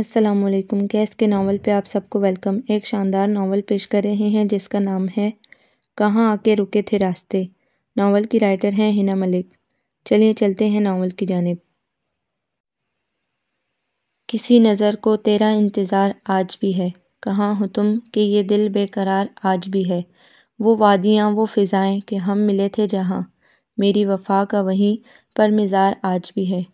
असलकुम कैस के नावल पे आप सबको वेलकम एक शानदार नावल पेश कर रहे हैं जिसका नाम है कहाँ आके रुके थे रास्ते नावल की राइटर हैं हिना मलिक चलिए चलते हैं नावल की जानब किसी नज़र को तेरा इंतज़ार आज भी है कहाँ हो तुम कि ये दिल बेकरार आज भी है वो वादियाँ वो फ़िज़ाएँ कि हम मिले थे जहाँ मेरी वफा का वहीं पर मज़ार आज भी है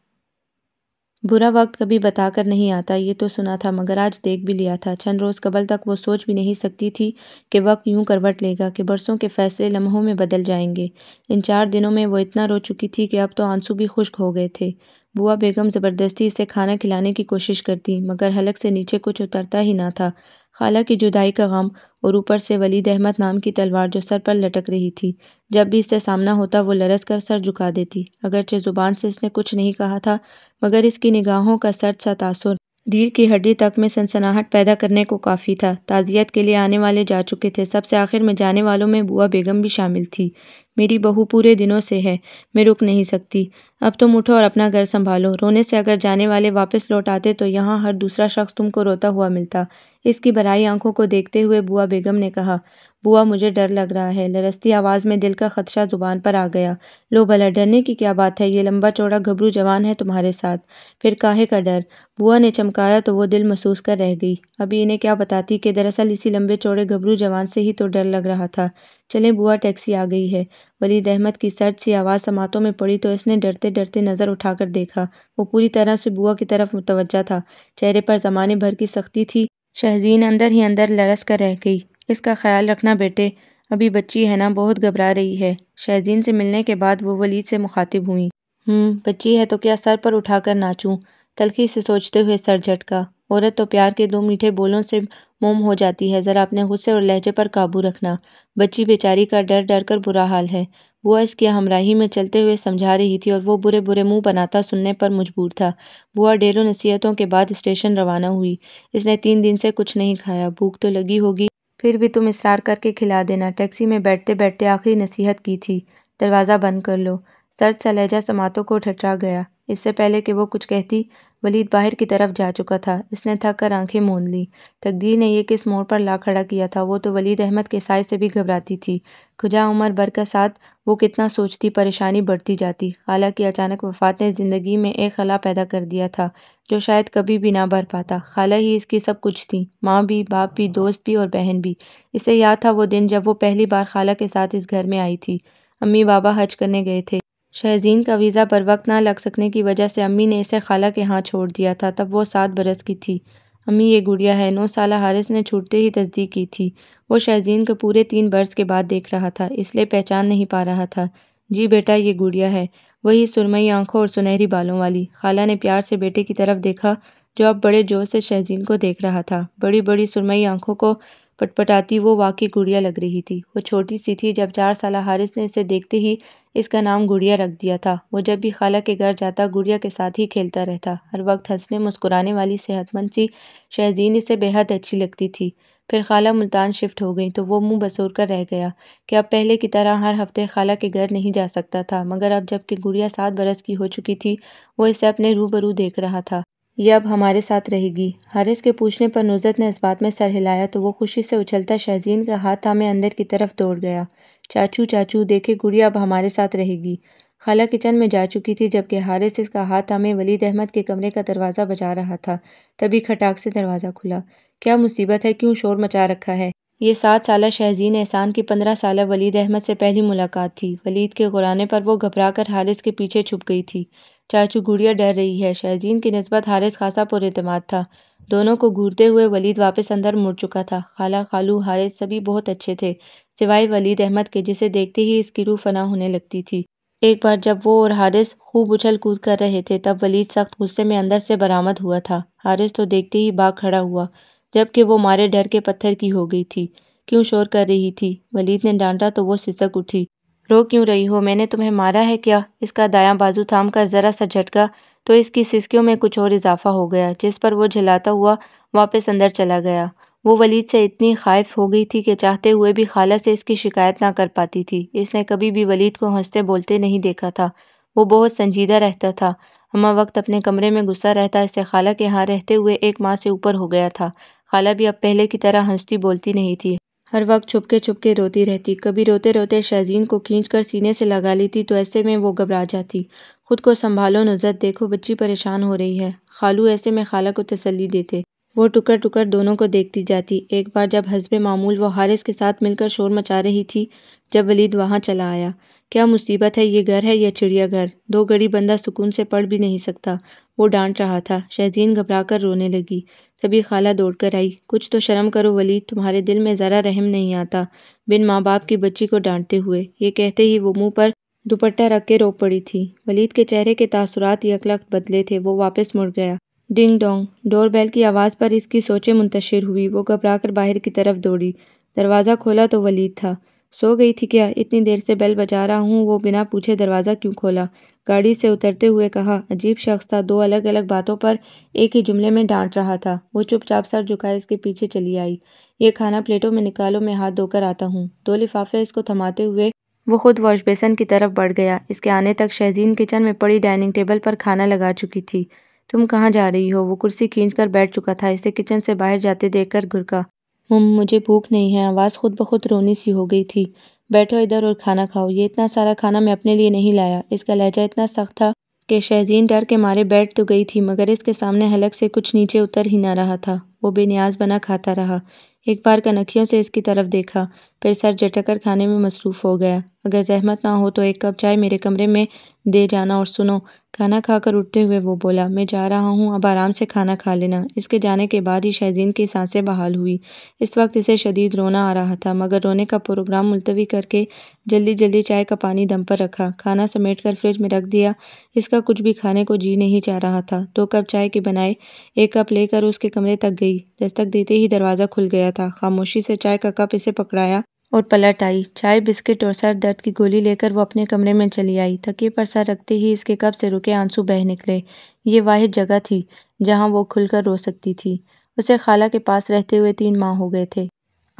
बुरा वक्त कभी बताकर नहीं आता ये तो सुना था मगर आज देख भी लिया था चंद रोज़ कबल तक वो सोच भी नहीं सकती थी कि वक्त यूं करवट लेगा कि बरसों के फैसले लम्हों में बदल जाएंगे इन चार दिनों में वो इतना रो चुकी थी कि अब तो आंसू भी खुश्क हो गए थे बुआ बेगम ज़बरदस्ती इसे खाना खिलाने की कोशिश करती मगर हलक से नीचे कुछ उतरता ही ना था खाला की जुदाई का गम और ऊपर से वलीद अहमद नाम की तलवार जो सर पर लटक रही थी जब भी इससे सामना होता वो लरस कर सर झुका देती अगरचे ज़ुबान से इसने कुछ नहीं कहा था मगर इसकी निगाहों का सर्द सा तासुर रीढ़ की हड्डी तक में सनसनाहट पैदा करने को काफ़ी था ताज़ियत के लिए आने वाले जा चुके थे सबसे आखिर में जाने वालों में बुआ बेगम भी शामिल थी मेरी बहू पूरे दिनों से है मैं रुक नहीं सकती अब तुम उठो और अपना घर संभालो रोने से अगर जाने वाले वापस लौट आते तो यहाँ हर दूसरा शख्स तुमको रोता हुआ मिलता इसकी बराई आंखों को देखते हुए बुआ बेगम ने कहा बुआ मुझे डर लग रहा है लरस्ती आवाज़ में दिल का खदशा ज़ुबान पर आ गया लो भला डरने की क्या बात है ये लंबा चौड़ा घबरू जवान है तुम्हारे साथ फिर काहे का डर बुआ ने चमकाया तो वो दिल महसूस कर रह गई अभी इन्हें क्या बताती कि दरअसल इसी लंबे चौड़े घबरू जवान से ही तो डर लग रहा था चलें बुआ टैक्सी आ गई है वलीद अहमद की सर्द सी आवाज़ समातों में पड़ी तो इसने डरते डरते नज़र उठाकर देखा वो पूरी तरह से बुआ की तरफ मुतवजा था चेहरे पर ज़माने भर की सख्ती थी शहजीन अंदर ही अंदर लरस कर रह गई इसका ख्याल रखना बेटे अभी बच्ची है ना बहुत घबरा रही है शहजीन से मिलने के बाद वो वलीद से मुखातिब हुई हम्म, बच्ची है तो क्या सर पर उठाकर नाचूं तलखी से सोचते हुए सर झटका औरत तो प्यार के दो मीठे बोलों से मोम हो जाती है ज़रा अपने गुस्से और लहजे पर काबू रखना बच्ची बेचारी का डर डर कर बुरा हाल है बुआ इसकी हमराही में चलते हुए समझा रही थी और वो बुरे बुरे मुंह बनाता सुनने पर मजबूर था बुआ डेरों नसीहतों के बाद स्टेशन रवाना हुई इसने तीन दिन से कुछ नहीं खाया भूख तो लगी होगी फिर भी तुम इसरार करके खिला देना टैक्सी में बैठते बैठते आखिरी नसीहत की थी दरवाज़ा बंद कर लो सर्द सलेजा समातों को ठटरा गया इससे पहले कि वो कुछ कहती वलीद बाहर की तरफ जा चुका था इसने थक कर आंखें मोन ली तकदीर ने यह किस मोड़ पर ला खड़ा किया था वो तो वलीद अहमद के साय से भी घबराती थी खुजा उमर बर का साथ वो कितना सोचती परेशानी बढ़ती जाती हालांकि अचानक वफात ने ज़िंदगी में एक खला पैदा कर दिया था जो शायद कभी भी ना भर पाता खाला ही इसकी सब कुछ थी माँ भी बाप भी दोस्त भी और बहन भी इसे याद था वो दिन जब वो पहली बार खाला के साथ इस घर में आई थी अम्मी बाबा हज करने गए थे शहजीन का वीज़ा पर वक्त ना लग सकने की वजह से अम्मी ने इसे खाला के हाथ छोड़ दिया था तब वो सात बरस की थी अम्मी ये गुड़िया है नौ साल हारिस ने छूटते ही तस्दीक की थी वो शहजीन को पूरे तीन बरस के बाद देख रहा था इसलिए पहचान नहीं पा रहा था जी बेटा ये गुड़िया है वही सुरमई आंखों और सुनहरी बालों वाली खाला ने प्यार से बेटे की तरफ देखा जो अब बड़े जोर से शहजीन को देख रहा था बड़ी बड़ी सुरमई आंखों को पटपटाती वो वाकई गुड़िया लग रही थी वो छोटी सी थी जब चार साल हारिस ने इसे देखते ही इसका नाम गुड़िया रख दिया था वो जब भी खाला के घर जाता गुड़िया के साथ ही खेलता रहता हर वक्त हंसने मुस्कुराने वाली सेहतमंद सी शहजीन इसे बेहद अच्छी लगती थी फिर खाला मुल्तान शिफ्ट हो गई तो वो मुंह बसोर कर रह गया कि अब पहले की तरह हर हफ्ते खाला के घर नहीं जा सकता था मगर अब जबकि गुड़िया सात बरस की हो चुकी थी वो इसे अपने रूबरू देख रहा था ये अब हमारे साथ रहेगी हारिस के पूछने पर नुजरत ने इस बात में सर हिलाया तो वो खुशी से उछलता शहजीन का हाथ थामे अंदर की तरफ दौड़ गया चाचू चाचू देखे गुड़िया अब हमारे साथ रहेगी खाला किचन में जा चुकी थी जबकि हारिस इसका हाथ थामे वलीद अहमद के कमरे का दरवाज़ा बजा रहा था तभी खटाक से दरवाज़ा खुला क्या मुसीबत है क्यों शोर मचा रखा है ये सात साल शहजीन एहसान की पंद्रह साल वलीद अहमद से पहली मुलाकात थी वलीद के घुराने पर वो घबरा कर हारिस के पीछे छुप गई थी चाचू गुड़िया डर रही है शहजीन की नस्बत हारिस खासा पुरमाद था दोनों को घूरते हुए वलीद वापस अंदर मुड़ चुका था खाला खालू हारिस सभी बहुत अच्छे थे सिवाय वलीद अहमद के जिसे देखते ही इसकी रूह फना होने लगती थी एक बार जब वो और हारिस खूब उछल कूद कर रहे थे तब वलीद सख्त गुस्से में अंदर से बरामद हुआ था हारिस तो देखते ही बाग खड़ा हुआ जबकि वो मारे डर के पत्थर की हो गई थी क्यों शोर कर रही थी वलीद ने डांटा तो वो सिसक उठी रो क्यों रही हो मैंने तुम्हें मारा है क्या इसका दायां बाजू थाम कर ज़रा सा झटका तो इसकी सिसकियों में कुछ और इजाफा हो गया जिस पर वो झिलाता हुआ वापस अंदर चला गया वो वलीद से इतनी खाइफ हो गई थी कि चाहते हुए भी खाला से इसकी शिकायत ना कर पाती थी इसने कभी भी वलीद को हंसते बोलते नहीं देखा था वो बहुत संजीदा रहता था हमा वक्त अपने कमरे में गुस्सा रहता इससे खाला के यहाँ रहते हुए एक माह से ऊपर हो गया था खाला भी अब पहले की तरह हंसती बोलती नहीं थी हर वक्त छुपके छुपके रोती रहती कभी रोते रोते शजीन को खींच कर सीने से लगा लेती तो ऐसे में वो घबरा जाती खुद को संभालो नुजत देखो बच्ची परेशान हो रही है खालू ऐसे में खाला को तसल्ली देते वो टुकर टुकर दोनों को देखती जाती एक बार जब हसब मामूल वो हारिस के साथ मिलकर शोर मचा रही थी जब वलीद वहाँ चला आया क्या मुसीबत है ये घर है या चिड़ियाघर दो घड़ी बंदा सुकून से पढ़ भी नहीं सकता वो डांट रहा था शहजीन घबरा कर रोने लगी तभी खाला दौड़ कर आई कुछ तो शर्म करो वली तुम्हारे दिल में ज़रा रहम नहीं आता बिन माँ बाप की बच्ची को डांटते हुए ये कहते ही वो मुंह पर दुपट्टा रख के रो पड़ी थी वलीद के चेहरे के तासुरात या बदले थे वो वापस मुड़ गया डिंग डोंग डोर बैल की आवाज़ पर इसकी सोचें मुंतशिर हुई वो घबरा कर बाहर की तरफ दौड़ी दरवाज़ा खोला तो वलीद था सो गई थी क्या इतनी देर से बेल बजा रहा हूँ वो बिना पूछे दरवाज़ा क्यों खोला गाड़ी से उतरते हुए कहा अजीब शख्स था दो अलग अलग बातों पर एक ही जुमले में डांट रहा था वो चुपचाप सर झुकाए इसके पीछे चली आई ये खाना प्लेटों में निकालो मैं हाथ धोकर आता हूँ दो लिफाफे इसको थमाते हुए वो खुद वॉश बेसन की तरफ बढ़ गया इसके आने तक शहजीन किचन में पड़ी डाइनिंग टेबल पर खाना लगा चुकी थी तुम कहाँ जा रही हो वो कुर्सी खींच कर बैठ चुका था इसे किचन से बाहर जाते देखकर घुरका मुझे भूख नहीं है आवाज़ खुद ब खुद रोनी सी हो गई थी बैठो इधर और खाना खाओ ये इतना सारा खाना मैं अपने लिए नहीं लाया इसका लहजा इतना सख्त था कि शहजीन डर के मारे बैठ तो गई थी मगर इसके सामने हलक से कुछ नीचे उतर ही ना रहा था वो बेनियाज बना खाता रहा एक बार कनखियों से इसकी तरफ देखा फिर सर झटकर खाने में मसरूफ़ हो गया अगर जहमत ना हो तो एक कप चाय मेरे कमरे में दे जाना और सुनो खाना खाकर उठते हुए वो बोला मैं जा रहा हूँ अब आराम से खाना खा लेना इसके जाने के बाद ही शहजीन की सांसें बहाल हुई इस वक्त इसे शदीद रोना आ रहा था मगर रोने का प्रोग्राम मुलतवी करके जल्दी जल्दी चाय का पानी दम पर रखा खाना समेट कर फ्रिज में रख दिया इसका कुछ भी खाने को जी नहीं चाह रहा था दो कप चाय के बनाए एक कप लेकर उसके कमरे तक गई दस्तक देते ही दरवाज़ा खुल गया था खामोशी से चाय का कप इसे पकड़ाया और पलट आई चाय बिस्किट और सर दर्द की गोली लेकर वो अपने कमरे में चली आई तकिए पर सर रखते ही इसके कब से रुके आंसू बह निकले ये वाहिद जगह थी जहाँ वो खुलकर रो सकती थी उसे खाला के पास रहते हुए तीन माह हो गए थे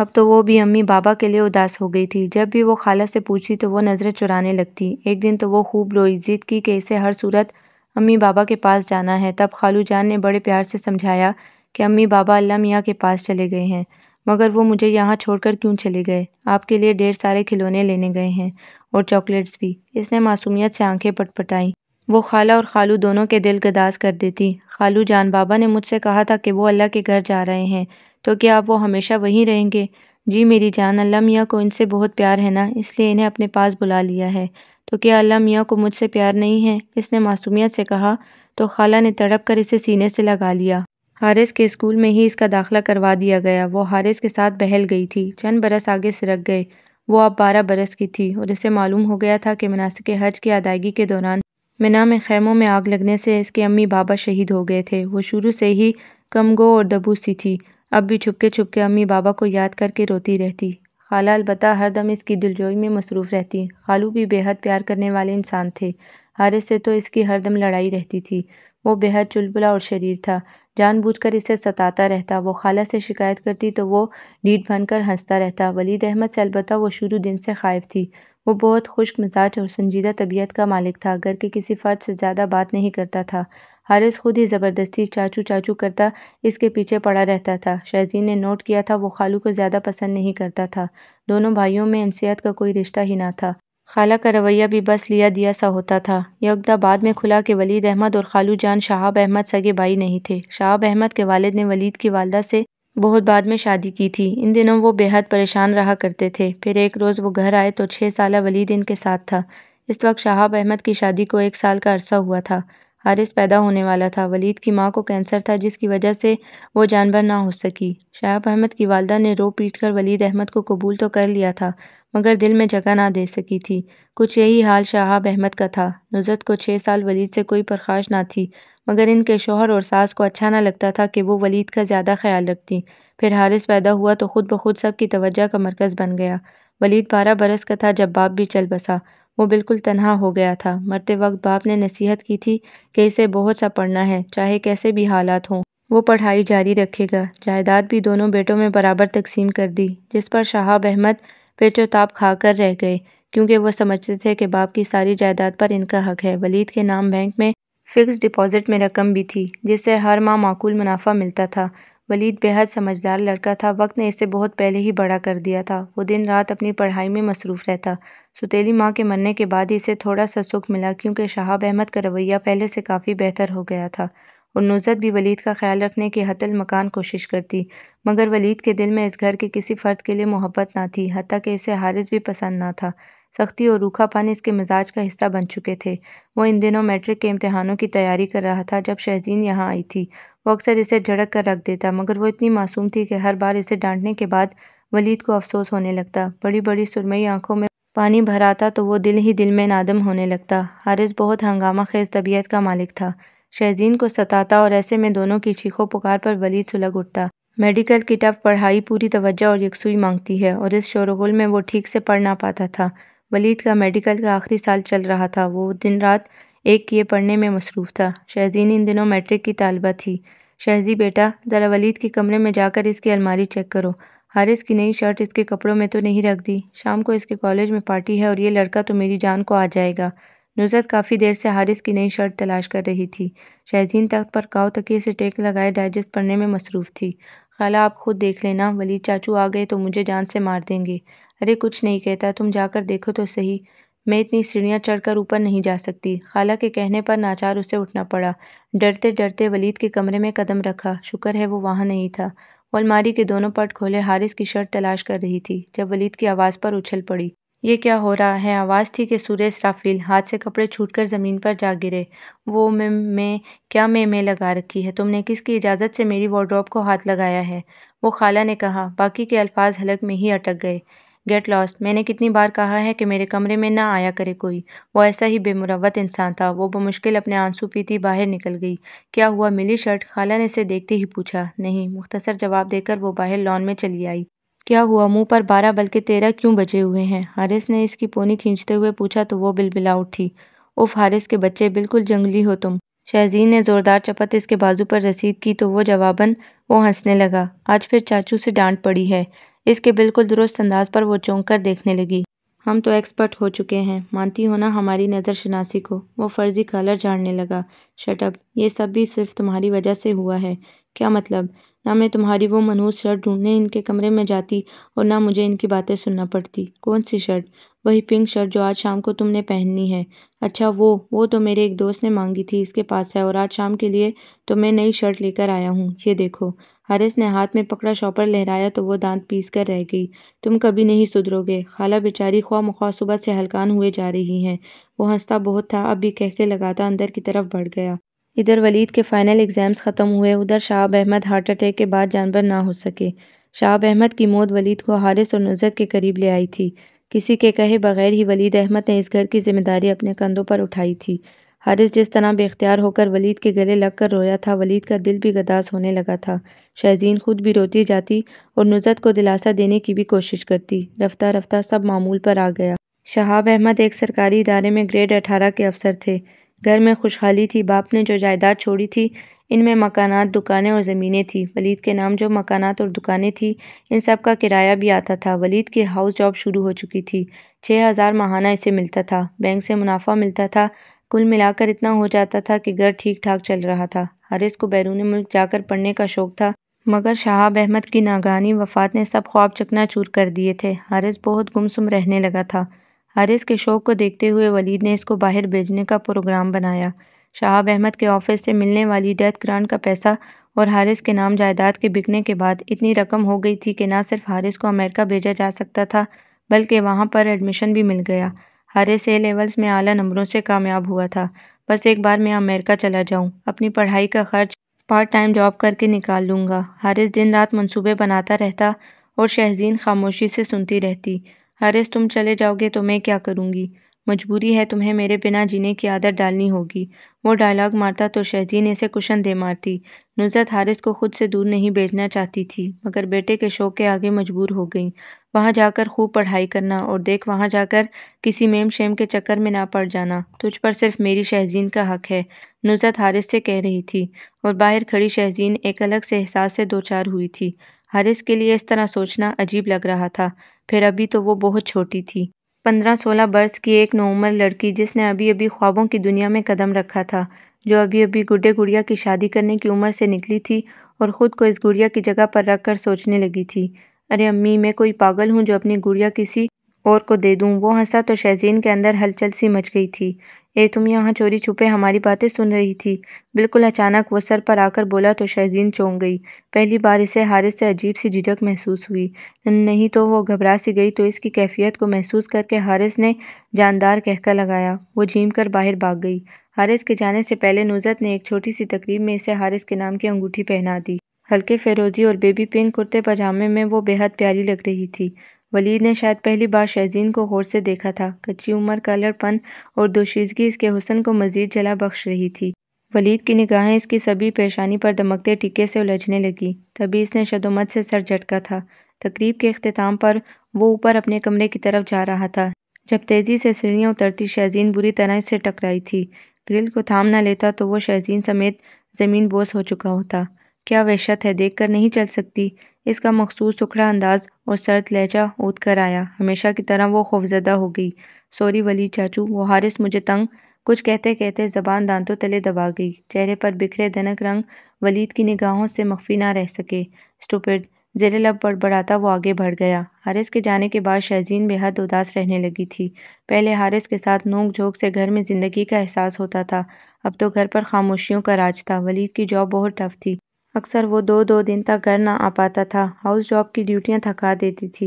अब तो वो भी अम्मी बाबा के लिए उदास हो गई थी जब भी वो खाला से पूछी तो वो नज़रें चुराने लगती एक दिन तो वो खूब रोई जिद की कि इसे हर सूरत अम्मी बाबा के पास जाना है तब खालू जान ने बड़े प्यार से समझाया कि अम्मी बाबा अल्लाह मियाँ के पास चले गए हैं मगर वो मुझे यहाँ छोड़कर क्यों चले गए आपके लिए ढेर सारे खिलौने लेने गए हैं और चॉकलेट्स भी इसने मासूमियत से आंखें पटपटाई वो खाला और खालू दोनों के दिल गदास कर देती खालू जान बाबा ने मुझसे कहा था कि वो अल्लाह के घर जा रहे हैं तो क्या आप वो हमेशा वहीं रहेंगे जी मेरी जान अल्लाह मियाँ को इनसे बहुत प्यार है ना इसलिए इन्हें अपने पास बुला लिया है तो क्या अल्लाह मियाँ को मुझसे प्यार नहीं है इसने मासूमियत से कहा तो खाला ने तड़प कर इसे सीने से लगा लिया हारिस के स्कूल में ही इसका दाखिला करवा दिया गया वो हारिस के साथ बहल गई थी चंद बरस आगे सिरक गए वो अब बारह बरस की थी और इसे मालूम हो गया था कि मनासिक हज की अदायगी के दौरान मिना में खैमों में आग लगने से इसके अम्मी बाबा शहीद हो गए थे वो शुरू से ही कमगो और दबूसी थी अब भी छुपके छुपके अम्मी बाबा को याद करके रोती रहती खाला अलबत्ता हर दम इसकी दिलजोई में मसरूफ़ रहती खालू भी बेहद प्यार करने वाले इंसान थे हारिस से तो इसकी हर दम लड़ाई रहती थी वो बेहद चुलबुला और शरीर था जानबूझकर इसे सताता रहता वो खाला से शिकायत करती तो वो डीट बनकर हंसता रहता वलीद अहमद से अलबत् वो शुरू दिन से खाइफ थी वो बहुत खुश मिजाज और संजीदा तबीयत का मालिक था घर के किसी फ़र्द से ज़्यादा बात नहीं करता था हारिस खुद ही ज़बरदस्ती चाचू चाचू करता इसके पीछे पड़ा रहता था शैजीन ने नोट किया था वो खालू को ज़्यादा पसंद नहीं करता था दोनों भाइयों में इंसियत का कोई रिश्ता ही ना था खाला का रवैया भी बस लिया-दिया सा होता था। यकदा बाद में खुला कि वलीद अहमद और खालू जान शहाब अहमद सगे भाई नहीं थे। शाहाब अहमद के वालिद ने वलीद की वालदा से बहुत बाद में शादी की थी। इन दिनों वो बेहद परेशान रहा करते थे। फिर एक रोज़ वो घर आए तो छः साल वलीद इनके साथ था। इस वक्त शाहाब अहमद की शादी को एक साल का अरसा हुआ था। हारिस पैदा होने वाला था। वलीद की माँ को कैंसर था जिसकी वजह से वो जानवर ना हो सकी। शाहाब अहमद की वालदा ने रो-पीट कर वलीद अहमद को कबूल तो कर लिया था मगर दिल में जगह ना दे सकी थी कुछ यही हाल शाहाब अहमद का था नुजरत को छः साल वलीद से कोई परखाश ना थी मगर इनके शोहर और सास को अच्छा ना लगता था कि वो वलीद का ज़्यादा ख्याल रखती फिर हारिस पैदा हुआ तो ख़ुद ब खुद सब की तवज्जा का मरकज़ बन गया वलीद बारह बरस का था जब बाप भी चल बसा वो बिल्कुल तनहा हो गया था मरते वक्त बाप ने नसीहत की थी कि इसे बहुत सा पढ़ना है चाहे कैसे भी हालात हों वो पढ़ाई जारी रखेगा जायदाद भी दोनों बेटों में बराबर तकसीम कर दी जिस पर शाहाब अहमद खा तो खाकर रह गए क्योंकि वह समझते थे कि बाप की सारी जायदाद पर इनका हक है वलीद के नाम बैंक में फिक्स डिपॉजिट में रकम भी थी जिससे हर माह माकूल मुनाफा मिलता था वलीद बेहद समझदार लड़का था वक्त ने इसे बहुत पहले ही बड़ा कर दिया था वो दिन रात अपनी पढ़ाई में मसरूफ़ रहता सुतीली माँ के मरने के बाद ही इसे थोड़ा सा सुख मिला क्योंकि शहाब अहमद का रवैया पहले से काफ़ी बेहतर हो गया था और नुसरत भी वलीद का ख्याल रखने की हतल मकान कोशिश करती मगर वलीद के दिल में इस घर के किसी फ़र्द के लिए मोहब्बत ना थी हती कि इसे हारिस भी पसंद ना था सख्ती और रूखा पानी इसके मिजाज का हिस्सा बन चुके थे वो इन दिनों मैट्रिक के इम्तहानों की तैयारी कर रहा था जब शहजीन यहाँ आई थी वो अक्सर इसे झड़क कर रख देता मगर वो इतनी मासूम थी कि हर बार इसे डांटने के बाद वलीद को अफसोस होने लगता बड़ी बड़ी सुरमई आंखों में पानी भराता तो वो दिल ही दिल में नादम होने लगता हारिस बहुत हंगामा खेज तबीयत का मालिक था शहजीन को सताता और ऐसे में दोनों की चीखों पुकार पर वलीद सुलग उठता मेडिकल की टफ पढ़ाई पूरी तवज्जो और यकसुई मांगती है और इस शोरगुल में वो ठीक से पढ़ ना पाता था वलीद का मेडिकल का आखिरी साल चल रहा था वो दिन रात एक किए पढ़ने में मसरूफ़ था शहजीन इन दिनों मैट्रिक की तालबा थी शहजी बेटा ज़रा वलीद के कमरे में जाकर इसकी अलमारी चेक करो हारिस की नई शर्ट इसके कपड़ों में तो नहीं रख दी शाम को इसके कॉलेज में पार्टी है और ये लड़का तो मेरी जान को आ जाएगा नुसरत काफ़ी देर से हारिस की नई शर्ट तलाश कर रही थी शहजीन तख्त पर काव तकिए से टेक लगाए डाइजेस्ट पढ़ने में मसरूफ़ थी खाला आप खुद देख लेना वली चाचू आ गए तो मुझे जान से मार देंगे अरे कुछ नहीं कहता तुम जाकर देखो तो सही मैं इतनी सीढ़ियाँ चढ़कर ऊपर नहीं जा सकती खाला के कहने पर नाचार उसे उठना पड़ा डरते डरते वलीद के कमरे में कदम रखा शुक्र है वो वहाँ नहीं था वो अलमारी के दोनों पट खोले हारिस की शर्ट तलाश कर रही थी जब वलीद की आवाज़ पर उछल पड़ी ये क्या हो रहा है आवाज़ थी कि सुरेश राफील हाथ से कपड़े छूटकर ज़मीन पर जा गिरे वो मैं मैं क्या मैं मैं लगा रखी है तुमने किसकी इजाज़त से मेरी वार्ड्रॉप को हाथ लगाया है वो खाला ने कहा बाकी के अल्फाज हलक में ही अटक गए गेट लॉस्ट मैंने कितनी बार कहा है कि मेरे कमरे में ना आया करे कोई वो ऐसा ही बेमुरवत इंसान था वो बमुश्किल अपने आंसू पीती बाहर निकल गई क्या हुआ मिली शर्ट खाला ने इसे देखते ही पूछा नहीं मुख्तसर जवाब देकर वो बाहर लॉन में चली आई क्या हुआ मुंह पर बारह बल्कि तेरह क्यों बचे हुए हैं हारिस ने इसकी पोनी खींचते हुए पूछा तो वो बिलबिला उठी उफ हारिस के बच्चे बिल्कुल जंगली हो तुम शहजीन ने ज़ोरदार चपत इसके बाजू पर रसीद की तो वो जवाबन वो हंसने लगा आज फिर चाचू से डांट पड़ी है इसके बिल्कुल दुरुस्त अंदाज पर वो चौंक कर देखने लगी हम तो एक्सपर्ट हो चुके हैं मानती हो ना हमारी नजर शनासी को वो फर्जी कॉलर झाड़ने लगा शटअप ये सब भी सिर्फ तुम्हारी वजह से हुआ है क्या मतलब ना मैं तुम्हारी वो मनहूस शर्ट ढूंढने इनके कमरे में जाती और ना मुझे इनकी बातें सुनना पड़ती कौन सी शर्ट वही पिंक शर्ट जो आज शाम को तुमने पहननी है अच्छा वो वो तो मेरे एक दोस्त ने मांगी थी इसके पास है और आज शाम के लिए तो मैं नई शर्ट लेकर आया हूँ ये देखो हरेस ने हाथ में पकड़ा शॉपर लहराया तो वो दांत पीस कर रह गई तुम कभी नहीं सुधरोगे खाला बेचारी ख्वा मुख्वा सुबह से हलकान हुए जा रही हैं वो हंसता बहुत था अब भी कह के लगाता अंदर की तरफ बढ़ गया इधर वलीद के फ़ाइनल एग्ज़ाम्स ख़त्म हुए उधर शाहब अहमद हार्ट अटैक के बाद जानवर ना हो सके शाहब अहमद की मौत वलीद को हारिस और नज़रत के करीब ले आई थी किसी के कहे बगैर ही वलीद अहमद ने इस घर की जिम्मेदारी अपने कंधों पर उठाई थी हारिस जिस तरह बेख्तियार होकर वलीद के गले लग कर रोया था वलीद का दिल भी गदास होने लगा था शहजीन खुद भी रोती जाती और नुजरत को दिलासा देने की भी कोशिश करती रफ्ता रफ्ता सब मामूल पर आ गया शहाब अहमद एक सरकारी इदारे में ग्रेड अठारह के अफसर थे घर में खुशहाली थी बाप ने जो जायदाद छोड़ी थी इनमें मकानात दुकानें और ज़मीनें थीं वलीद के नाम जो मकानात और दुकानें थीं इन सब का किराया भी आता था वलीद की हाउस जॉब शुरू हो चुकी थी छः हज़ार माहाना इसे मिलता था बैंक से मुनाफा मिलता था कुल मिलाकर इतना हो जाता था कि घर ठीक ठाक चल रहा था हारिस को बैरून मुल्क जाकर पढ़ने का शौक़ था मगर शहाब अहमद की नागानी वफात ने सब ख्वाब चकना चूर कर दिए थे हारिस बहुत गुमसुम रहने लगा था हारिस के शौक को देखते हुए वलीद ने इसको बाहर भेजने का प्रोग्राम बनाया शाहब अहमद के ऑफिस से मिलने वाली डेथ ग्रांट का पैसा और हारिस के नाम जायदाद के बिकने के बाद इतनी रकम हो गई थी कि ना सिर्फ हारिस को अमेरिका भेजा जा सकता था बल्कि वहाँ पर एडमिशन भी मिल गया हारिस ए लेवल्स में आला नंबरों से कामयाब हुआ था बस एक बार मैं अमेरिका चला जाऊँ अपनी पढ़ाई का खर्च पार्ट टाइम जॉब करके निकाल लूँगा हारिस दिन रात मनसूबे बनाता रहता और शहजीन खामोशी से सुनती रहती हारिस तुम चले जाओगे तो मैं क्या करूँगी मजबूरी है तुम्हें मेरे बिना जीने की आदत डालनी होगी वो डायलॉग मारता तो शहजीन इसे कुशन दे मारती नुजरत हारिस को खुद से दूर नहीं भेजना चाहती थी मगर बेटे के शौक के आगे मजबूर हो गई वहाँ जाकर खूब पढ़ाई करना और देख वहाँ जाकर किसी मेम शेम के चक्कर में ना पड़ जाना तुझ पर सिर्फ मेरी शहजीन का हक है नुजरत हारिस से कह रही थी और बाहर खड़ी शहजीन एक अलग से एहसास से दो चार हुई थी हारिस के लिए इस तरह सोचना अजीब लग रहा था फिर अभी तो वो बहुत छोटी थी पंद्रह सोलह बरस की एक नौमर लड़की जिसने अभी अभी ख्वाबों की दुनिया में कदम रखा था जो अभी अभी गुड्डे गुड़िया की शादी करने की उम्र से निकली थी और ख़ुद को इस गुड़िया की जगह पर रख कर सोचने लगी थी अरे अम्मी मैं कोई पागल हूँ जो अपनी गुड़िया किसी और को दे दूँ वो हंसा तो शहजीन के अंदर हलचल सी मच गई थी ए तुम यहाँ चोरी छुपे हमारी बातें सुन रही थी बिल्कुल अचानक वो सर पर आकर बोला तो शहजीन चौंक गई पहली बार इसे हारिस से अजीब सी झिझक महसूस हुई नहीं तो वो घबरा सी गई तो इसकी कैफियत को महसूस करके हारिस ने जानदार कहका लगाया वो झीम कर बाहर भाग गई हारिस के जाने से पहले नुजत ने एक छोटी सी तकरीब में इसे हारिस के नाम की अंगूठी पहना दी हल्के फेरोजी और बेबी पिंक कुर्ते पजामे में वो बेहद प्यारी लग रही थी वलीद ने शायद पहली बार शहजीन को गौर से देखा था कच्ची उम्र कलरपन और दोशीजगी इसके हुसन को मजीद जला बख्श रही थी वलीद की निगाहें इसकी सभी पेशानी पर दमकते टीके से उलझने लगी तभी इसने शदोमत से सर झटका था तकरीब के अख्ताम पर वो ऊपर अपने कमरे की तरफ जा रहा था जब तेज़ी से सीढ़ियाँ उतरती शहजीन बुरी तरह इससे टकराई थी ग्रिल को थाम ना लेता तो वो शहजीन समेत ज़मीन बोस हो चुका होता क्या वहशत है देख कर नहीं चल सकती इसका मखसूस सुखड़ा अंदाज और सर्द लहजा ऊद कर आया हमेशा की तरह वो खौफजदा हो गई सॉरी वली चाचू वो हारिस मुझे तंग कुछ कहते कहते जबान दांतों तले दबा गई चेहरे पर बिखरे दनक रंग वलीद की निगाहों से मख्फी ना रह सके स्टूपिड जेरे लब बड़बड़ाता वो आगे बढ़ गया हारिस के जाने के बाद शहजीन बेहद उदास रहने लगी थी पहले हारिस के साथ नोक झोंक से घर में ज़िंदगी का एहसास होता था अब तो घर पर खामोशियों का राज था वलीद की जॉब बहुत टफ थी अक्सर वो दो दो दिन तक घर ना आ पाता था हाउस जॉब की ड्यूटियाँ थका देती थी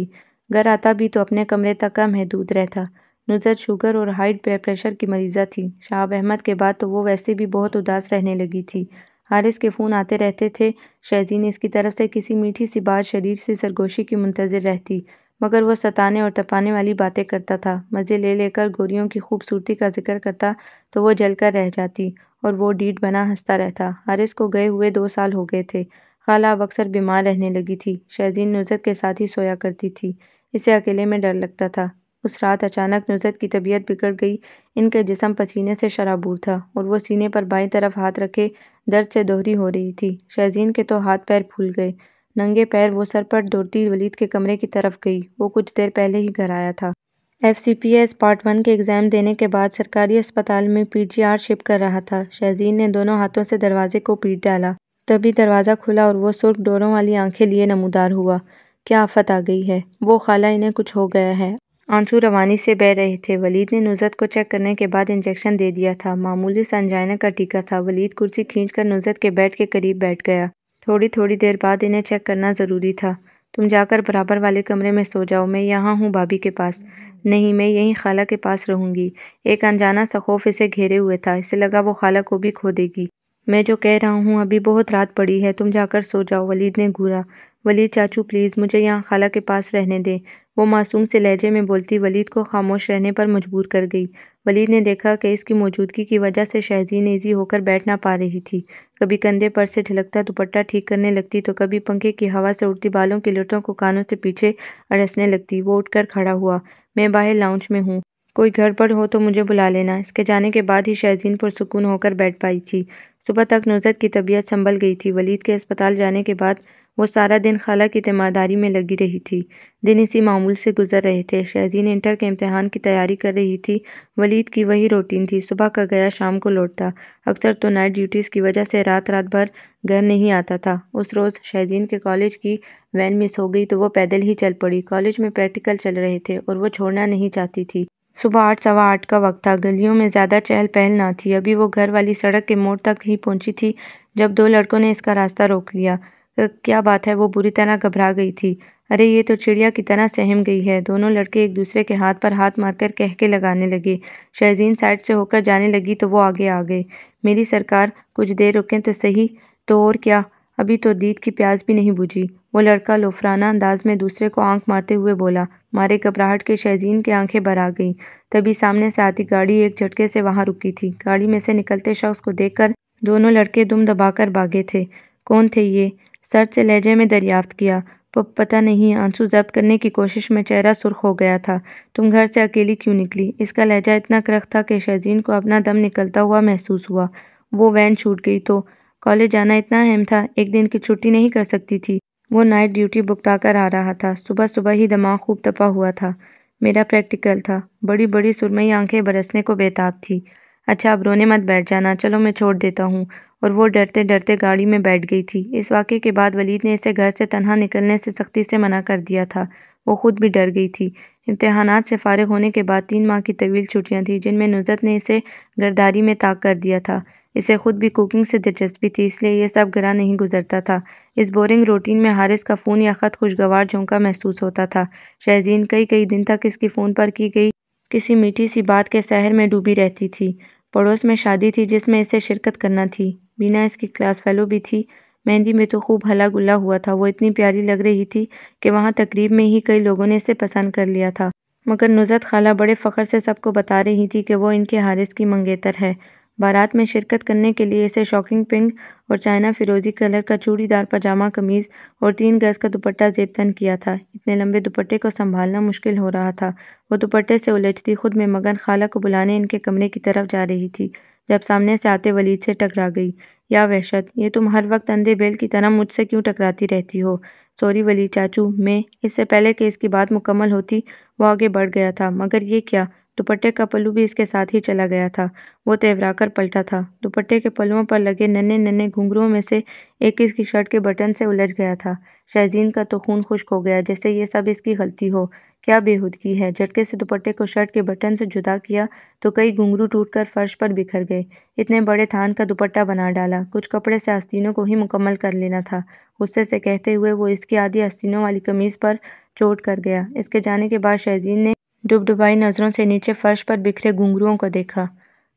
घर आता भी तो अपने कमरे तक का महदूद रहता नुजर शुगर और हाई ब्लड प्रेशर की मरीज़ा थी शाहब अहमद के बाद तो वो वैसे भी बहुत उदास रहने लगी थी हारिस के फ़ोन आते रहते थे शहज़ीन इसकी तरफ से किसी मीठी सी बात शरीर से सरगोशी की मुंतज़र रहती मगर वो सताने और तपाने वाली बातें करता था मज़े ले लेकर गोरियों की खूबसूरती का जिक्र करता तो वो जलकर रह जाती और वो डीट बना हंसता रहता हारिस को गए हुए दो साल हो गए थे खाला अब अक्सर बीमार रहने लगी थी शहजीन नुजरत के साथ ही सोया करती थी इसे अकेले में डर लगता था उस रात अचानक नुजरत की तबीयत बिगड़ गई इनके जिसम पसीने से शराबूर था और वो सीने पर बाई तरफ हाथ रखे दर्द से दोहरी हो रही थी शहजीन के तो हाथ पैर फूल गए नंगे पैर वो सर पर दौड़ती वलीद के कमरे की तरफ गई वो कुछ देर पहले ही घर आया था F C P S part one के एग्ज़ाम देने के बाद सरकारी अस्पताल में पी जी आर शिप कर रहा था शहजीन ने दोनों हाथों से दरवाजे को पीट डाला तभी दरवाज़ा खुला और वो सुर्ख डोरों वाली आंखें लिए नमूदार हुआ क्या आफत आ गई है वो खाला इन्हें कुछ हो गया है आंसू रवानी से बह रहे थे वलीद ने नुजरत को चेक करने के बाद इंजेक्शन दे दिया था मामूली संजाइना का टीका था वलीद कुर्सी खींच कर नुजरत के बेड के करीब बैठ गया थोड़ी थोड़ी देर बाद इन्हें चेक करना ज़रूरी था तुम जाकर बराबर वाले कमरे में सो जाओ मैं यहाँ हूँ भाभी के पास नहीं मैं यहीं खाला के पास रहूंगी एक अनजाना सा खौफ इसे घेरे हुए था इसे लगा वो खाला को भी खो देगी मैं जो कह रहा हूँ अभी बहुत रात पड़ी है तुम जाकर सो जाओ वलीद ने घूरा वलीद चाचू प्लीज़ मुझे यहाँ खाला के पास रहने दें वो मासूम से लहजे में बोलती वलीद को खामोश रहने पर मजबूर कर गई वलीद ने देखा कि इसकी मौजूदगी की वजह से शहजीन ईजी होकर बैठ ना पा रही थी कभी कंधे पर से ढलकता दुपट्टा ठीक करने लगती तो कभी पंखे की हवा से उड़ती बालों की लटों को कानों से पीछे अड़सने लगती वो उठकर खड़ा हुआ मैं बाहर लाउंज में हूँ कोई घर पर हो तो मुझे बुला लेना इसके जाने के बाद ही शहजीन पुरसकून होकर बैठ पाई थी सुबह तक नुजरत की तबीयत संभल गई थी वलीद के अस्पताल जाने के बाद वो सारा दिन खाला की तीमारदारी में लगी रही थी दिन इसी मामूल से गुजर रहे थे शहजीन इंटर के इम्तहान की तैयारी कर रही थी वलीद की वही रूटीन थी सुबह का गया शाम को लौटता अक्सर तो नाइट ड्यूटीज़ की वजह से रात रात भर घर नहीं आता था उस रोज़ शहजीन के कॉलेज की वैन मिस हो गई तो वो पैदल ही चल पड़ी कॉलेज में प्रैक्टिकल चल रहे थे और वो छोड़ना नहीं चाहती थी सुबह आठ सवा आठ का वक्त था गलियों में ज़्यादा चहल पहल ना थी अभी वो घर वाली सड़क के मोड़ तक ही पहुंची थी जब दो लड़कों ने इसका रास्ता रोक लिया क्या बात है वो बुरी तरह घबरा गई थी अरे ये तो चिड़िया की तरह सहम गई है दोनों लड़के एक दूसरे के हाथ पर हाथ मारकर कहके लगाने लगे शहजीन साइड से होकर जाने लगी तो वो आगे आ गए मेरी सरकार कुछ देर रुकें तो सही तो और क्या अभी तो दीद की प्यास भी नहीं बुझी वो लड़का लोफराना अंदाज में दूसरे को आंख मारते हुए बोला मारे घबराहट के शहजीन की आंखें भर आ गई तभी सामने से आती गाड़ी एक झटके से वहां रुकी थी गाड़ी में से निकलते शख्स को देखकर दोनों लड़के दुम दबाकर भागे थे कौन थे ये सर से लहजे में दरियाफ्त किया पता नहीं आंसू जब्त करने की कोशिश में चेहरा सुर्ख हो गया था तुम घर से अकेली क्यों निकली इसका लहजा इतना करख था कि शहजीन को अपना दम निकलता हुआ महसूस हुआ वो वैन छूट गई तो कॉलेज जाना इतना अहम था एक दिन की छुट्टी नहीं कर सकती थी वो नाइट ड्यूटी भुगता कर आ रहा था सुबह सुबह ही दिमाग खूब तपा हुआ था मेरा प्रैक्टिकल था बड़ी बड़ी सुरमई आंखें बरसने को बेताब थी अच्छा अब रोने मत बैठ जाना चलो मैं छोड़ देता हूँ और वो डरते डरते गाड़ी में बैठ गई थी इस वाक़े के बाद वलीद ने इसे घर से तनहा निकलने से सख्ती से मना कर दिया था वो खुद भी डर गई थी इम्तहान से फारग होने के बाद तीन माह की तवील छुट्टियाँ थीं जिनमें नुजरत ने इसे गर्दारी में ताक कर दिया था इसे खुद भी कुकिंग से दिलचस्पी थी इसलिए यह सब गरा नहीं गुजरता था इस बोरिंग रूटीन में हारिस का फ़ोन या ख़त खुशगवार झोंका महसूस होता था शहजीन कई कई दिन तक इसकी फ़ोन पर की गई किसी मीठी सी बात के शहर में डूबी रहती थी पड़ोस में शादी थी जिसमें इसे शिरकत करना थी बीना इसकी क्लास फेलो भी थी मेहंदी में तो खूब हला गुला हुआ था वो इतनी प्यारी लग रही थी कि वहाँ तकरीब में ही कई लोगों ने इसे पसंद कर लिया था मगर नुजत खाला बड़े फ़खर से सबको बता रही थी कि वो इनके हारिस की मंगेतर है बारात में शिरकत करने के लिए इसे शॉकिंग पिंक और चाइना फिरोजी कलर का चूड़ीदार पजामा कमीज़ और तीन गज़ का दुपट्टा जेबतन किया था इतने लंबे दुपट्टे को संभालना मुश्किल हो रहा था वो दुपट्टे से उलझती खुद में मगन खाला को बुलाने इनके कमरे की तरफ जा रही थी जब सामने से आते वलीद से टकरा गई या वहशत ये तुम हर वक्त अंधे बेल की तरह मुझसे क्यों टकराती रहती हो सॉरी वली चाचू मैं इससे पहले कि इसकी बात मुकम्मल होती वो आगे बढ़ गया था मगर ये क्या दुपट्टे का पल्लू भी इसके साथ ही चला गया था वो तेवरा कर पलटा था दुपट्टे के पल्लुओं पर लगे नन्हे नन्हे घुंघरुओं में से एक इसकी शर्ट के बटन से उलझ गया था शहजीन का तो खून खुश्क हो गया जैसे ये सब इसकी गलती हो क्या बेहूदगी है झटके से दुपट्टे को शर्ट के बटन से जुदा किया तो कई घुंघरू टूटकर फर्श पर बिखर गए इतने बड़े थान का दुपट्टा बना डाला कुछ कपड़े से आस्तीनों को ही मुकम्मल कर लेना था गुस्से से कहते हुए वो इसकी आधी आस्तीनों वाली कमीज़ पर चोट कर गया इसके जाने के बाद शहजीन ने डुबडुबाई नज़रों से नीचे फर्श पर बिखरे घुंघरुओं को देखा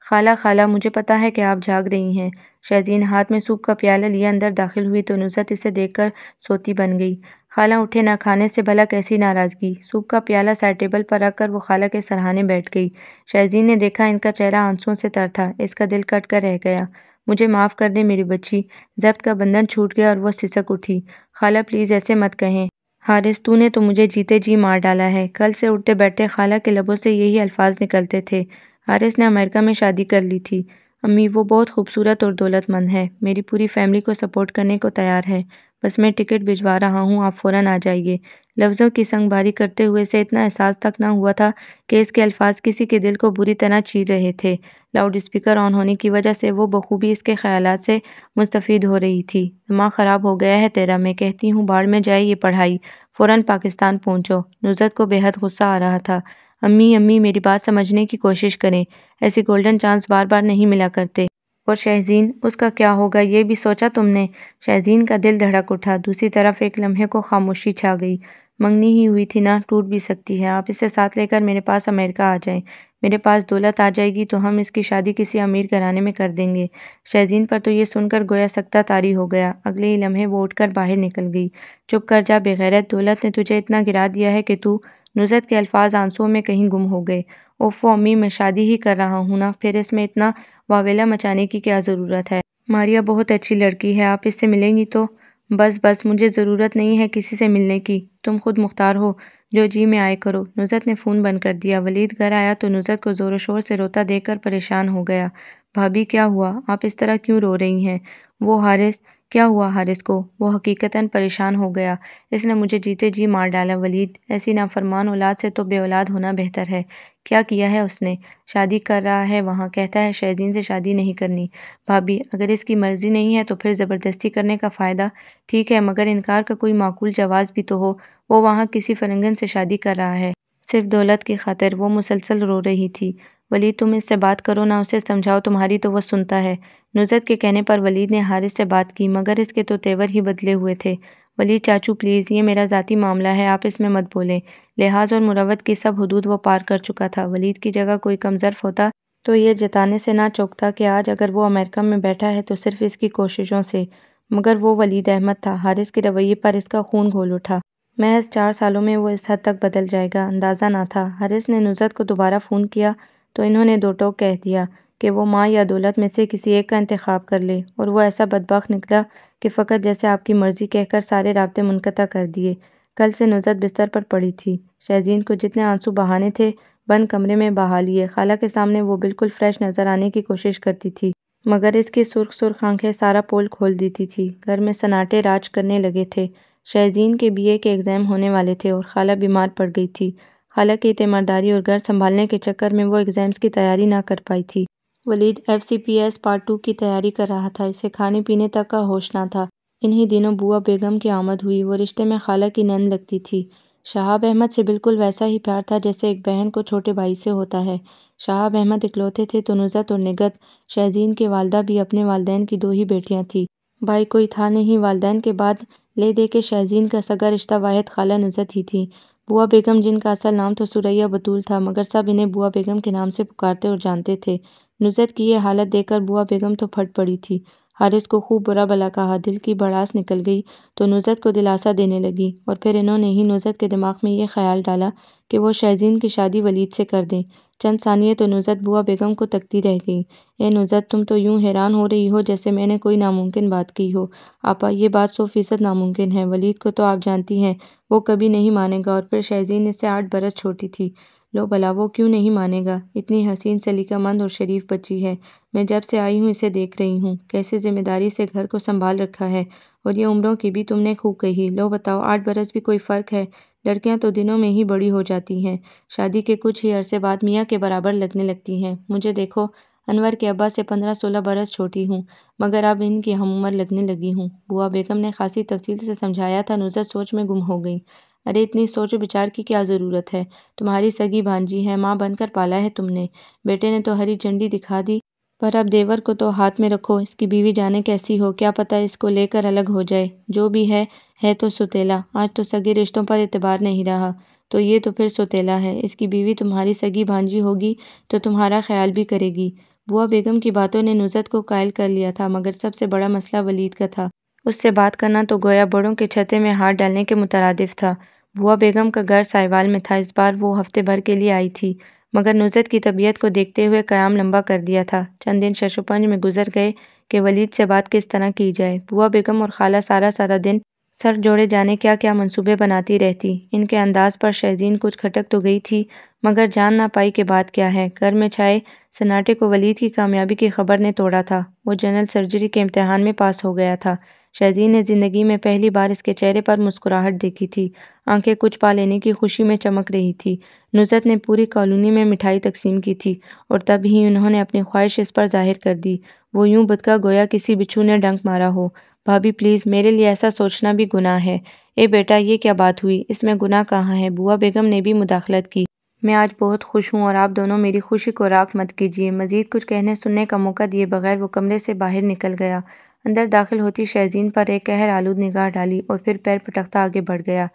खाला खाला मुझे पता है कि आप जाग रही हैं शहजीन हाथ में सूप का प्याला लिए अंदर दाखिल हुई तो नुसरत इसे देखकर सोती बन गई खाला उठे ना खाने से भला कैसी नाराज़गी सूप का प्याला सा टेबल पर रखकर वो खाला के सरहाने बैठ गई शहजीन ने देखा इनका चेहरा आंसुओं से तर था इसका दिल कट कर रह गया मुझे माफ़ कर दे मेरी बच्ची जब्त का बंधन छूट गया और वह सिसक उठी खाला प्लीज़ ऐसे मत कहें हारिस तूने तो मुझे जीते जी मार डाला है कल से उठते बैठते खाला के लबों से यही अल्फाज निकलते थे हारिस ने अमेरिका में शादी कर ली थी अम्मी वो बहुत खूबसूरत और दौलतमंद है मेरी पूरी फैमिली को सपोर्ट करने को तैयार है बस मैं टिकट भिजवा रहा हूँ आप फ़ौरन आ जाइए लफ्ज़ों की संगबारी करते हुए से इतना एहसास तक ना हुआ था कि इसके अल्फाज किसी के दिल को बुरी तरह चीर रहे थे लाउड स्पीकर ऑन होने की वजह से वो बखूबी इसके ख्याल से मुस्तफ़ हो रही थी दिमाग ख़राब हो गया है तेरा मैं कहती हूँ बाढ़ में जाए ये पढ़ाई फ़ौर पाकिस्तान पहुँचो नुजरत को बेहद गुस्सा आ रहा था अम्मी अम्मी मेरी बात समझने की कोशिश करें ऐसी गोल्डन चांस बार बार नहीं मिला करते और शहजीन उसका क्या होगा ये भी सोचा तुमने शहजीन का दिल धड़क उठा दूसरी तरफ एक लम्हे को खामोशी छा गई मंगनी ही हुई थी ना टूट भी सकती है आप इसे साथ लेकर मेरे पास अमेरिका आ जाएं मेरे पास दौलत आ जाएगी तो हम इसकी शादी किसी अमीर घराने में कर देंगे शहजीन पर तो ये सुनकर गोया सकता तारी हो गया अगले ही लम्हे वो उठकर बाहर निकल गई चुप कर जा बेगैरत दौलत ने तुझे इतना गिरा दिया है कि तू नुसरत के अल्फाज आंसुओं में कहीं गुम हो गए ओफो अम्मी मैं शादी ही कर रहा हूँ ना फिर इसमें इतना वावेला मचाने की क्या ज़रूरत है मारिया बहुत अच्छी लड़की है आप इससे मिलेंगी तो बस बस मुझे ज़रूरत नहीं है किसी से मिलने की तुम खुद मुख्तार हो जो जी में आए करो नुजरत ने फ़ोन बंद कर दिया वलीद घर आया तो नुजरत को ज़ोरों शोर से रोता देखकर परेशान हो गया भाभी क्या हुआ आप इस तरह क्यों रो रही हैं वो हारिस क्या हुआ हारिस को वो हकीक़ता परेशान हो गया इसने मुझे जीते जी मार डाला वलीद ऐसी नाफरमान औलाद से तो औलाद होना बेहतर है क्या किया है उसने शादी कर रहा है वहाँ कहता है शहजीन से शादी नहीं करनी भाभी अगर इसकी मर्ज़ी नहीं है तो फिर ज़बरदस्ती करने का फ़ायदा ठीक है मगर इनकार का कोई माकूल जवाब भी तो हो वो वहाँ किसी फरंगन से शादी कर रहा है सिर्फ दौलत की खातिर वो मुसलसल रो रही थी वलीद तुम इससे बात करो ना उसे समझाओ तुम्हारी तो वह सुनता है नुजरत के कहने पर वलीद ने हारिस से बात की मगर इसके तो तेवर ही बदले हुए थे वलीद चाचू प्लीज़ ये मेरा ज़ाती मामला है आप इसमें मत बोलें लिहाज और मुरवत की सब हदूद वो पार कर चुका था वलीद की जगह कोई कमज़र्फ होता तो ये जताने से ना चौंकता कि आज अगर वो अमेरिका में बैठा है तो सिर्फ इसकी कोशिशों से मगर वो वलीद अहमद था हारिस के रवैये पर इसका खून घोल उठा महज चार सालों में वो इस हद तक बदल जाएगा अंदाज़ा ना था हारिस ने नुजरत को दोबारा फ़ोन किया तो इन्होंने दो टोक कह दिया कि वो माँ या दौलत में से किसी एक का इंतखब कर ले और वह ऐसा बदबाख निकला कि फ़कत जैसे आपकी मर्ज़ी कहकर सारे रबते मुनक़ा कर दिए कल से नुजत बिस्तर पर पड़ी थी शहजीन को जितने आंसू बहाने थे बंद कमरे में बहा लिए खाला के सामने वो बिल्कुल फ्रेश नज़र आने की कोशिश करती थी मगर इसकी सुर्ख सुर्ख आंखें सारा पोल खोल देती थी घर में सनाटे राज करने लगे थे शहजीन के बीए के एग्ज़ाम होने वाले थे और खाला बीमार पड़ गई थी हालांकि ईमानदारी और घर संभालने के चक्कर में वो एग्ज़ाम्स की तैयारी ना कर पाई थी Waleed F C P S part two की तैयारी कर रहा था इसे खाने पीने तक का होश ना था इन्हीं दिनों बुआ बेगम की आमद हुई वो रिश्ते में खाला की नंद लगती थी शहाब अहमद से बिल्कुल वैसा ही प्यार था जैसे एक बहन को छोटे भाई से होता है शहाब अहमद इकलौते थे तो नुजत और निगत शहजीन के वालदा भी अपने वालदेन की दो ही बेटियाँ थीं भाई कोई था नहीं वालदेन के बाद ले दे के शहजीन का सगा रिश्ता वाहिद खाला नुजत ही थी बुआ बेगम जिनका असल नाम तो सुरैया बतूल था मगर सब इन्हें बुआ बेगम के नाम से पुकारते और जानते थे नुसरत की यह हालत देखकर बुआ बेगम तो फट पड़ी थी हारिस को खूब बुरा भला कहा दिल की भड़ास निकल गई तो नुसरत को दिलासा देने लगी और फिर इन्होंने ही नुसरत के दिमाग में यह ख्याल डाला कि वो शहजीन की शादी वलीद से कर दें चंद सानिए तो नुजत बुआ बेगम को तकती रह गई ए नुजत तुम तो यूं हैरान हो रही हो जैसे मैंने कोई नामुमकिन बात की हो आपा ये बात सौ फीसद नामुमकिन है वलीद को तो आप जानती हैं वो कभी नहीं मानेगा और फिर शहजीन इससे आठ बरस छोटी थी लो भला वो क्यों नहीं मानेगा इतनी हसीन सलीकामंद और शरीफ बच्ची है मैं जब से आई हूँ इसे देख रही हूँ कैसे जिम्मेदारी से घर को संभाल रखा है और ये उम्रों की भी तुमने खूब कही लो बताओ आठ बरस भी कोई फ़र्क है लड़कियां तो दिनों में ही बड़ी हो जाती हैं शादी के कुछ ही अरसे बाद मियाँ के बराबर लगने लगती हैं मुझे देखो अनवर के अब्बा से पंद्रह सोलह बरस छोटी हूँ मगर अब इनकी हम उम्र लगने लगी हूँ बुआ बेगम ने खासी तफसील से समझाया था नुजर सोच में गुम हो गई अरे इतनी सोच विचार की क्या ज़रूरत है तुम्हारी सगी भांजी है माँ बनकर पाला है तुमने बेटे ने तो हरी झंडी दिखा दी पर अब देवर को तो हाथ में रखो इसकी बीवी जाने कैसी हो क्या पता इसको लेकर अलग हो जाए जो भी है है तो सुतेला आज तो सगे रिश्तों पर एतबार नहीं रहा तो ये तो फिर सुतीला है इसकी बीवी तुम्हारी सगी भांजी होगी तो तुम्हारा ख्याल भी करेगी बुआ बेगम की बातों ने नुजत को कायल कर लिया था मगर सबसे बड़ा मसला वलीद का था उससे बात करना तो गोया बड़ों के छते में हाथ डालने के मुतरदफ था बुआ बेगम का घर साहिवाल में था इस बार वो हफ्ते भर के लिए आई थी मगर नुजत की तबीयत को देखते हुए क्याम लंबा कर दिया था चंद दिन शशोपंज में गुजर गए कि वलीद से बात किस तरह की जाए बुआ बेगम और खाला सारा सारा दिन सर जोड़े जाने क्या क्या मंसूबे बनाती रहती इनके अंदाज पर शहजीन कुछ खटक तो गई थी मगर जान ना पाई कि बात क्या है घर में छाए सन्नाटे को वलीद की कामयाबी की खबर ने तोड़ा था वो जनरल सर्जरी के इम्तहान में पास हो गया था शहजीन ने ज़िंदगी में पहली बार इसके चेहरे पर मुस्कुराहट देखी थी आंखें कुछ पा लेने की खुशी में चमक रही थी नुजरत ने पूरी कॉलोनी में मिठाई तकसीम की थी और तब ही उन्होंने अपनी ख्वाहिश इस पर जाहिर कर दी वो यूं बदका गोया किसी बिच्छू ने डंक मारा हो भाभी प्लीज़ मेरे लिए ऐसा सोचना भी गुनाह है ए बेटा ये क्या बात हुई इसमें गुनाह कहाँ है बुआ बेगम ने भी मुदाखलत की मैं आज बहुत खुश हूँ और आप दोनों मेरी खुशी को राख मत कीजिए मज़ीद कुछ कहने सुनने का मौका दिए बगैर वो कमरे से बाहर निकल गया अंदर दाखिल होती शहजीन पर एक कहर आलूद निगाह डाली और फिर पैर पटकता आगे बढ़ गया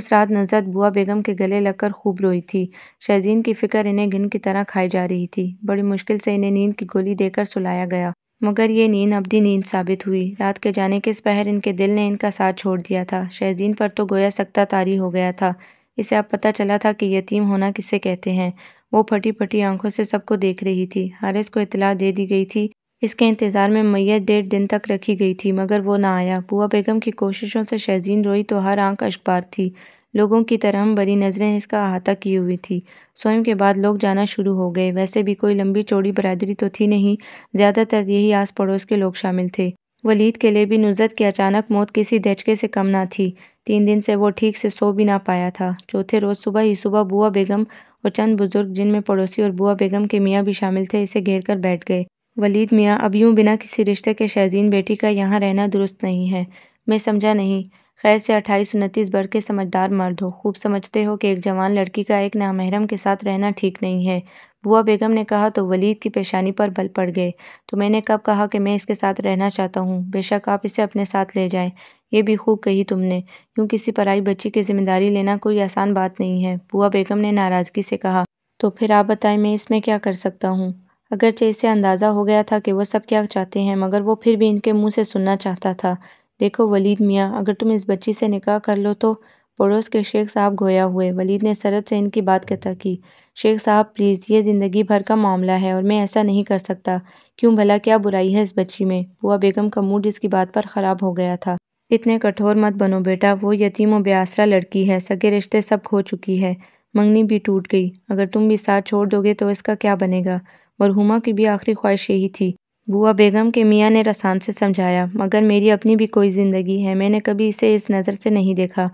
उस रात नजरत बुआ बेगम के गले लगकर खूब रोई थी शहजीन की फ़िक्र इन्हें घिन की तरह खाई जा रही थी बड़ी मुश्किल से इन्हें नींद की गोली देकर सुलाया गया मगर ये नींद भी नींद साबित हुई रात के जाने के इस पहर इनके दिल ने इनका साथ छोड़ दिया था शहजीन पर तो गोया सकता तारी हो गया था इसे अब पता चला था कि यतीम होना किसे कहते हैं वो फटी फटी आंखों से सबको देख रही थी हारिस को इतला दे दी गई थी इसके इंतज़ार में मैयत डेढ़ दिन तक रखी गई थी मगर वो ना आया बुआ बेगम की कोशिशों से शहजीन रोई तो हर आंख अशबार थी लोगों की तरह बड़ी नज़रें इसका अहाता की हुई थी स्वयं के बाद लोग जाना शुरू हो गए वैसे भी कोई लंबी चौड़ी बरादरी तो थी नहीं ज़्यादातर यही आस पड़ोस के लोग शामिल थे वलीद के लिए भी नुजरत की अचानक मौत किसी धचके से कम ना थी तीन दिन से वो ठीक से सो भी ना पाया था चौथे रोज़ सुबह ही सुबह बुआ बेगम और चंद बुजुर्ग जिनमें पड़ोसी और बुआ बेगम के मियाँ भी शामिल थे इसे घेर कर बैठ गए वलीद मियाँ अब यूं बिना किसी रिश्ते के शहजीन बेटी का यहाँ रहना दुरुस्त नहीं है मैं समझा नहीं खैर से अट्ठाईस उनतीस बढ़ के समझदार मर्द हो खूब समझते हो कि एक जवान लड़की का एक नामहरम के साथ रहना ठीक नहीं है बुआ बेगम ने कहा तो वलीद की पेशानी पर बल पड़ गए तो मैंने कब कहा कि मैं इसके साथ रहना चाहता हूँ बेशक आप इसे अपने साथ ले जाएं ये भी खूब कही तुमने यूँ किसी पराई बच्ची की जिम्मेदारी लेना कोई आसान बात नहीं है बुआ बेगम ने नाराज़गी से कहा तो फिर आप बताएं मैं इसमें क्या कर सकता हूँ अगरचे इसे अंदाज़ा हो गया था कि वह सब क्या चाहते हैं मगर वो फिर भी इनके मुँह से सुनना चाहता था देखो वलीद मियाँ अगर तुम इस बच्ची से निकाह कर लो तो पड़ोस के शेख साहब गोया हुए वलीद ने सरद से इनकी बात कथा की शेख साहब प्लीज़ ये ज़िंदगी भर का मामला है और मैं ऐसा नहीं कर सकता क्यों भला क्या बुराई है इस बच्ची में बुआ बेगम का मूड इसकी बात पर ख़राब हो गया था इतने कठोर मत बनो बेटा वो यतीम व ब्यासरा लड़की है सगे रिश्ते सब खो चुकी है मंगनी भी टूट गई अगर तुम भी साथ छोड़ दोगे तो इसका क्या बनेगा मरहुमा की भी आखिरी ख्वाहिश यही थी बुआ बेगम के मियाँ ने रसान से समझाया मगर मेरी अपनी भी कोई ज़िंदगी है मैंने कभी इसे इस नज़र से नहीं देखा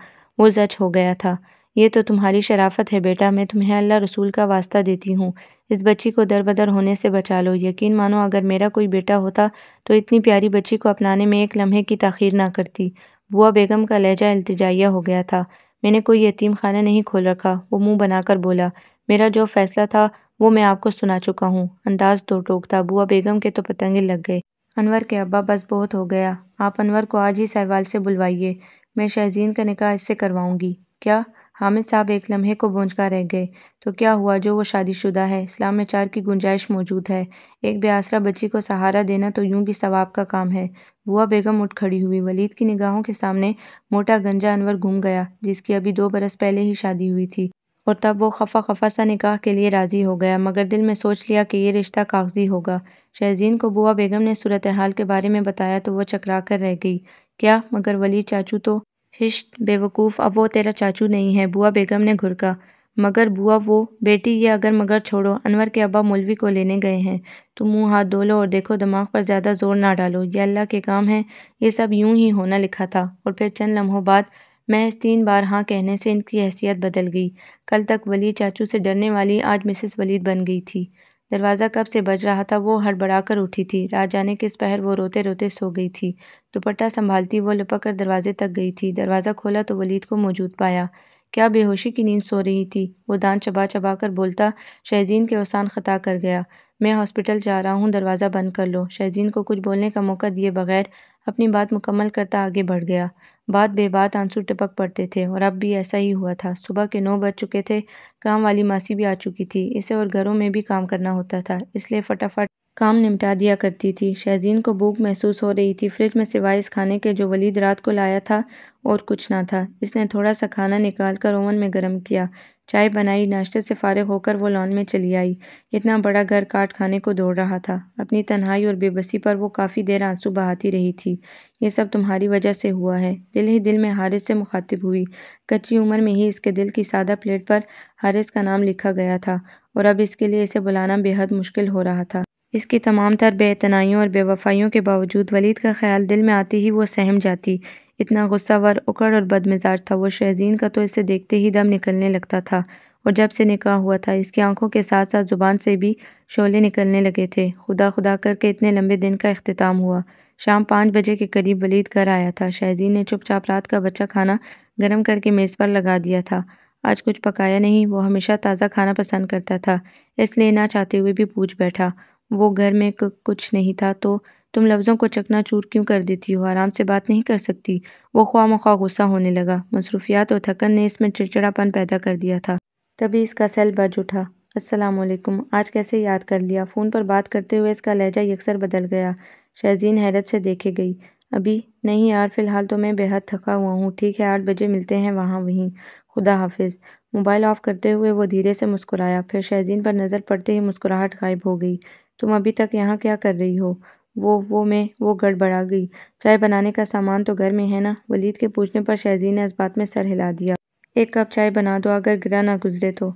वो जच हो गया था ये तो तुम्हारी शराफत है बेटा मैं तुम्हें अल्लाह रसूल का वास्ता देती हूँ इस बच्ची को दर बदर होने से बचा लो यकीन मानो अगर मेरा कोई बेटा होता तो इतनी प्यारी बच्ची को अपनाने में एक लम्हे की तखीर ना करती बुआ बेगम का लहजा अल्तजाइया हो गया था मैंने कोई यतीम खाना नहीं खोल रखा वो मुंह बनाकर बोला मेरा जो फैसला था वो मैं आपको सुना चुका हूँ अंदाज दो तो टोकता बुआ बेगम के तो पतंगे लग गए अनवर के अब्बा बस बहुत हो गया आप अनवर को आज ही सहवाल से बुलवाइए मैं शहजीन का निकाह इससे करवाऊंगी क्या हामिद साहब एक लम्हे को बोझका रह गए तो क्या हुआ जो वो शादीशुदा है इस्लाम में चार की गुंजाइश मौजूद है एक ब्यासरा बच्ची को सहारा देना तो यूं भी सवाब का काम है बुआ बेगम उठ खड़ी हुई वलीद की निगाहों के सामने मोटा गंजा अनवर घूम गया जिसकी अभी दो बरस पहले ही शादी हुई थी और तब वो खफा खफा सा निकाह के लिए राज़ी हो गया मगर दिल में सोच लिया कि ये रिश्ता कागजी होगा शहजीन को बुआ बेगम ने सूरत हाल के बारे में बताया तो वह चकरा कर रह गई क्या मगर वली चाचू तो हिश बेवकूफ़ अब वो तेरा चाचू नहीं है बुआ बेगम ने घुरका मगर बुआ वो बेटी ये अगर मगर छोड़ो अनवर के अबा मौलवी को लेने गए हैं तो मुंह हाथ धो लो और देखो दिमाग पर ज़्यादा जोर ना डालो ये अल्लाह के काम है ये सब यूं ही होना लिखा था और फिर चंद लम्हों बाद महज तीन बार हाँ कहने से इनकी हैसियत बदल गई कल तक वली चाचू से डरने वाली आज मिसेस वलीद बन गई थी दरवाज़ा कब से बज रहा था वो हड़बड़ा कर उठी थी रात जाने किस पहर वो रोते रोते सो गई थी दुपट्टा संभालती वो लपक कर दरवाजे तक गई थी दरवाज़ा खोला तो वलीद को मौजूद पाया क्या बेहोशी की नींद सो रही थी वो दान चबा चबा कर बोलता शहजीन के औसान ख़ता कर गया मैं हॉस्पिटल जा रहा हूँ दरवाज़ा बंद कर लो शहजीन को कुछ बोलने का मौका दिए बगैर अपनी बात मुकम्मल करता आगे बढ़ गया बात बेबात आंसू टपक पड़ते थे और अब भी ऐसा ही हुआ था सुबह के नौ बज चुके थे काम वाली मासी भी आ चुकी थी इसे और घरों में भी काम करना होता था इसलिए फटाफट काम निपटा दिया करती थी शहजीन को भूख महसूस हो रही थी फ्रिज में सिवाय इस खाने के जो वलीद रात को लाया था और कुछ ना था इसने थोड़ा सा खाना निकाल कर ओवन में गर्म किया चाय बनाई नाश्ते से फ़ारिग होकर वो लॉन में चली आई इतना बड़ा घर काट खाने को दौड़ रहा था अपनी तन्हाई और बेबसी पर वो काफ़ी देर आंसू बहाती रही थी ये सब तुम्हारी वजह से हुआ है दिल ही दिल में हारिस से मुखातिब हुई कच्ची उम्र में ही इसके दिल की सादा प्लेट पर हारिस का नाम लिखा गया था और अब इसके लिए इसे बुलाना बेहद मुश्किल हो रहा था इसकी तमाम तर बेतनाइयों और बेवफाइयों के बावजूद वलीद का ख्याल दिल में आते ही वो सहम जाती इतना गुस्सावर उकड़ और बदमिजाज था वो शहजीन का तो इसे देखते ही दम निकलने लगता था और जब से निकाह हुआ था इसकी आंखों के साथ साथ ज़ुबान से भी शोले निकलने लगे थे खुदा खुदा करके इतने लंबे दिन का अख्ताम हुआ शाम पाँच बजे के करीब वलीद घर आया था शहजीन ने चुपचाप रात का बच्चा खाना गर्म करके मेज़ पर लगा दिया था आज कुछ पकाया नहीं वो हमेशा ताज़ा खाना पसंद करता था इसलिए ना चाहते हुए भी पूछ बैठा वो घर में कुछ नहीं था तो तुम लफ्ज़ों को चकनाचूर क्यों कर देती हो आराम से बात नहीं कर सकती वो ख्वा मख्वा गुस्सा होने लगा मसरूफियात और थकन ने इसमें चिड़चिड़ापन पैदा कर दिया था तभी इसका सेल बज उठा असलकुम आज कैसे याद कर लिया फ़ोन पर बात करते हुए इसका लहजा यकसर बदल गया शहजीन हैरत से देखे गई अभी नहीं यार फ़िलहाल तो मैं बेहद थका हुआ हूँ ठीक है आठ बजे मिलते हैं वहाँ वहीं खुदा हाफिज मोबाइल ऑफ़ करते हुए वो धीरे से मुस्कुराया फिर शहजीन पर नज़र पड़ते ही मुस्कुराहट गायब हो गई तुम अभी तक यहाँ क्या कर रही हो वो वो मैं वो गड़बड़ा गई चाय बनाने का सामान तो घर में है ना वलीद के पूछने पर शहजी ने इस बात में सर हिला दिया एक कप चाय बना दो अगर गिरा ना गुजरे तो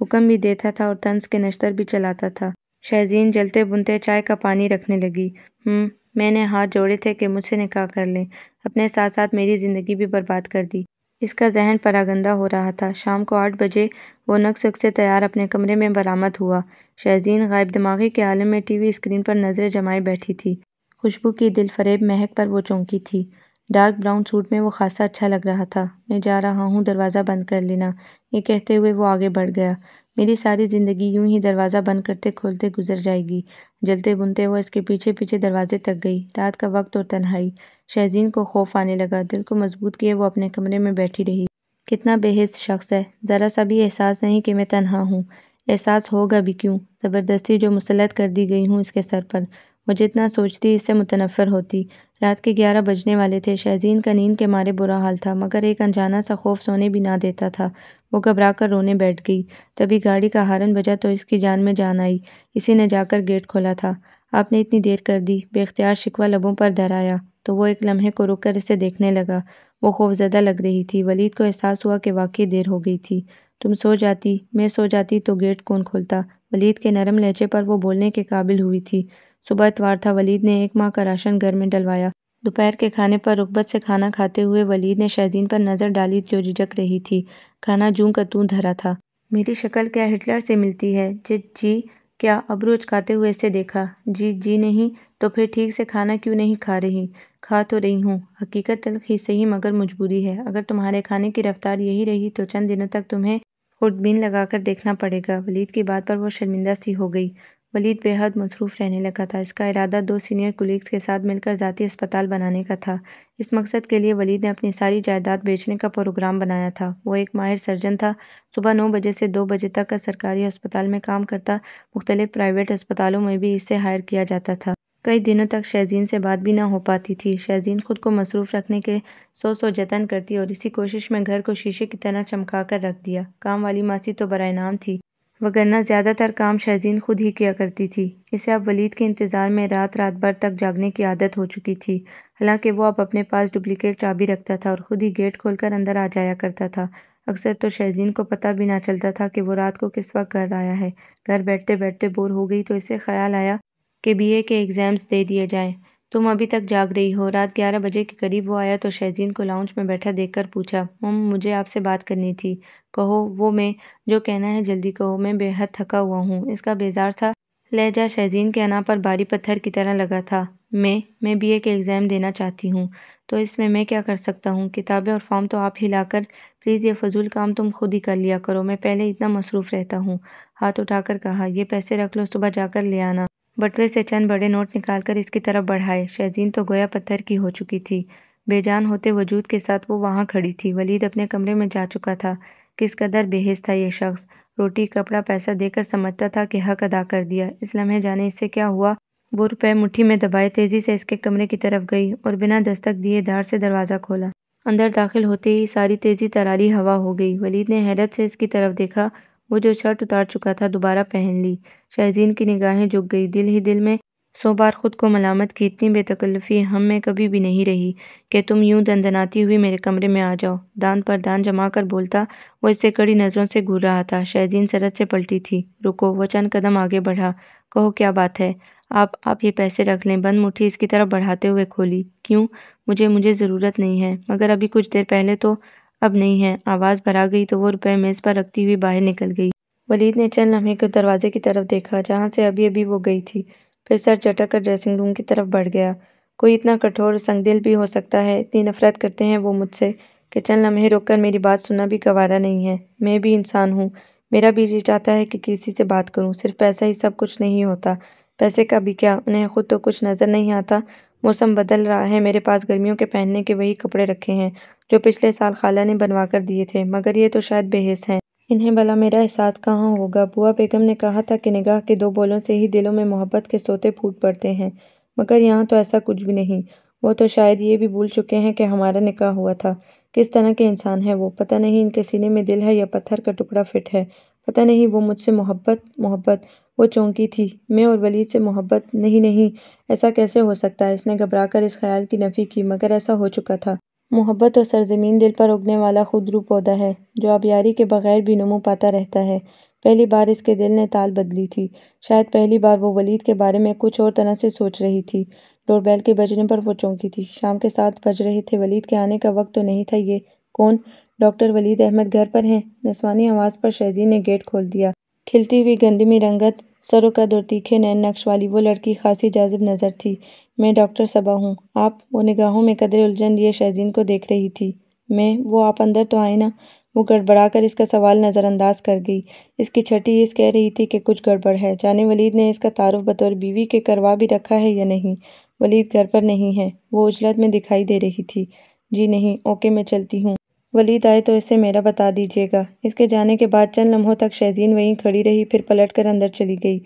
हुक्म भी देता था और तंस के नश्तर भी चलाता था शहजीन जलते बुनते चाय का पानी रखने लगी हम्म, मैंने हाथ जोड़े थे कि मुझसे निकाह कर लें अपने साथ साथ मेरी ज़िंदगी भी बर्बाद कर दी इसका जहन परागंदा हो रहा था। शाम को आठ बजे वो नक्श से तैयार अपने कमरे में बरामद हुआ। शहजीन ग़ायब दिमागी के आलम में टीवी स्क्रीन पर नज़रें जमाए बैठी थी। खुशबू की दिलफरेब महक पर वो चौंकी थी। डार्क ब्राउन सूट में वो खासा अच्छा लग रहा था। मैं जा रहा हूँ, दरवाज़ा बंद कर लेना, ये कहते हुए वो आगे बढ़ गया। मेरी सारी ज़िंदगी यूं ही दरवाज़ा बंद करते खोलते गुजर जाएगी जलते बुनते वो इसके पीछे पीछे दरवाजे तक गई रात का वक्त और तन्हाई शहजीन को खौफ आने लगा दिल को मजबूत किए वो अपने कमरे में बैठी रही कितना बेहिस शख्स है ज़रा सा भी एहसास नहीं कि मैं तनहा हूँ एहसास होगा भी क्यों ज़बरदस्ती जो मुसलत कर दी गई हूँ इसके सर पर वो जितना सोचती इससे मुतनफ़र होती रात के ग्यारह बजने वाले थे शहजीन का नींद के मारे बुरा हाल था मगर एक अनजाना सा खौफ सोने भी ना देता था वो घबरा कर रोने बैठ गई तभी गाड़ी का हारन बजा तो इसकी जान में जान आई इसी ने जाकर गेट खोला था आपने इतनी देर कर दी बेख्तियार शिकवा लबों पर धराया तो वो एक लम्हे को रुक कर इसे देखने लगा वो खौफजदा लग रही थी वलीद को एहसास हुआ कि वाकई देर हो गई थी तुम सो जाती मैं सो जाती तो गेट कौन खोलता वलीद के नरम लहजे पर वो बोलने के काबिल हुई थी सुबह इतवार था वलीद ने एक माह का राशन घर में डलवाया दोपहर के खाने पर रुकबत से खाना खाते हुए वलीद ने शहजीन पर नज़र डाली जो झिझक रही थी खाना जूं का तू धरा था मेरी शक्ल क्या हिटलर से मिलती है जी जी क्या अबरू उचकाते हुए इसे देखा जी जी नहीं तो फिर ठीक से खाना क्यों नहीं खा रही खा तो रही हूँ हकीकत तलख ही सही मगर मजबूरी है अगर तुम्हारे खाने की रफ्तार यही रही तो चंद दिनों तक तुम्हें खुदबीन लगाकर देखना पड़ेगा वलीद की बात पर वो शर्मिंदा सी हो गई वलीद बेहद मसरूफ़ रहने लगा था इसका इरादा दो सीनियर कुलीग्स के साथ मिलकर जतीी अस्पताल बनाने का था इस मकसद के लिए वलीद ने अपनी सारी जायदाद बेचने का प्रोग्राम बनाया था वो एक माहिर सर्जन था सुबह नौ बजे से दो बजे तक का सरकारी अस्पताल में काम करता मुख्तलि प्राइवेट अस्पतालों में भी इसे हायर किया जाता था कई दिनों तक शहजीन से बात भी ना हो पाती थी शहजीन खुद को मसरूफ़ रखने के सो सो जतन करती और इसी कोशिश में घर को शीशे की तरह चमका कर रख दिया काम वाली मासी तो बरए नाम थी वगरना ज़्यादातर काम शहजीन खुद ही किया करती थी इसे अब वलीद के इंतज़ार में रात रात भर तक जागने की आदत हो चुकी थी हालांकि वो अब अपने पास डुप्लिकेट चाबी रखता था और ख़ुद ही गेट खोलकर अंदर आ जाया करता था अक्सर तो शहजीन को पता भी ना चलता था कि वो रात को किस वक्त घर आया है घर बैठते बैठते बोर हो गई तो इसे ख्याल आया कि बी के एग्ज़ाम्स दे दिए जाएँ तुम अभी तक जाग रही हो रात ग्यारह बजे के करीब वो आया तो शहजीन को लाउंज में बैठा देखकर पूछा मम मुझे आपसे बात करनी थी कहो वो मैं जो कहना है जल्दी कहो मैं बेहद थका हुआ हूँ इसका बेजार था लहजा शहजीन के अना पर बारी पत्थर की तरह लगा था मैं मैं बीए के एग्ज़ाम देना चाहती हूँ तो इसमें मैं क्या कर सकता हूँ किताबें और फॉर्म तो आप ही लाकर प्लीज़ ये फजूल काम तुम खुद ही कर लिया करो मैं पहले इतना मसरूफ़ रहता हूँ हाथ उठाकर कहा यह पैसे रख लो सुबह जाकर ले आना बटवे से चंद बड़े नोट निकालकर इसकी तरफ बढ़ाए शहजीन तो गोया पत्थर की हो चुकी थी बेजान होते वजूद के साथ वो वहाँ खड़ी थी वलीद अपने कमरे में जा चुका था किस कदर बेहस था यह शख्स रोटी कपड़ा पैसा देकर समझता था कि हक अदा कर दिया इस लम्हे जाने इससे क्या हुआ वो रुपए मुठ्ठी में दबाए तेज़ी से इसके कमरे की तरफ गई और बिना दस्तक दिए धार से दरवाज़ा खोला अंदर दाखिल होते ही सारी तेज़ी तराली हवा हो गई वलीद ने हैरत से इसकी तरफ देखा वो जो शर्ट उतार चुका था दोबारा पहन ली शहजीन की निगाहें झुक गई दिल ही दिल में सो बार खुद को मलामत की इतनी बेतकल्फ़ी हम में कभी भी नहीं रही कि तुम यूं दंदनाती हुई मेरे कमरे में आ जाओ दान पर दान जमा कर बोलता वो इससे कड़ी नज़रों से घूर रहा था शाहजीन सरहद से पलटी थी रुको वह चंद कदम आगे बढ़ा कहो क्या बात है आप आप ये पैसे रख लें बंद मुठ्ठी इसकी तरफ बढ़ाते हुए खोली क्यों मुझे मुझे ज़रूरत नहीं है मगर अभी कुछ देर पहले तो अब नहीं है आवाज़ भरा गई तो वो रुपए मेज़ पर रखती हुई बाहर निकल गई वलीद ने चंद लम्हे के दरवाजे की तरफ देखा जहाँ से अभी अभी वो गई थी फिर सर चटक कर ड्रेसिंग रूम की तरफ बढ़ गया कोई इतना कठोर संगदिल भी हो सकता है इतनी नफरत करते हैं वो मुझसे कि चंद लम्हे रोक कर मेरी बात सुनना भी गवारा नहीं है मैं भी इंसान हूँ मेरा भी ये चाहता है कि किसी से बात करूँ सिर्फ पैसा ही सब कुछ नहीं होता पैसे का भी क्या उन्हें खुद तो कुछ नज़र नहीं आता मौसम बदल रहा है मेरे पास गर्मियों के पहनने के वही कपड़े रखे हैं जो पिछले साल खाला ने बनवा कर दिए थे मगर ये तो शायद बेहस हैं इन्हें भला मेरा एहसास कहाँ होगा बुआ बेगम ने कहा था कि निगाह के दो बोलों से ही दिलों में मोहब्बत के सोते फूट पड़ते हैं मगर यहाँ तो ऐसा कुछ भी नहीं वो तो शायद ये भी भूल चुके हैं कि हमारा निकाह हुआ था किस तरह के इंसान है वो पता नहीं इनके सीने में दिल है या पत्थर का टुकड़ा फिट है पता नहीं वो मुझसे मोहब्बत मोहब्बत वो चौंकी थी मैं और वलीद से मोहब्बत नहीं नहीं ऐसा कैसे हो सकता है इसने घबरा कर इस ख्याल की नफ़ी की मगर ऐसा हो चुका था मोहब्बत और सरजमीन दिल पर उगने वाला खुदरू पौधा है जो अब यारी के बगैर भी नमो पाता रहता है पहली बार इसके दिल ने ताल बदली थी शायद पहली बार वो वलीद के बारे में कुछ और तरह से सोच रही थी डोरबेल के बजने पर वो चौंकी थी शाम के साथ बज रहे थे वलीद के आने का वक्त तो नहीं था ये कौन डॉक्टर वलीद अहमद घर पर हैं नस्वानी आवाज़ पर शहजी ने गेट खोल दिया खिलती हुई गंदमी रंगत सरों का और तीखे नैन नक्श वाली वो लड़की खासी जाजिब नज़र थी मैं डॉक्टर सबा हूँ आप वो निगाहों में कदर उलझन लिए शहजीन को देख रही थी मैं वो आप अंदर तो आए ना वो गड़बड़ा कर इसका सवाल नज़रअंदाज कर गई इसकी छठी इस कह रही थी कि कुछ गड़बड़ है जाने वलीद ने इसका तारुफ बतौर बीवी के करवा भी रखा है या नहीं वलीद घर पर नहीं है वो उजलत में दिखाई दे रही थी जी नहीं ओके मैं चलती हूँ वलीद आए तो इसे मेरा बता दीजिएगा इसके जाने के बाद चंद लम्हों तक शहजीन वहीं खड़ी रही फिर पलट कर अंदर चली गई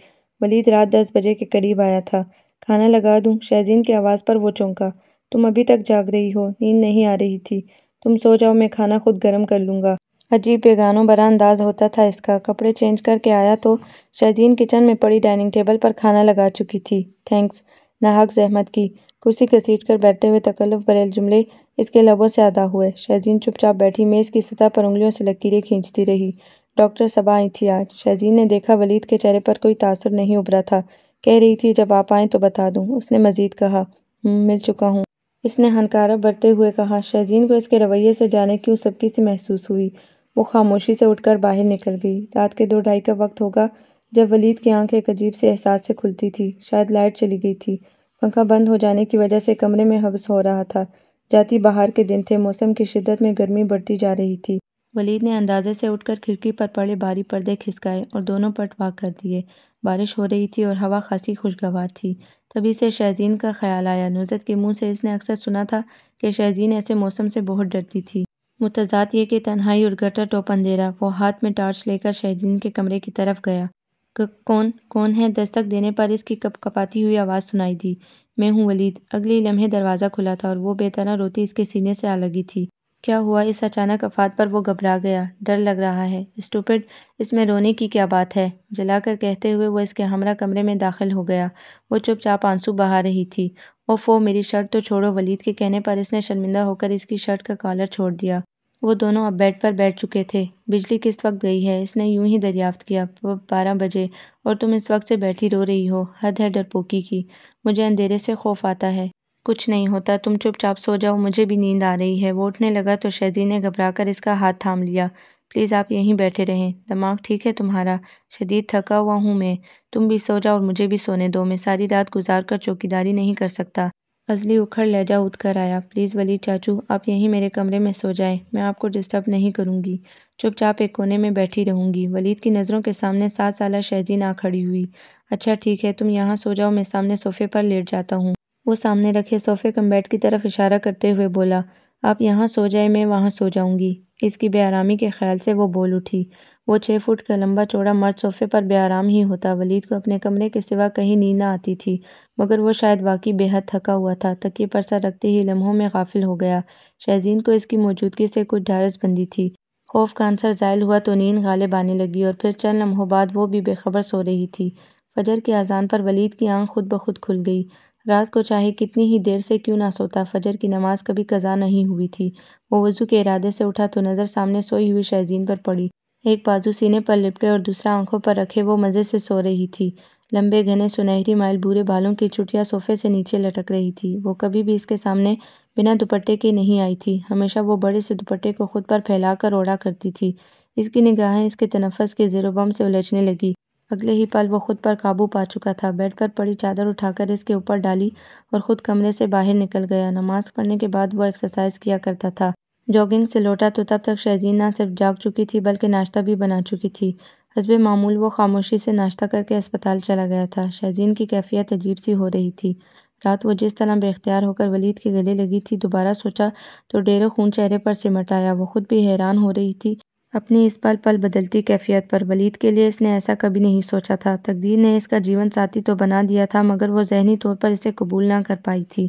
वलीद रात दस बजे के करीब आया था खाना लगा दूँ शहजीन की आवाज़ पर वो चौंका तुम अभी तक जाग रही हो नींद नहीं आ रही थी तुम सो जाओ मैं खाना खुद गर्म कर लूँगा अजीब बेगानों बरा अंदाज होता था इसका कपड़े चेंज करके आया तो शहजीन किचन में पड़ी डाइनिंग टेबल पर खाना लगा चुकी थी थैंक्स नाहक जहमत की कुर्सी घसीट कर बैठते हुए तकल्लुफ बरेल जुमले इसके लबों से अदा हुए शहजीन चुपचाप बैठी मेज़ की सतह पर उंगलियों से लकीरें खींचती रही डॉक्टर सबा आई थी आज शहजीन ने देखा वलीद के चेहरे पर कोई तासर नहीं उभरा था कह रही थी जब आप आएँ तो बता दूँ उसने मज़ीद कहा हम्म, मिल चुका हूँ इसने हनकारा बरते हुए कहा शहजीन को इसके रवैये से जाने क्यों सबकी सी महसूस हुई वो खामोशी से उठकर बाहर निकल गई रात के दो ढाई का वक्त होगा जब वलीद की आंखें एक अजीब से एहसास से खुलती थी शायद लाइट चली गई थी पंखा बंद हो जाने की वजह से कमरे में हवस हो रहा था जाती बाहर के दिन थे मौसम की शिद्दत में गर्मी बढ़ती जा रही थी वलीद ने अंदाजे से उठकर खिड़की पर पड़े भारी पर्दे खिसकाए और दोनों पट पटवा कर दिए बारिश हो रही थी और हवा खासी खुशगवार थी तभी से शहजीन का ख्याल आया नुजरत के मुंह से इसने अक्सर सुना था कि शहजीन ऐसे मौसम से बहुत डरती थी मुतजात ये कि तन्हाई और गटर टोप अंधेरा वो हाथ में टार्च लेकर शहजीन के कमरे की तरफ गया कौन कौन है दस्तक देने पर इसकी कप कपाती हुई आवाज़ सुनाई दी मैं हूँ वलीद अगले लम्हे दरवाज़ा खुला था और वो बेतरह रोती इसके सीने से आ लगी थी क्या हुआ इस अचानक अफात पर वो घबरा गया डर लग रहा है स्टूपिड इसमें रोने की क्या बात है जलाकर कहते हुए वह इसके हमरा कमरे में दाखिल हो गया वो चुपचाप आंसू बहा रही थी ओफो मेरी शर्ट तो छोड़ो वलीद के कहने पर इसने शर्मिंदा होकर इसकी शर्ट का कॉलर छोड़ दिया वो दोनों अब बेड पर बैठ चुके थे बिजली किस वक्त गई है इसने यूं ही दरियाफ्त किया बारह बजे और तुम इस वक्त से बैठी रो रही हो हद है डरपोकी की मुझे अंधेरे से खौफ आता है कुछ नहीं होता तुम चुपचाप सो जाओ मुझे भी नींद आ रही है वो उठने लगा तो शहजी ने घबराकर इसका हाथ थाम लिया प्लीज़ आप यहीं बैठे रहें दिमाग ठीक है तुम्हारा शदीद थका हुआ हूँ मैं तुम भी सो जाओ और मुझे भी सोने दो मैं सारी रात गुजार कर चौकीदारी नहीं कर सकता अजली उखड़ लहजा उठ कर आया प्लीज़ वली चाचू आप यहीं मेरे कमरे में सो जाएं मैं आपको डिस्टर्ब नहीं करूँगी चुपचाप एक कोने में बैठी रहूँगी वलीद की नज़रों के सामने सात साल शहजीन आ खड़ी हुई अच्छा ठीक है तुम यहाँ सो जाओ मैं सामने सोफे पर लेट जाता हूँ वो सामने रखे सोफ़े कम बेड की तरफ इशारा करते हुए बोला आप यहाँ सो जाए मैं वहाँ सो जाऊँगी इसकी बेआरामी के ख्याल से वो बोल उठी वो छः फुट का लंबा चौड़ा मर्द सोफ़े पर बेआराम ही होता वलीद को अपने कमरे के सिवा कहीं नींद ना आती थी मगर वो शायद वाकई बेहद थका हुआ था तकिए पर सर रखते ही लम्हों में गाफिल हो गया शहजीन को इसकी मौजूदगी से कुछ ढारस बंदी थी खौफ का आंसर जायल हुआ तो नींद गालिब आने लगी और फिर चंद लम्हों बाद वो भी बेखबर सो रही थी फजर की आज़ान पर वलीद की आंख खुद ब खुद खुल गई रात को चाहे कितनी ही देर से क्यों ना सोता फजर की नमाज कभी कज़ा नहीं हुई थी वो वज़ू के इरादे से उठा तो नज़र सामने सोई हुई शैजीन पर पड़ी एक बाजू सीने पर लिपटे और दूसरा आंखों पर रखे वो मज़े से सो रही थी लंबे घने सुनहरी माइल बुरे बालों की चुटिया सोफे से नीचे लटक रही थी वो कभी भी इसके सामने बिना दुपट्टे के नहीं आई थी हमेशा वो बड़े से दुपट्टे को खुद पर फैलाकर ओढ़ा करती थी इसकी निगाहें इसके तनफ़स के बम से उलझने लगी अगले ही पल वो खुद पर काबू पा चुका था बेड पर पड़ी चादर उठाकर इसके ऊपर डाली और ख़ुद कमरे से बाहर निकल गया नमाज़ पढ़ने के बाद वो एक्सरसाइज किया करता था जॉगिंग से लौटा तो तब तक शहजीन ना सिर्फ जाग चुकी थी बल्कि नाश्ता भी बना चुकी थी हसब मामूल वो खामोशी से नाश्ता करके अस्पताल चला गया था शहजीन की कैफियत अजीब सी हो रही थी रात वो जिस तरह बेख्तियार होकर वलीद के गले लगी थी दोबारा सोचा तो डेरे खून चेहरे पर सिमट आया वो खुद भी हैरान हो रही थी अपनी इस पल पल बदलती कैफियत पर वलीद के लिए इसने ऐसा कभी नहीं सोचा था तकदीर ने इसका जीवन साथी तो बना दिया था मगर वो जहनी तौर पर इसे कबूल ना कर पाई थी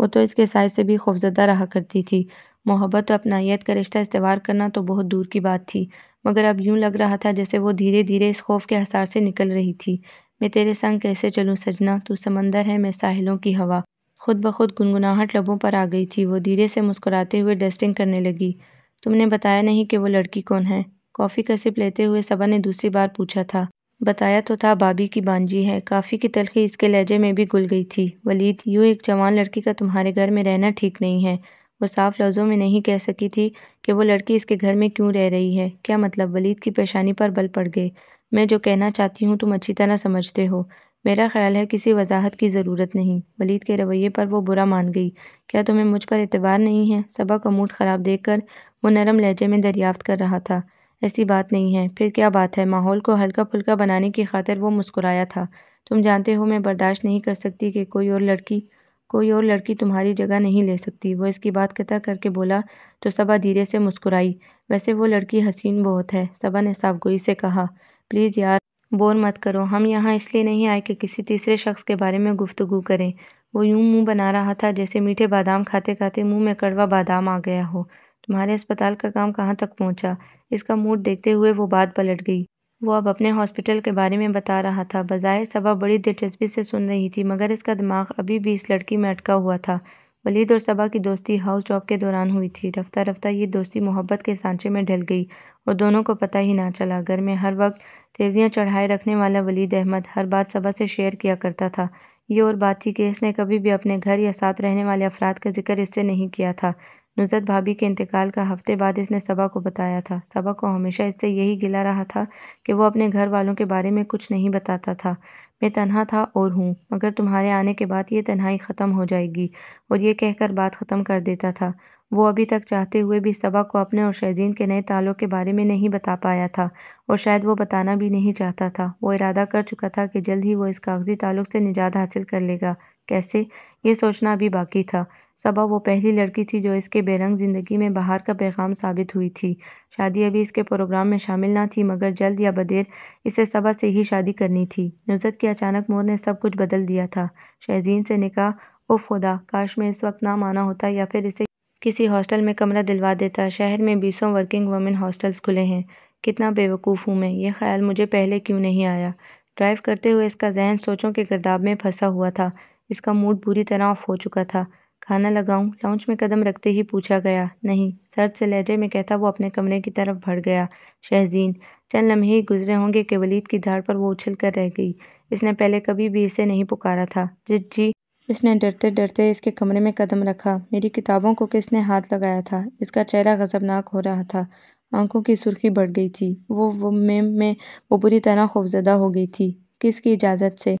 वो तो इसके साय से भी खौफजदा रहा करती थी मोहब्बत और अपनाइत का रिश्ता इस्तेवार करना तो बहुत दूर की बात थी मगर अब यूं लग रहा था जैसे वो धीरे धीरे इस खौफ के हसार से निकल रही थी मैं तेरे संग कैसे चलूँ सजना तू समंदर है मैं साहिलों की हवा खुद ब खुद गुनगुनाहट लबों पर आ गई थी वो धीरे से मुस्कुराते हुए डस्टिंग करने लगी तुमने बताया नहीं कि वो लड़की कौन है कॉफ़ी का सिप लेते हुए सबा ने दूसरी बार पूछा था बताया तो था बाबी की बांझी है काफ़ी की तलखी इसके लहजे में भी घुल गई थी वलीद यूँ एक जवान लड़की का तुम्हारे घर में रहना ठीक नहीं है वो साफ लफ्ज़ों में नहीं कह सकी थी कि वो लड़की इसके घर में क्यों रह रही है क्या मतलब वलीद की पेशानी पर बल पड़ गए मैं जो कहना चाहती हूँ तुम अच्छी तरह समझते हो मेरा ख्याल है किसी वजाहत की ज़रूरत नहीं वलीद के रवैये पर वो बुरा मान गई क्या तुम्हें मुझ पर एतबार नहीं है सबा का मूड ख़राब देख कर वो नरम लहजे में दरियाफ्त कर रहा था ऐसी बात नहीं है फिर क्या बात है माहौल को हल्का फुल्का बनाने की खातिर वो मुस्कुराया था तुम जानते हो मैं बर्दाश्त नहीं कर सकती कि कोई और लड़की कोई और लड़की तुम्हारी जगह नहीं ले सकती वो इसकी बात कथा करके बोला तो सबा धीरे से मुस्कुराई वैसे वो लड़की हसीन बहुत है सबा ने साफगोई से कहा प्लीज़ यार बोर मत करो हम यहाँ इसलिए नहीं आए कि किसी तीसरे शख्स के बारे में गुफ्तु करें वो यूं मुंह बना रहा था जैसे मीठे बादाम खाते खाते मुंह में कड़वा बादाम आ गया हो तुम्हारे अस्पताल का काम कहाँ तक पहुँचा इसका मूड देखते हुए वो बात पलट गई वो अब अपने हॉस्पिटल के बारे में बता रहा था बज़ाहिर सबा बड़ी दिलचस्पी से सुन रही थी मगर इसका दिमाग अभी भी इस लड़की में अटका हुआ था वलीद और सबा की दोस्ती हाउस जॉब के दौरान हुई थी रफ्ता रफ्ता ये दोस्ती मोहब्बत के सांचे में ढल गई और दोनों को पता ही ना चला घर में हर वक्त तेवरियाँ चढ़ाए रखने वाला वलीद अहमद हर बात सबा से शेयर किया करता था ये और बात थी कि इसने कभी भी अपने घर या साथ रहने वाले अफराद का जिक्र इससे नहीं किया था नुसरत भाभी के इंतकाल का हफ्ते बाद इसने सबा को बताया था सबा को हमेशा इससे यही गिला रहा था कि वो अपने घर वालों के बारे में कुछ नहीं बताता था मैं तन्हा था और हूँ मगर तुम्हारे आने के बाद ये तन्हाई ख़त्म हो जाएगी और ये कहकर बात ख़त्म कर देता था वो अभी तक चाहते हुए भी सबा को अपने और शहजीन के नए ताल्लुक़ के बारे में नहीं बता पाया था और शायद वो बताना भी नहीं चाहता था वो इरादा कर चुका था कि जल्द ही वो इस कागज़ी ताल्लुक़ से निजात हासिल कर लेगा कैसे ये सोचना भी बाकी था सबा वो पहली लड़की थी जो इसके बेरंग ज़िंदगी में बाहर का पैगाम साबित हुई थी शादी अभी इसके प्रोग्राम में शामिल ना थी मगर जल्द या बदेर इसे सबा से ही शादी करनी थी नुजरत की अचानक मोर ने सब कुछ बदल दिया था शहजीन से निका उफ खुदा काश में इस वक्त ना माना होता या फिर इसे किसी हॉस्टल में कमरा दिलवा देता शहर में बीसों वर्किंग वमेन हॉस्टल्स खुले हैं कितना बेवकूफ़ हूँ मैं ये ख्याल मुझे पहले क्यों नहीं आया ड्राइव करते हुए इसका जहन सोचों के गर्दाब में फंसा हुआ था इसका मूड पूरी तरह ऑफ हो चुका था खाना लगाऊं लाउंज में कदम रखते ही पूछा गया नहीं सर्द से लहजे में कहता वो अपने कमरे की तरफ भर गया शहजीन चंद लम्हे ही गुजरे होंगे कि वलीद की धार पर वो उछल कर रह गई इसने पहले कभी भी इसे नहीं पुकारा था जिस जी इसने डरते डरते इसके कमरे में कदम रखा मेरी किताबों को किसने हाथ लगाया था इसका चेहरा गजबनाक हो रहा था आंखों की सुर्खी बढ़ गई थी वो वो मेम में वो बुरी तरह खौफजदा हो गई थी किसकी इजाज़त से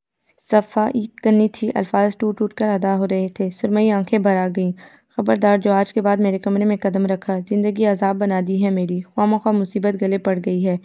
सफ़ा करनी थी अल्फाज टूट टूट कर अदा हो रहे थे सुरमई आंखें भर आ गईं ख़बरदार जो आज के बाद मेरे कमरे में कदम रखा ज़िंदगी अजाब बना दी है मेरी ख्वाम ख्वा मुसीबत गले पड़ गई है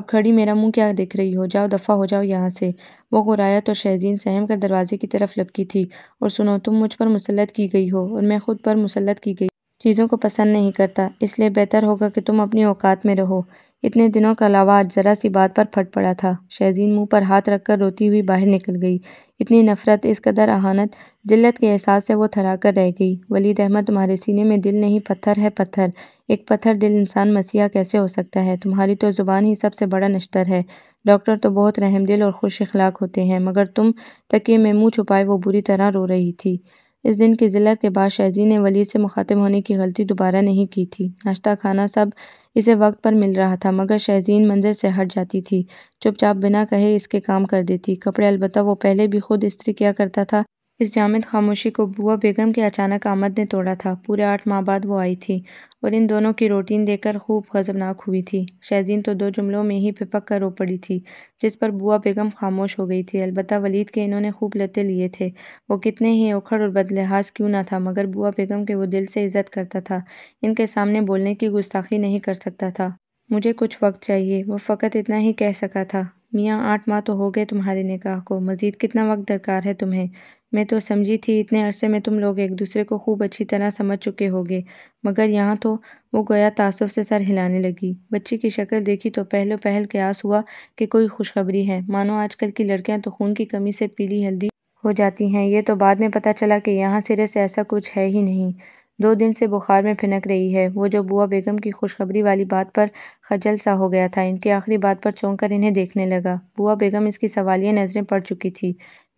अब खड़ी मेरा मुंह क्या देख रही हो जाओ दफ़ा हो जाओ यहाँ से वो गुरायत और शहजीन सहम कर दरवाजे की तरफ लपकी थी और सुनो तुम मुझ पर मुसलत की गई हो और मैं खुद पर मुसलत की गई चीज़ों को पसंद नहीं करता इसलिए बेहतर होगा कि तुम अपनी औकात में रहो इतने दिनों का आज ज़रा सी बात पर फट पड़ा था शहजीन मुंह पर हाथ रखकर रोती हुई बाहर निकल गई इतनी नफ़रत इस कदर अहानत जिल्लत के एहसास से वो थरा कर रह गई वलीद अहमद तुम्हारे सीने में दिल नहीं पत्थर है पत्थर एक पत्थर दिल इंसान मसीहा कैसे हो सकता है तुम्हारी तो ज़ुबान ही सबसे बड़ा नश्तर है डॉक्टर तो बहुत रहम दिल और खुश अखलाक होते हैं मगर तुम तकिए में मुँह छुपाए वो बुरी तरह रो रही थी इस दिन की जिल्लत के बाद शहजी ने वली से मुखातिब होने की गलती दोबारा नहीं की थी नाश्ता खाना सब इसे वक्त पर मिल रहा था मगर शहजीन मंजर से हट जाती थी चुपचाप बिना कहे इसके काम कर देती कपड़े अलबत् वो पहले भी खुद स्त्री किया करता था इस जामिद खामोशी को बुआ बेगम के अचानक आमद ने तोड़ा था पूरे आठ माह बाद वो आई थी और इन दोनों की रोटीन देखकर खूब गज़बनाक हुई थी शहजीन तो दो जुमलों में ही पिपक कर रो पड़ी थी जिस पर बुआ बेगम खामोश हो गई थी अलबत्त वलीद के इन्होंने खूब लते लिए थे वो कितने ही ओखड़ और बदलहाज क्यों ना था मगर बुआ बेगम के वो दिल से इज़्ज़त करता था इनके सामने बोलने की गुस्ताखी नहीं कर सकता था मुझे कुछ वक्त चाहिए वो फ़कत इतना ही कह सका था मियाँ आठ माह तो हो गए तुम्हारे निकाह को मज़ीद कितना वक्त दरकार है तुम्हें मैं तो समझी थी इतने अरसे में तुम लोग एक दूसरे को खूब अच्छी तरह समझ चुके होगे मगर यहाँ तो वो गया तासुब से सर हिलाने लगी बच्ची की शक्ल देखी तो पहलो पहल क्यास हुआ कि कोई खुशखबरी है मानो आजकल की लड़कियाँ तो खून की कमी से पीली हल्दी हो जाती हैं ये तो बाद में पता चला कि यहाँ सिरे से ऐसा कुछ है ही नहीं दो दिन से बुखार में फिनक रही है वो जो बुआ बेगम की खुशखबरी वाली बात पर खजल सा हो गया था इनकी आखिरी बात पर चौंक कर इन्हें देखने लगा बुआ बेगम इसकी सवालिया नज़रें पड़ चुकी थी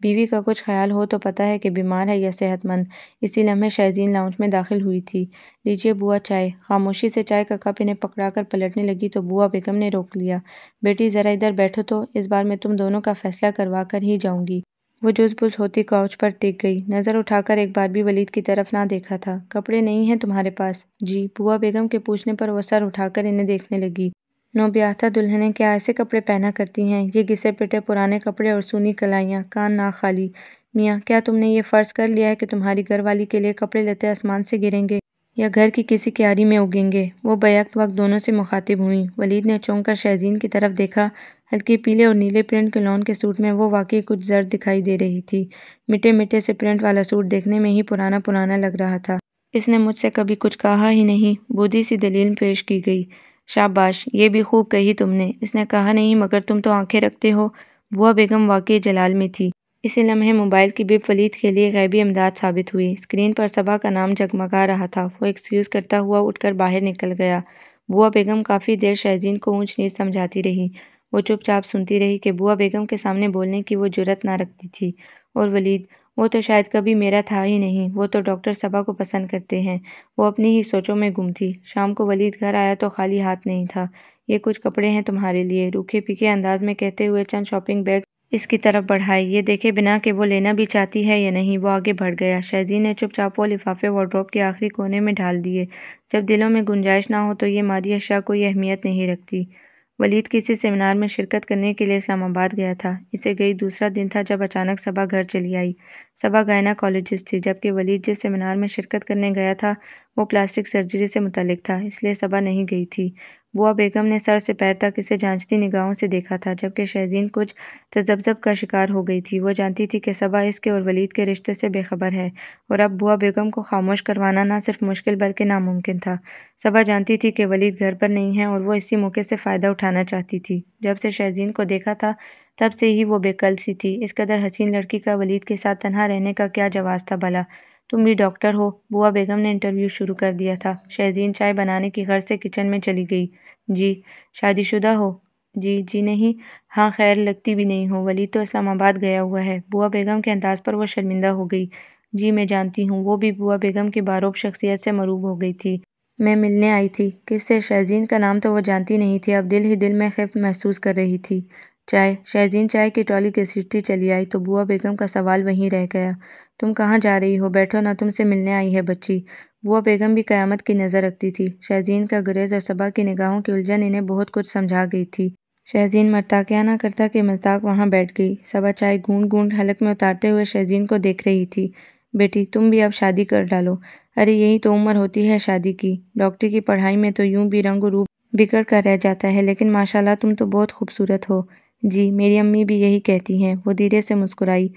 बीवी का कुछ ख्याल हो तो पता है कि बीमार है या सेहतमंद इसी लम्हे शहजीन लाउंज में दाखिल हुई थी लीजिए बुआ चाय खामोशी से चाय का कप इन्हें पकड़ा कर पलटने लगी तो बुआ बेगम ने रोक लिया बेटी ज़रा इधर बैठो तो इस बार मैं तुम दोनों का फैसला करवा कर ही जाऊंगी वो जुजबुज होती काउच पर टिक गई। नज़र उठाकर एक बार भी वलीद की तरफ ना देखा था। कपड़े नहीं हैं तुम्हारे पास? जी। बुआ बेगम के पूछने पर वह सर उठाकर इन्हें देखने लगी। नौब्याहता दुल्हने क्या ऐसे कपड़े पहना करती हैं? ये घिसे-पिटे पुराने कपड़े और सूनी कलाइयाँ। कान ना खाली। मियाँ, क्या तुमने ये फ़र्ज़ कर लिया है कि तुम्हारी वाली के लिए कपडे लेते आसमान से गिरेंगे? या घर की किसी क्यारी में उगेंगे वो बैक्त वक्त दोनों से मुखातिब हुई वलीद ने चौंक कर शैजीन की तरफ देखा हल्के पीले और नीले प्रिंट के लॉन के सूट में वो वाकई कुछ जर्द दिखाई दे रही थी मिटे मिटे से प्रिंट वाला सूट देखने में ही पुराना पुराना लग रहा था इसने मुझसे कभी कुछ कहा ही नहीं बूढ़ी सी दलील पेश की गई शाबाश ये भी खूब कही तुमने इसने कहा नहीं मगर तुम तो आंखें रखते हो बुआ बेगम वाकई जलाल में थी इसी लम्हे मोबाइल की बेफलीत के लिए गैबी इमदाद साबित हुई स्क्रीन पर सबा का नाम जगमगा रहा था वो एक्सक्यूज़ करता हुआ उठकर बाहर निकल गया बुआ बेगम काफ़ी देर शहजीन को ऊंच नीच समझाती रही वो चुपचाप सुनती रही कि बुआ बेगम के सामने बोलने की वो जरूरत ना रखती थी और वलीद वो तो शायद कभी मेरा था ही नहीं वो तो डॉक्टर सबा को पसंद करते हैं वो अपनी ही सोचों में गुम थी शाम को वलीद घर आया तो खाली हाथ नहीं था ये कुछ कपड़े हैं तुम्हारे लिए रूखे पीखे अंदाज में कहते हुए चंद शॉपिंग बैग इसकी तरफ बढ़ाई ये देखे बिना कि वो लेना भी चाहती है या नहीं वो आगे बढ़ गया शहजी ने चुपचाप वो लिफाफे वार्ड्रोब के आखिरी कोने में डाल दिए जब दिलों में गुंजाइश ना हो तो ये मादी अशा कोई अहमियत नहीं रखती वलीद किसी सेमिनार में शिरकत करने के लिए इस्लामाबाद गया था इसे गई दूसरा दिन था जब अचानक सबा घर चली आई सबा गायना कॉलेज थी जबकि वलीद जिस सेमिनार में शिरकत करने गया था वो प्लास्टिक सर्जरी से मुतलिक था इसलिए सबा नहीं गई थी बुआ बेगम ने सर से पैर तक इसे जांचती निगाहों से देखा था जबकि शहजीन कुछ तजबजब का शिकार हो गई थी वो जानती थी कि सबा इसके और वलीद के रिश्ते से बेखबर है और अब बुआ बेगम को खामोश करवाना ना सिर्फ मुश्किल बल्कि नामुमकिन था सबा जानती थी कि वलीद घर पर नहीं है और वो इसी मौके से फ़ायदा उठाना चाहती थी जब से शहजीन को देखा था तब से ही वो बेकल सी थी इस कदर हसीन लड़की का वलीद के साथ तनहा रहने का क्या जवाब था भला तुम भी डॉक्टर हो बुआ बेगम ने इंटरव्यू शुरू कर दिया था शहजीन चाय बनाने की घर से किचन में चली गई जी शादीशुदा हो जी जी नहीं हाँ खैर लगती भी नहीं हो वली तो इस्लामाबाद गया हुआ है बुआ बेगम के अंदाज़ पर वह शर्मिंदा हो गई जी मैं जानती हूँ वो भी बुआ बेगम की बारोक शख्सियत से मरूब हो गई थी मैं मिलने आई थी किससे शहजीन का नाम तो वो जानती नहीं थी अब दिल ही दिल में खिफ महसूस कर रही थी चाय शहजीन चाय की ट्रॉली सीटी चली आई तो बुआ बेगम का सवाल वहीं रह गया तुम कहाँ जा रही हो बैठो ना तुमसे मिलने आई है बच्ची वह बेगम भी क़यामत की नज़र रखती थी शहजीन का गुरेज और सबा की निगाहों की उलझन इन्हें बहुत कुछ समझा गई थी शहजीन ना करता कि मजदाक वहाँ बैठ गई सबा चाय गूंढ गूंढ हलक में उतारते हुए शहजीन को देख रही थी बेटी तुम भी अब शादी कर डालो अरे यही तो उम्र होती है शादी की डॉक्टरी की पढ़ाई में तो यूं भी रंग रूप बिगड़ कर रह जाता है लेकिन माशाल्लाह तुम तो बहुत खूबसूरत हो जी मेरी अम्मी भी यही कहती हैं वो धीरे से मुस्कुराई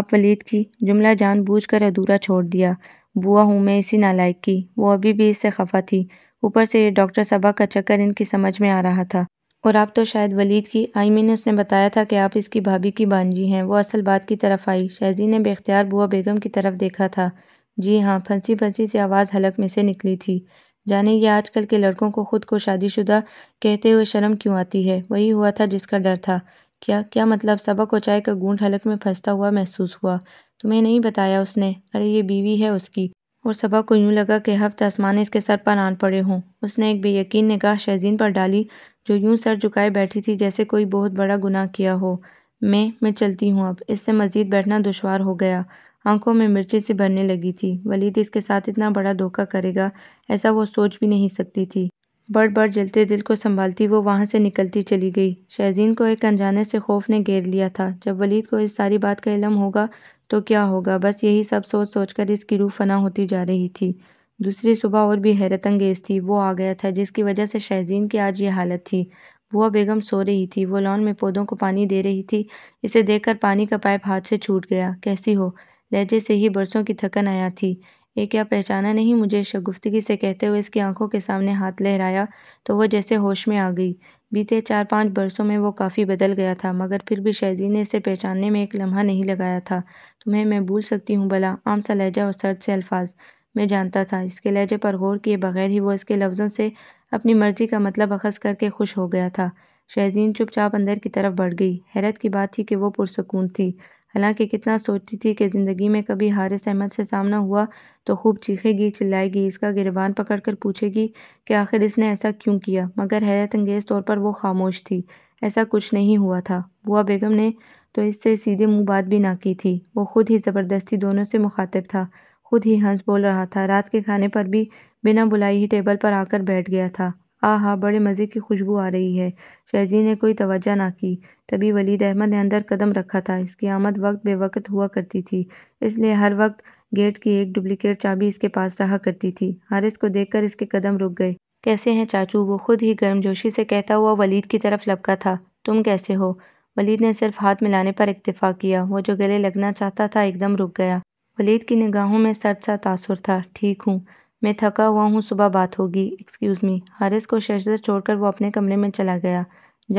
आप वलीद की जुमला जानबूझकर अधूरा छोड़ दिया बुआ हूँ मैं इसी नालायक की वो अभी भी इससे खफा थी ऊपर से ये डॉक्टर सबा का चक्कर इनकी समझ में आ रहा था और आप तो शायद वलीद की आईमी ने उसने बताया था कि आप इसकी भाभी की बानजी हैं वो असल बात की तरफ आई शहजी ने बेख्तियार बुआ बेगम की तरफ देखा था जी हाँ फंसी फंसी से आवाज़ हलक में से निकली थी जाने ये आजकल के लड़कों को खुद को शादीशुदा कहते हुए शर्म क्यों आती है वही हुआ था जिसका डर था क्या क्या मतलब सबक और चाय का गूंढ हलक में फंसता हुआ महसूस हुआ મેં નહીં બતાયા ઉસને અરે યે બીવી હે ઉસકી ઓર સબા કો યે હુ લગા કે હવ તાસમાને ઇસકે સર પર આન પડે હો ઉસને એક ભી યકીન નકા શૈઝિન પર ડાલી જો યૂં સર ઝુકાએ બેઠી થી જૈસે કોઈ બહોત બڑا ગુનાહ કિયા હો મે મે ચલતી હું અબ ઇસસે મઝીદ બેઠના દુષ્વર હો ગયા આંખો મે મિરચી સે ભરને લગી થી વલીદ ઇસકે સાથ ઇતના બڑا દોકા કરેગા એસા વો સોચ ભી નહીં સકતી થી બડબડ જલતે દિલ કો સંભાલતી વો વહા સે નિકલતી ચાલી ગઈ શૈઝિન કો એક અજાને સે ખોફ ને ઘેર લિયા થા જબ વલીદ કો ઇસ સારી બાત કા ઇલમ હોગા तो क्या होगा बस यही सब सोच सोच कर इसकी रूह फना होती जा रही थी दूसरी सुबह और भी हैरत अंगेज थी वो आ गया था जिसकी वजह से शहजीन की आज ये हालत थी बुआ बेगम सो रही थी वो लॉन में पौधों को पानी दे रही थी इसे देखकर पानी का पाइप हाथ से छूट गया कैसी हो लहजे से ही बरसों की थकन आया थी ये क्या पहचाना नहीं मुझे शगुफ्तगी से कहते हुए इसकी आंखों के सामने हाथ लहराया तो वह जैसे होश में आ गई बीते चार पाँच बरसों में वो काफ़ी बदल गया था मगर फिर भी शहजी ने इसे पहचानने में एक लम्हा नहीं लगाया था तुम्हें मैं भूल सकती हूँ भला आम सा लहजा और सर्द से अल्फाज मैं जानता था इसके लहजे पर गौर किए बगैर ही वो इसके लफ्ज़ों से अपनी मर्ज़ी का मतलब अखज़ करके खुश हो गया था शहजीन चुपचाप अंदर की तरफ बढ़ गई हैरत की बात थी कि वो पुरसकून थी हालांकि कितना सोचती थी कि ज़िंदगी में कभी हारिस अहमद से सामना हुआ तो खूब चीखेगी चिल्लाएगी इसका गिरबान पकड़ कर पूछेगी कि आखिर इसने ऐसा क्यों किया मगर हैरत अंगेज़ तौर पर वो खामोश थी ऐसा कुछ नहीं हुआ था बुआ बेगम ने तो इससे सीधे मुँह बात भी ना की थी वो खुद ही ज़बरदस्ती दोनों से मुखातिब था खुद ही हंस बोल रहा था रात के खाने पर भी बिना बुलाई ही टेबल पर आकर बैठ गया था आहा बड़े मज़े की खुशबू आ रही है शहज़ी ने कोई तोज्जा ना की तभी वलीद अहमद ने अंदर कदम रखा था इसकी आमद वक्त बेवक्त हुआ करती थी इसलिए हर वक्त गेट की एक डुप्लिकेट चाबी इसके पास रहा करती थी हारिस को देखकर इसके कदम रुक गए कैसे हैं चाचू वो खुद ही गर्मजोशी से कहता हुआ वलीद की तरफ लपका था तुम कैसे हो वलीद ने सिर्फ हाथ मिलाने पर इतफ़ा किया वो जो गले लगना चाहता था एकदम रुक गया वलीद की निगाहों में सर सा तासुर था ठीक हूँ मैं थका हुआ हूँ सुबह बात होगी एक्सक्यूज़ मी हारिस को शर्जर छोड़कर वो अपने कमरे में चला गया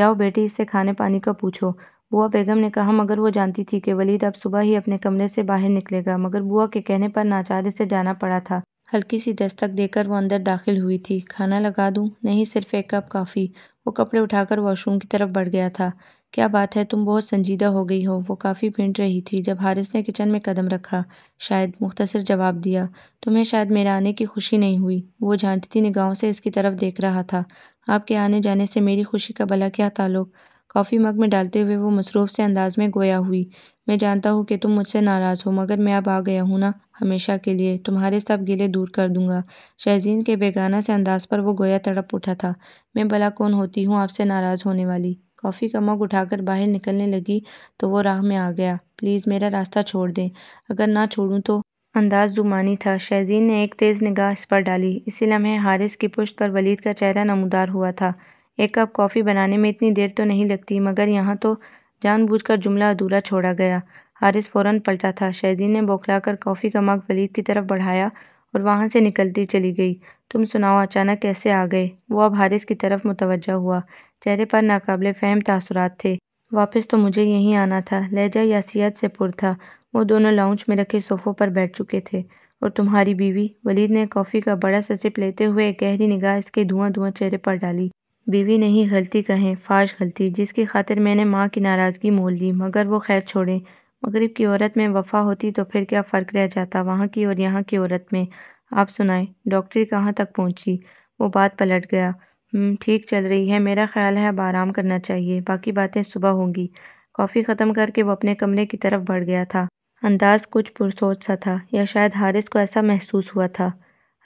जाओ बेटी इससे खाने पानी का पूछो बुआ बेगम ने कहा मगर वो जानती थी कि वलीद अब सुबह ही अपने कमरे से बाहर निकलेगा मगर बुआ के कहने पर नाचार से जाना पड़ा था हल्की सी दस्तक देकर वो अंदर दाखिल हुई थी खाना लगा दूँ नहीं सिर्फ एक कप काफ़ी वो कपड़े उठाकर वॉशरूम की तरफ बढ़ गया था क्या बात है तुम बहुत संजीदा हो गई हो वो काफ़ी भिंड रही थी जब हारिस ने किचन में कदम रखा शायद मुख्तसर जवाब दिया तुम्हें शायद मेरे आने की खुशी नहीं हुई वो झांटती निगाहों से इसकी तरफ देख रहा था आपके आने जाने से मेरी खुशी का भला क्या ताल्लुक कॉफ़ी मग में डालते हुए वो मसरूफ़ से अंदाज में गोया हुई मैं जानता हूँ कि तुम मुझसे नाराज़ हो मगर मैं अब आ गया हूँ ना हमेशा के लिए तुम्हारे सब गिले दूर कर दूंगा शहजीन के बेगाना से अंदाज पर वो गोया तड़प उठा था मैं भला कौन होती हूँ आपसे नाराज़ होने वाली कॉफ़ी का मग उठाकर बाहर निकलने लगी तो वो राह में आ गया प्लीज़ मेरा रास्ता छोड़ दें अगर ना छोड़ूँ तो अंदाज जुमानी था शहजीन ने एक तेज़ निगाह इस पर डाली इसी लम्हे हारिस की पुश्त पर वलीद का चेहरा नमदार हुआ था एक कप कॉफ़ी बनाने में इतनी देर तो नहीं लगती मगर यहाँ तो जानबूझकर जुमला अधूरा छोड़ा गया हारिस फ़ौरन पलटा था शहजीन ने बौखलाकर कॉफ़ी का मग वलीद की तरफ बढ़ाया और वहाँ से निकलती चली गई तुम सुनाओ अचानक कैसे आ गए वो अब हारिस की तरफ मुतवजा हुआ चेहरे पर नाकबले फ़हम तसरत थे वापस तो मुझे यहीं आना था लहजा यासियत से पुर था वो दोनों लाउंज में रखे सोफ़ों पर बैठ चुके थे और तुम्हारी बीवी वलीद ने कॉफ़ी का बड़ा सा सिप लेते हुए एक गहरी निगाह इसके धुआं धुआं चेहरे पर डाली बीवी नहीं गलती कहें फाश गलती जिसकी खातिर मैंने माँ की नाराज़गी मोल ली मगर वो खैर छोड़े मगरब की औरत में वफा होती तो फिर क्या फ़र्क रह जाता वहाँ की और यहाँ की औरत में आप सुनाएं डॉक्टरी कहाँ तक पहुँची वो बात पलट गया हम्म, ठीक चल रही है मेरा ख्याल है अब आराम करना चाहिए बाकी बातें सुबह होंगी कॉफ़ी ख़त्म करके वो अपने कमरे की तरफ बढ़ गया था अंदाज कुछ पुरसोच सा था या शायद हारिस को ऐसा महसूस हुआ था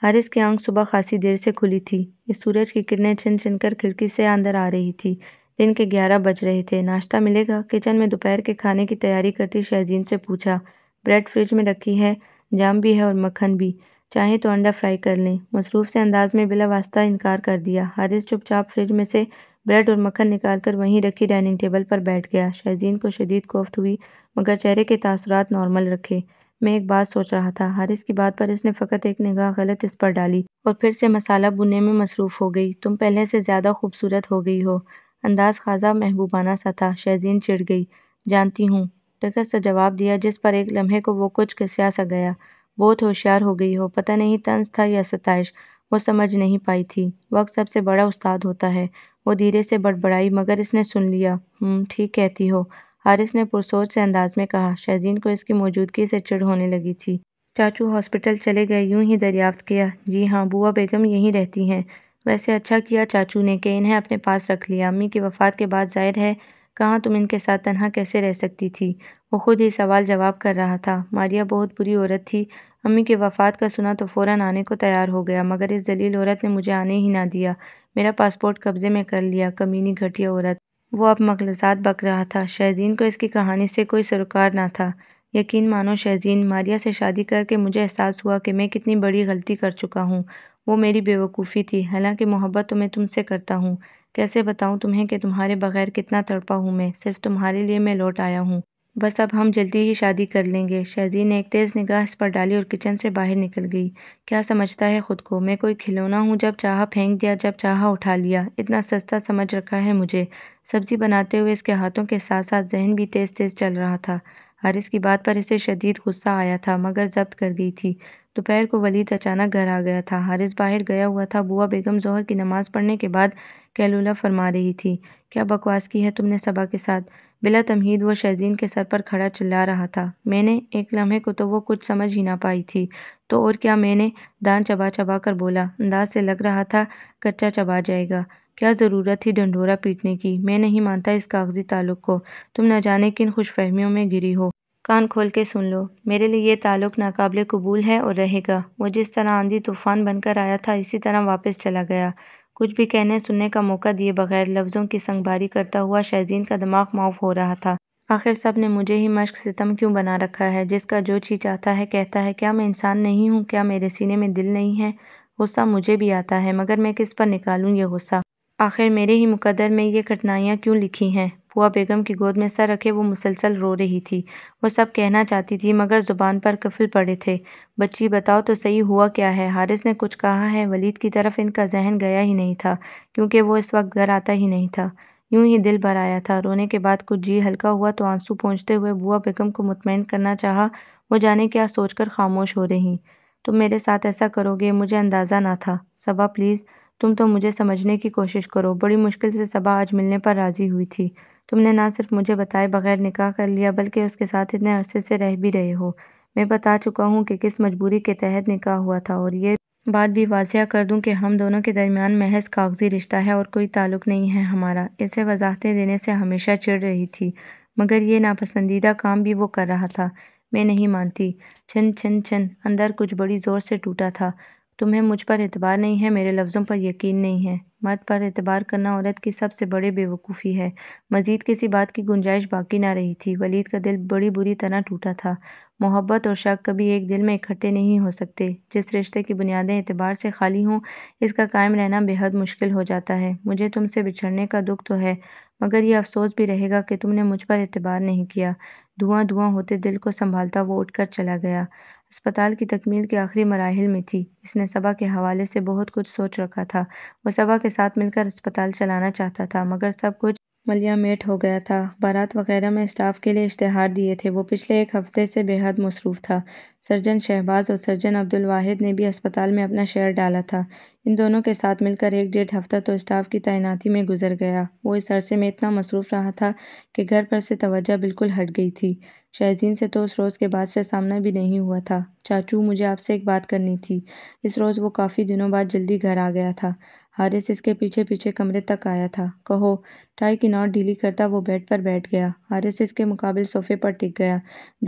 हारिस की आंख सुबह खासी देर से खुली थी ये सूरज की किरणें छिन छिन कर खिड़की से अंदर आ रही थी दिन के ग्यारह बज रहे थे नाश्ता मिलेगा किचन में दोपहर के खाने की तैयारी करती शहजीन से पूछा ब्रेड फ्रिज में रखी है जाम भी है और मक्खन भी चाहे तो अंडा फ्राई कर लें मसरूफ़ से अंदाज़ में बिला वास्ता इनकार कर दिया हारिस चुपचाप फ्रिज में से ब्रेड और मक्खन निकाल कर वहीं रखी डाइनिंग टेबल पर बैठ गया शैजीन को शदीद कोफ्त हुई मगर चेहरे के तासरात नॉर्मल रखे मैं एक बात सोच रहा था हारिस की बात पर इसने फ़कत एक निगाह गलत इस पर डाली और फिर से मसाला बुनने में मसरूफ़ हो गई तुम पहले से ज़्यादा खूबसूरत हो गई हो अंदाज़ खासा महबूबाना सा था शहज़ीन चिड़ गई जानती हूँ टकस से जवाब दिया जिस पर एक लम्हे को वो कुछ किसिया सा गया बहुत होशियार हो गई हो पता नहीं तंज था या सताइश वो समझ नहीं पाई थी वक्त सबसे बड़ा उस्ताद होता है वो धीरे से बड़बड़ाई मगर इसने सुन लिया हम्म, ठीक कहती हो हारिस ने पुरसोच से अंदाज में कहा शहजीन को इसकी मौजूदगी से चिड़ होने लगी थी चाचू हॉस्पिटल चले गए यूं ही दरियाफ्त किया जी हाँ बुआ बेगम यहीं रहती हैं वैसे अच्छा किया चाचू ने कि इन्हें अपने पास रख लिया अम्मी की वफ़ात के बाद जाहिर है कहाँ तुम इनके साथ तन्हा कैसे रह सकती थी वो खुद ही सवाल जवाब कर रहा था मारिया बहुत बुरी औरत थी अम्मी के वफ़ात का सुना तो फ़ौरन आने को तैयार हो गया मगर इस जलील औरत ने मुझे आने ही ना दिया मेरा पासपोर्ट कब्ज़े में कर लिया कमीनी घटिया औरत वो अब मखलसात बक रहा था शहजीन को इसकी कहानी से कोई सरोकार ना था यकीन मानो शहजीन मारिया से शादी करके मुझे एहसास हुआ कि मैं कितनी बड़ी गलती कर चुका हूँ वो मेरी बेवकूफ़ी थी हालांकि मोहब्बत तो मैं तुमसे करता हूँ कैसे बताऊँ तुम्हें कि तुम्हारे बगैर कितना तड़पा हूँ मैं सिर्फ तुम्हारे लिए मैं लौट आया हूँ बस अब हम जल्दी ही शादी कर लेंगे शहजी ने एक तेज़ निगाह इस पर डाली और किचन से बाहर निकल गई क्या समझता है ख़ुद को मैं कोई खिलौना हूँ जब चाह फेंक दिया जब चाह उठा लिया इतना सस्ता समझ रखा है मुझे सब्ज़ी बनाते हुए इसके हाथों के साथ साथ जहन भी तेज़ तेज़ चल रहा था हारिस की बात पर इसे शदीद गुस्सा आया था मगर जब्त कर गई थी दोपहर को वलीद अचानक घर आ गया था हारिस बाहर गया हुआ था बुआ बेगम जोहर की नमाज़ पढ़ने के बाद कैलूला फरमा रही थी क्या बकवास की है तुमने सबा के साथ बिला तमहीद वो शहजीन के सर पर खड़ा चिल्ला रहा था मैंने एक लम्हे को तो वो कुछ समझ ही ना पाई थी तो और क्या मैंने दान चबा चबा कर बोला अंदाज से लग रहा था कच्चा चबा जाएगा क्या ज़रूरत थी डंडोरा पीटने की मैं नहीं मानता इस कागजी ताल्लुक़ को तुम न जाने किन खुशफ़हमियों में गिरी हो कान खोल के सुन लो मेरे लिए ये ताल्लुक़ नाकबले कबूल है और रहेगा वो जिस तरह आंधी तूफ़ान बनकर आया था इसी तरह वापस चला गया कुछ भी कहने सुनने का मौका दिए बगैर लफ्ज़ों की संगबारी करता हुआ शहजीन का दिमाग माफ हो रहा था आखिर सब ने मुझे ही मश्क सितम क्यों बना रखा है जिसका जो चीज आता है कहता है क्या मैं इंसान नहीं हूँ क्या मेरे सीने में दिल नहीं है गुस्सा मुझे भी आता है मगर मैं किस पर निकालूँ ये गुस्सा आखिर मेरे ही मुकदर में ये कठिनाइयाँ क्यों लिखी हैं बुआ बेगम की गोद में सर रखे वो मुसलसल रो रही थी वो सब कहना चाहती थी मगर ज़ुबान पर कफिल पड़े थे बच्ची बताओ तो सही हुआ क्या है हारिस ने कुछ कहा है वलीद की तरफ इनका जहन गया ही नहीं था क्योंकि वो इस वक्त घर आता ही नहीं था यूं ही दिल भर आया था रोने के बाद कुछ जी हल्का हुआ तो आंसू पहुँचते हुए बुआ बेगम को मुतमिन करना चाहा वो जाने क्या कर खामोश हो रही तुम मेरे साथ ऐसा करोगे मुझे अंदाज़ा ना था सबा प्लीज़ तुम तो मुझे समझने की कोशिश करो बड़ी मुश्किल से सबा आज मिलने पर राज़ी हुई थी तुमने ना सिर्फ मुझे बताए बगैर निकाह कर लिया बल्कि उसके साथ इतने अरसे से रह भी रहे हो मैं बता चुका हूँ कि किस मजबूरी के तहत निकाह हुआ था और ये बात भी वाजिया कर दूं कि हम दोनों के दरमियान महज कागजी रिश्ता है और कोई ताल्लुक नहीं है हमारा इसे वजाहतें देने से हमेशा चिड़ रही थी मगर ये नापसंदीदा काम भी वो कर रहा था मैं नहीं मानती छन छन छन अंदर कुछ बड़ी ज़ोर से टूटा था तुम्हें मुझ पर एतबार नहीं है मेरे लफ्ज़ों पर यकीन नहीं है मर्द पर एतबार करना औरत की सबसे बड़ी बेवकूफ़ी है मज़ीद किसी बात की गुंजाइश बाकी ना रही थी वलीद का दिल बड़ी बुरी तरह टूटा था मोहब्बत और शक कभी एक दिल में इकट्ठे नहीं हो सकते जिस रिश्ते की बुनियादें एतबार से खाली हों इसका कायम रहना बेहद मुश्किल हो जाता है मुझे तुमसे बिछड़ने का दुख तो है मगर यह अफसोस भी रहेगा कि तुमने मुझ पर एतबार नहीं किया धुआं धुआं होते दिल को संभालता वो उठकर चला गया अस्पताल की तकमील के आखिरी मराहल में थी इसने सबा के हवाले से बहुत कुछ सोच रखा था वह सबा के साथ मिलकर अस्पताल चलाना चाहता था मगर सब कुछ मलियामेट हो गया था बारात वगैरह में स्टाफ के लिए इश्तहार दिए थे वो पिछले एक हफ्ते से बेहद मसरूफ़ था सर्जन शहबाज और सर्जन अब्दुल वाहिद ने भी अस्पताल में अपना शेयर डाला था इन दोनों के साथ मिलकर एक डेढ़ हफ्ता तो स्टाफ की तैनाती में गुजर गया वो इस अरसे में इतना मसरूफ़ रहा था कि घर पर से तवज्जा बिल्कुल हट गई थी शहजीन से तो उस रोज़ के बाद से सामना भी नहीं हुआ था चाचू मुझे आपसे एक बात करनी थी इस रोज़ वो काफ़ी दिनों बाद जल्दी घर आ गया था हारिस इसके पीछे पीछे कमरे तक आया था कहो टाई की नॉट ढीली करता वो बेड पर बैठ गया हारिस इसके मुकाबले सोफे पर टिक गया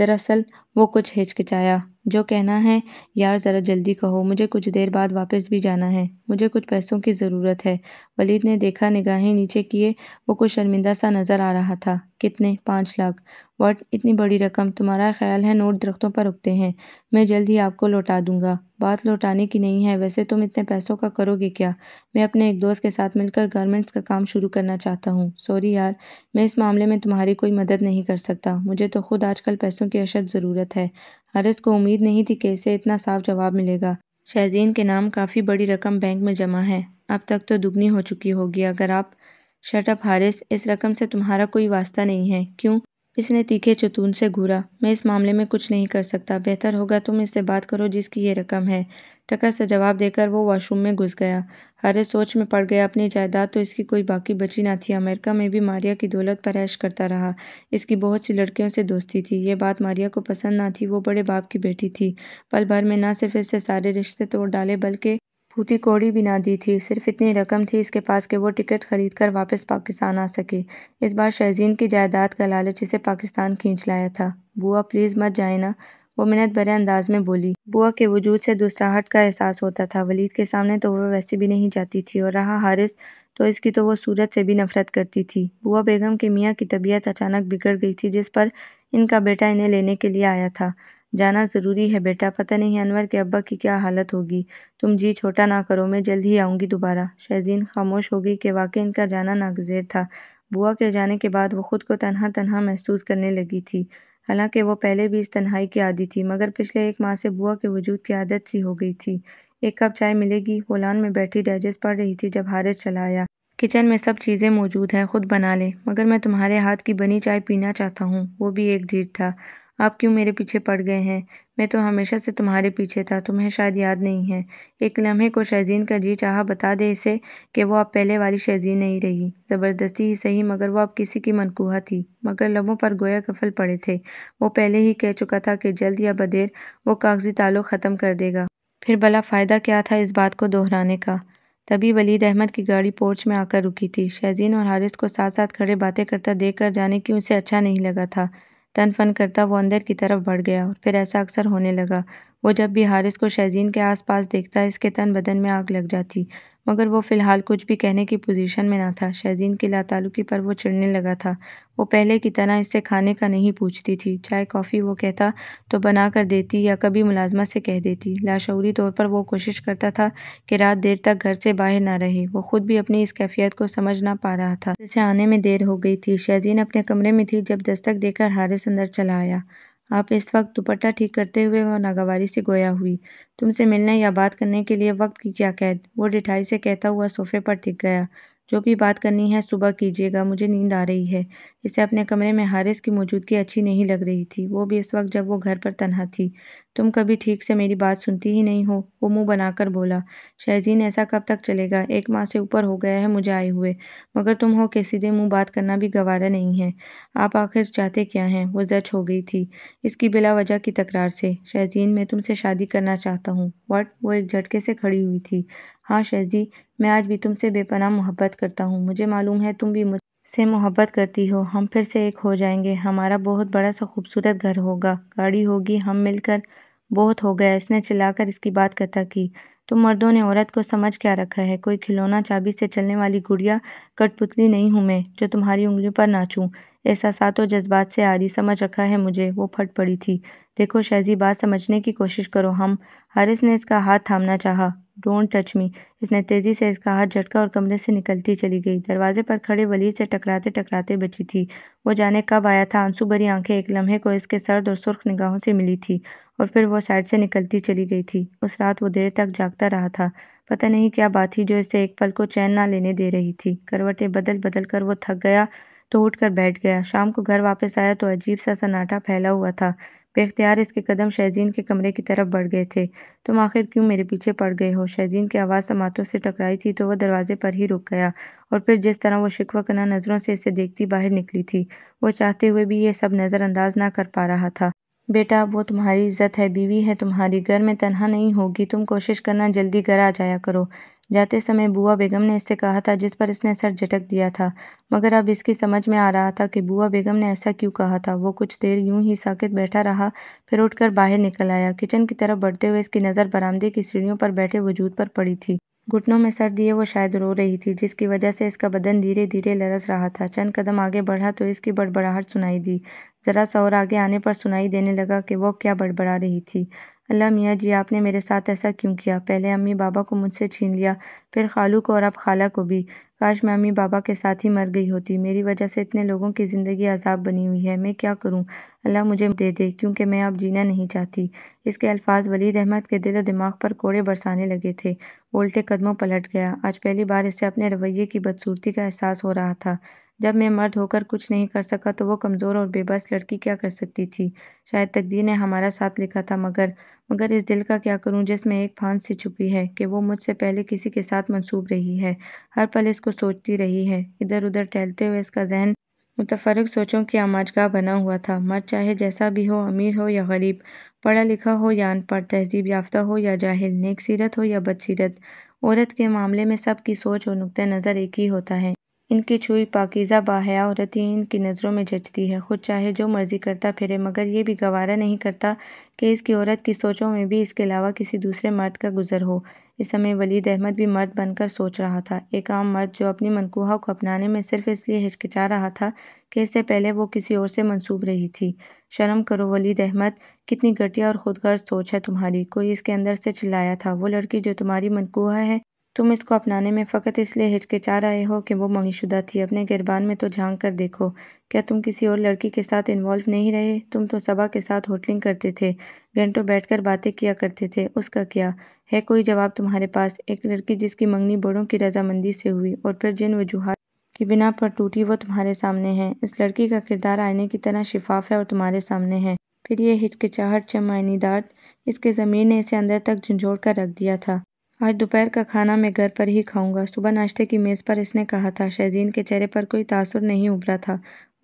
दरअसल वो कुछ हिचकिचाया जो कहना है यार ज़रा जल्दी कहो मुझे कुछ देर बाद वापस भी जाना है मुझे कुछ पैसों की ज़रूरत है वलीद ने देखा निगाहें नीचे किए वो कुछ शर्मिंदा सा नज़र आ रहा था कितने पाँच लाख वट इतनी बड़ी रकम तुम्हारा ख्याल है नोट दरख्तों पर रुकते हैं मैं जल्द ही आपको लौटा दूंगा बात लौटाने की नहीं है वैसे तुम इतने पैसों का करोगे क्या मैं अपने एक दोस्त के साथ मिलकर गारमेंट्स का काम शुरू करना चाहता हूँ सॉरी यार मैं इस मामले में तुम्हारी कोई मदद नहीं कर सकता मुझे तो खुद आजकल पैसों की अशद ज़रूरत है हरस को उम्मीद नहीं थी कि इसे इतना साफ जवाब मिलेगा शहजीन के नाम काफ़ी बड़ी रकम बैंक में जमा है अब तक तो दुगनी हो चुकी होगी अगर आप शटअप हारिस इस रकम से तुम्हारा कोई वास्ता नहीं है क्यों इसने तीखे चतून से घूरा मैं इस मामले में कुछ नहीं कर सकता बेहतर होगा तुम इससे बात करो जिसकी ये रकम है टका से जवाब देकर वो वॉशरूम में घुस गया हरे सोच में पड़ गया अपनी जायदाद तो इसकी कोई बाकी बची ना थी अमेरिका में भी मारिया की दौलत पर ऐश करता रहा इसकी बहुत सी लड़कियों से दोस्ती थी ये बात मारिया को पसंद ना थी वो बड़े बाप की बेटी थी पल भर में ना सिर्फ इससे सारे रिश्ते तोड़ डाले बल्कि फूटी कौड़ी भी ना दी थी सिर्फ इतनी रकम थी इसके पास कि वो टिकट खरीद कर वापस पाकिस्तान आ सके इस बार शहजीन की जायदाद का लालच इसे पाकिस्तान खींच लाया था बुआ प्लीज़ मत जाए ना वो मिनत भरे अंदाज में बोली बुआ के वजूद से दुसराहट का एहसास होता था वलीद के सामने तो वह वैसे भी नहीं जाती थी और रहा हारिस तो इसकी तो वो सूरत से भी नफरत करती थी बुआ बेगम के मियाँ की तबीयत अचानक बिगड़ गई थी जिस पर इनका बेटा इन्हें लेने के लिए आया था जाना ज़रूरी है बेटा पता नहीं अनवर के अब्बा की क्या हालत होगी तुम जी छोटा ना करो मैं जल्द ही आऊँगी दोबारा शहजीन खामोश हो गई कि वाकई इनका जाना नागजेर था बुआ के जाने के बाद वो ख़ुद को तनहा तनहा महसूस करने लगी थी हालांकि वो पहले भी इस तन्हाई की आदि थी मगर पिछले एक माह से बुआ के वजूद की आदत सी हो गई थी एक कप चाय मिलेगी होलान में बैठी डाइजेस्ट पड़ रही थी जब हारिस चला आया किचन में सब चीज़ें मौजूद हैं खुद बना ले मगर मैं तुम्हारे हाथ की बनी चाय पीना चाहता हूँ वो भी एक ढीठ था आप क्यों मेरे पीछे पड़ गए हैं मैं तो हमेशा से तुम्हारे पीछे था तुम्हें शायद याद नहीं है एक लम्हे को शहजीन का जी चाह बता दे इसे कि वो अब पहले वाली शहजीन नहीं रही ज़बरदस्ती ही सही मगर वो अब किसी की मनकूहा थी मगर लम्हों पर गोया कफल पड़े थे वो पहले ही कह चुका था कि जल्द या बदेर वो कागजी ताल्लुक ख़त्म कर देगा फिर भला फ़ायदा क्या था इस बात को दोहराने का तभी वलीद अहमद की गाड़ी पोर्च में आकर रुकी थी शहजीन और हारिस को साथ साथ खड़े बातें करता देख कर जाने क्यों उसे अच्छा नहीं लगा था तन फन करता वो अंदर की तरफ बढ़ गया और फिर ऐसा अक्सर होने लगा वो जब भी हारिस को शहजीन के आसपास देखता इसके तन बदन में आग लग जाती मगर वो फ़िलहाल कुछ भी कहने की पोजीशन में ना था शहजीन की लातालुकी पर वो चिड़ने लगा था वो पहले की तरह इससे खाने का नहीं पूछती थी चाय कॉफ़ी वो कहता तो बना कर देती या कभी मुलाजमत से कह देती लाशौरी तौर पर वो कोशिश करता था कि रात देर तक घर से बाहर ना रहे वो खुद भी अपनी इस कैफियत को समझ ना पा रहा था जैसे आने में देर हो गई थी शहजीन अपने कमरे में थी जब दस्तक देकर हारिस अंदर चला आया आप इस वक्त दुपट्टा ठीक करते हुए वह नागावारी से गोया हुई तुमसे मिलने या बात करने के लिए वक्त की क्या कैद वो डिठाई से कहता हुआ सोफे पर टिक गया जो भी बात करनी है सुबह कीजिएगा मुझे नींद आ रही है इसे अपने कमरे में हारिस की मौजूदगी अच्छी नहीं लग रही थी वो भी इस वक्त जब वो घर पर तनहा थी तुम कभी ठीक से मेरी बात सुनती ही नहीं हो वो मुंह बनाकर बोला शहजीन ऐसा कब तक चलेगा एक माह से ऊपर हो गया है मुझे आए हुए मगर तुम हो के सीधे मुंह बात करना भी गवारा नहीं है आप आखिर चाहते क्या हैं वो जच हो गई थी इसकी बिला वजह की तकरार से शहजीन मैं तुमसे शादी करना चाहता हूँ वट वो एक झटके से खड़ी हुई थी हाँ शेजी मैं आज भी तुमसे बेपनाह मोहब्बत करता हूँ मुझे मालूम है तुम भी मुझ से मोहब्बत करती हो हम फिर से एक हो जाएंगे हमारा बहुत बड़ा सा खूबसूरत घर होगा गाड़ी होगी हम मिलकर बहुत हो गया इसने चिल्लाकर इसकी बात कथा की तुम तो मर्दों ने औरत को समझ क्या रखा है कोई खिलौना चाबी से चलने वाली गुड़िया कठपुतली नहीं हूँ मैं जो तुम्हारी उंगलियों पर नाचूं और जज्बात से रही समझ रखा है मुझे वो फट पड़ी थी देखो शहजी बात समझने की कोशिश करो हम हारिस ने इसका हाथ थामना चाहा डोंट टच मी इसने तेज़ी से इसका हाथ झटका और कमरे से निकलती चली गई दरवाजे पर खड़े वली से टकराते टकराते बची थी वो जाने कब आया था आंसू भरी आंखें एक लम्हे को इसके सर्द और सुर्ख निगाहों से मिली थी और फिर वो साइड से निकलती चली गई थी उस रात वो देर तक जागता रहा था पता नहीं क्या बात थी जो इसे एक पल को चैन ना लेने दे रही थी करवटें बदल बदल कर वो थक गया तो उठकर बैठ गया शाम को घर वापस आया तो अजीब सा सन्नाटा फैला हुआ था बेख्तियार इसके कदम शहजीन के कमरे की तरफ बढ़ गए थे तुम आखिर क्यों मेरे पीछे पड़ गए हो शहजीन की आवाज़ समातों से टकराई थी तो वह दरवाजे पर ही रुक गया और फिर जिस तरह वो शिकवा कना नज़रों से इसे देखती बाहर निकली थी वो चाहते हुए भी ये सब नज़रअंदाज ना कर पा रहा था बेटा वो तुम्हारी इज्जत है बीवी है तुम्हारी घर में तनहा नहीं होगी तुम कोशिश करना जल्दी घर आ जाया करो जाते समय बुआ बेगम ने इससे कहा था जिस पर इसने सर झटक दिया था मगर अब इसकी समझ में आ रहा था कि बुआ बेगम ने ऐसा क्यों कहा था वो कुछ देर यूं ही साकित बैठा रहा फिर उठकर बाहर निकल आया किचन की तरफ बढ़ते हुए इसकी नज़र बरामदे की सीढ़ियों पर बैठे वजूद पर पड़ी थी घुटनों में सर दिए वो शायद रो रही थी जिसकी वजह से इसका बदन धीरे धीरे लरस रहा था चंद कदम आगे बढ़ा तो इसकी बड़बड़ाहट सुनाई दी ज़रा सा और आगे आने पर सुनाई देने लगा कि वह क्या बड़बड़ा रही थी अल्लाह मियाँ जी आपने मेरे साथ ऐसा क्यों किया पहले अम्मी बाबा को मुझसे छीन लिया फिर खालू को और अब खाला को भी काश मैं अम्मी बाबा के साथ ही मर गई होती मेरी वजह से इतने लोगों की ज़िंदगी अजाब बनी हुई है मैं क्या करूँ अल्लाह मुझे दे दे क्योंकि मैं अब जीना नहीं चाहती इसके अल्फाज वलीद अहमद के दिल और दिमाग पर कोड़े बरसाने लगे थे उल्टे कदमों पलट गया आज पहली बार इससे अपने रवैये की बदसूरती का एहसास हो रहा था जब मैं मर्द होकर कुछ नहीं कर सका तो वो कमज़ोर और बेबस लड़की क्या कर सकती थी शायद तकदीर ने हमारा साथ लिखा था मगर मगर इस दिल का क्या करूं जिसमें एक फांस सी छुपी है कि वो मुझसे पहले किसी के साथ मंसूब रही है हर पल इसको सोचती रही है इधर उधर टहलते हुए इसका जहन मुतफरक सोचों की आमाजगा बना हुआ था मर्द चाहे जैसा भी हो अमीर हो या गरीब पढ़ा लिखा हो या अनपढ़ तहजीब याफ्ता हो या जाहिल नेक सीरत हो या बदसीरत औरत के मामले में सबकी सोच और नुक़ नज़र एक ही होता है इनकी छुई पाकिज़ा बाहया औरत ही इनकी नज़रों में जचती है खुद चाहे जो मर्ज़ी करता फिरे मगर ये भी गवारा नहीं करता कि इसकी औरत की सोचों में भी इसके अलावा किसी दूसरे मर्द का गुज़र हो इस समय वलीद अहमद भी मर्द बनकर सोच रहा था एक आम मर्द जो अपनी मनकूहा को अपनाने में सिर्फ इसलिए हिचकिचा रहा था कि इससे पहले वो किसी और से मंसूब रही थी शर्म करो वलीद अहमद कितनी घटिया और खुदगर्ज सोच है तुम्हारी कोई इसके अंदर से चिल्लाया था वो लड़की जो तुम्हारी मनकूहा है तुम इसको अपनाने में फ़कत इसलिए हिचकिचा रहे हो कि वो मंगीशुदा थी अपने गिरबान में तो झांक कर देखो क्या तुम किसी और लड़की के साथ इन्वॉल्व नहीं रहे तुम तो सबा के साथ होटलिंग करते थे घंटों बैठकर बातें किया करते थे उसका क्या है कोई जवाब तुम्हारे पास एक लड़की जिसकी मंगनी बड़ों की रजामंदी से हुई और फिर जिन वजूहत की बिना पर टूटी वो तुम्हारे सामने है इस लड़की का किरदार आईने की तरह शिफाफ है और तुम्हारे सामने है फिर ये हिचकिचाहट दार इसके ज़मीर ने इसे अंदर तक झुंझोड़ कर रख दिया था आज दोपहर का खाना मैं घर पर ही खाऊंगा सुबह नाश्ते की मेज़ पर इसने कहा था शहजीन के चेहरे पर कोई तासुर नहीं उभरा था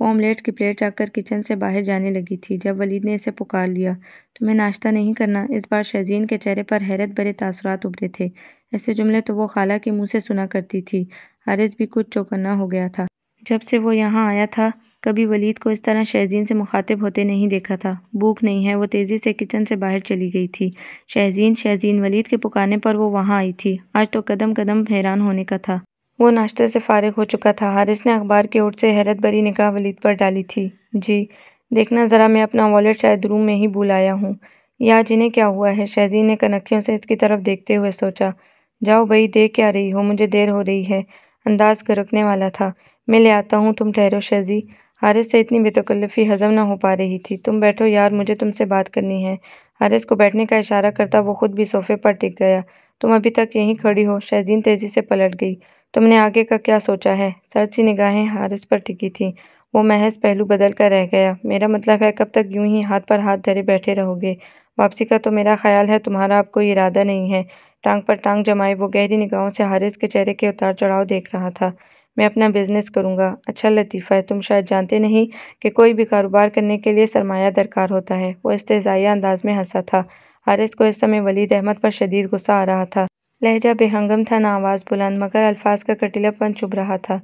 वो ऑमलेट की प्लेट रखकर किचन से बाहर जाने लगी थी जब वलीद ने इसे पुकार लिया तुम्हें नाश्ता नहीं करना इस बार शहजीन के चेहरे पर हैरत भरे तासरात उभरे थे ऐसे जुमले तो वो खाला के मुँह से सुना करती थी हारिस भी कुछ चौकन्ना हो गया था जब से वो यहाँ आया था कभी वलीद को इस तरह शहजीन से मुखातिब होते नहीं देखा था भूख नहीं है वो तेज़ी से किचन से बाहर चली गई थी शहजीन शहजीन वलीद के पुकारने पर वो वहाँ आई थी आज तो कदम कदम हैरान होने का था वो नाश्ते से फारिग हो चुका था हारिस ने अखबार की ओर से हैरत भरी निकाह वलीद पर डाली थी जी देखना ज़रा मैं अपना वॉलेट शायद रूम में ही भूल आया हूँ या जिन्हें क्या हुआ है शहजीन ने कनखियों से इसकी तरफ देखते हुए सोचा जाओ भाई देख क्या रही हो मुझे देर हो रही है अंदाज गरकने वाला था मैं ले आता हूँ तुम ठहरो शहजी हारिस से इतनी बेतकल्लफ़ी हज़म न हो पा रही थी तुम बैठो यार मुझे तुमसे बात करनी है हारिस को बैठने का इशारा करता वो खुद भी सोफे पर टिक गया तुम अभी तक यहीं खड़ी हो शहजीन तेज़ी से पलट गई तुमने आगे का क्या सोचा है सर सी निगाहें हारिस पर टिकी थी वो महज पहलू बदल कर रह गया मेरा मतलब है कब तक यूं ही हाथ पर हाथ धरे बैठे रहोगे वापसी का तो मेरा ख्याल है तुम्हारा अब कोई इरादा नहीं है टांग पर टांग जमाए वो गहरी निगाहों से हारिस के चेहरे के उतार चढ़ाव देख रहा था मैं अपना बिजनेस करूँगा अच्छा लतीफ़ा है तुम शायद जानते नहीं कि कोई भी कारोबार करने के लिए सरमाया दरकार होता है वो इस्तेजाया अंदाज में हंसा था हारिस को इस समय वलीद अहमद पर शदीद गुस्सा आ रहा था लहजा बेहंगम था ना आवाज़ बुलंद मगर अल्फाज का कटिलापन चुभ रहा था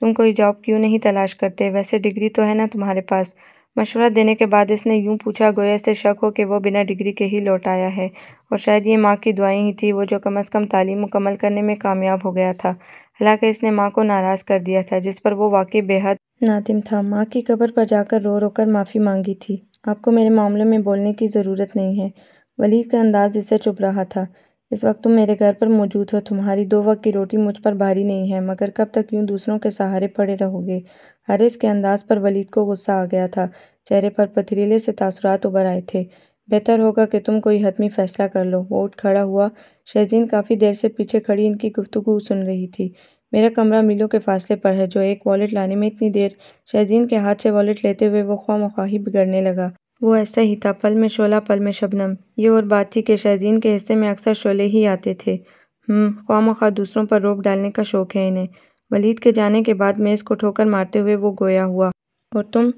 तुम कोई जॉब क्यों नहीं तलाश करते वैसे डिग्री तो है ना तुम्हारे पास मशवरा देने के बाद इसने यूं पूछा गोया से शक हो कि वो बिना डिग्री के ही लौट आया है और शायद ये माँ की दुआएं ही थी वो जो कम अज़ कम तालीम मुकम्मल करने में कामयाब हो गया था हालांकि इसने माँ को नाराज़ कर दिया था जिस पर वो वाकई बेहद नातिम था माँ की कब्र पर जाकर रो रोकर माफ़ी मांगी थी आपको मेरे मामले में बोलने की ज़रूरत नहीं है वलीद का अंदाज़ इससे चुप रहा था इस वक्त तुम मेरे घर पर मौजूद हो तुम्हारी दो वक्त की रोटी मुझ पर भारी नहीं है मगर कब तक यूं दूसरों के सहारे पड़े रहोगे हरिस के अंदाज पर वलीद को गुस्सा आ गया था चेहरे पर पथरीले से तासुरात उभर आए थे बेहतर होगा कि तुम कोई हतमी फ़ैसला कर लो वो उठ खड़ा हुआ शहजीन काफ़ी देर से पीछे खड़ी इनकी गुफ्तु सुन रही थी मेरा कमरा मीलों के फासले पर है जो एक वॉलेट लाने में इतनी देर शहजीन के हाथ से वॉलेट लेते हुए वो ख्वा मख्वाही बिगड़ने लगा वो ऐसा ही था पल में शोला पल में शबनम ये और बात थी कि शहजीन के हिस्से में अक्सर शोले ही आते थे हम्म, ख्वा मखा दूसरों पर रोक डालने का शौक़ है इन्हें वलीद के जाने के बाद मेज़ को ठोकर मारते हुए वो गोया हुआ और तुम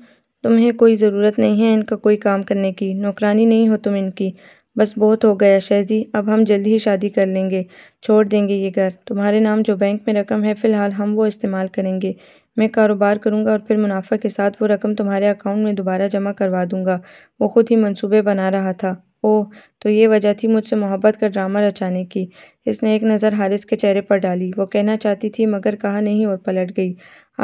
तुम्हें कोई ज़रूरत नहीं है इनका कोई काम करने की नौकरानी नहीं हो तुम इनकी बस बहुत हो गया शहजी अब हम जल्द ही शादी कर लेंगे छोड़ देंगे ये घर तुम्हारे नाम जो बैंक में रकम है फ़िलहाल हम वो इस्तेमाल करेंगे मैं कारोबार करूंगा और फिर मुनाफा के साथ वो रकम तुम्हारे अकाउंट में दोबारा जमा करवा दूंगा वो खुद ही मंसूबे बना रहा था ओह तो ये वजह थी मुझसे मोहब्बत का ड्रामा रचाने की इसने एक नज़र हारिस के चेहरे पर डाली वो कहना चाहती थी मगर कहा नहीं और पलट गई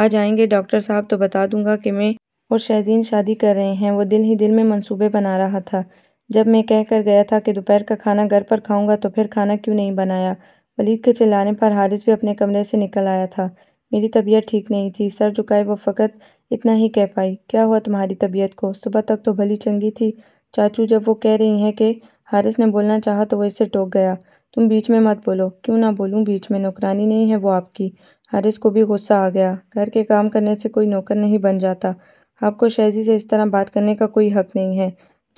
आ जाएंगे डॉक्टर साहब तो बता दूंगा कि मैं और शहजीन शादी कर रहे हैं वो दिल ही दिल में मंसूबे बना रहा था जब मैं कह कर गया था कि दोपहर का खाना घर पर खाऊंगा तो फिर खाना क्यों नहीं बनाया वलीद के चिल्लाने पर हारिस भी अपने कमरे से निकल आया था मेरी तबीयत ठीक नहीं थी सर झुकाए वो फ़कत इतना ही कह पाई क्या हुआ तुम्हारी तबीयत को सुबह तक तो भली चंगी थी चाचू जब वो कह रही हैं कि हारिस ने बोलना चाहा तो वो इसे टोक गया तुम बीच में मत बोलो क्यों ना बोलूँ बीच में नौकरानी नहीं है वो आपकी हारिस को भी गुस्सा आ गया घर के काम करने से कोई नौकर नहीं बन जाता आपको शहजी से इस तरह बात करने का कोई हक नहीं है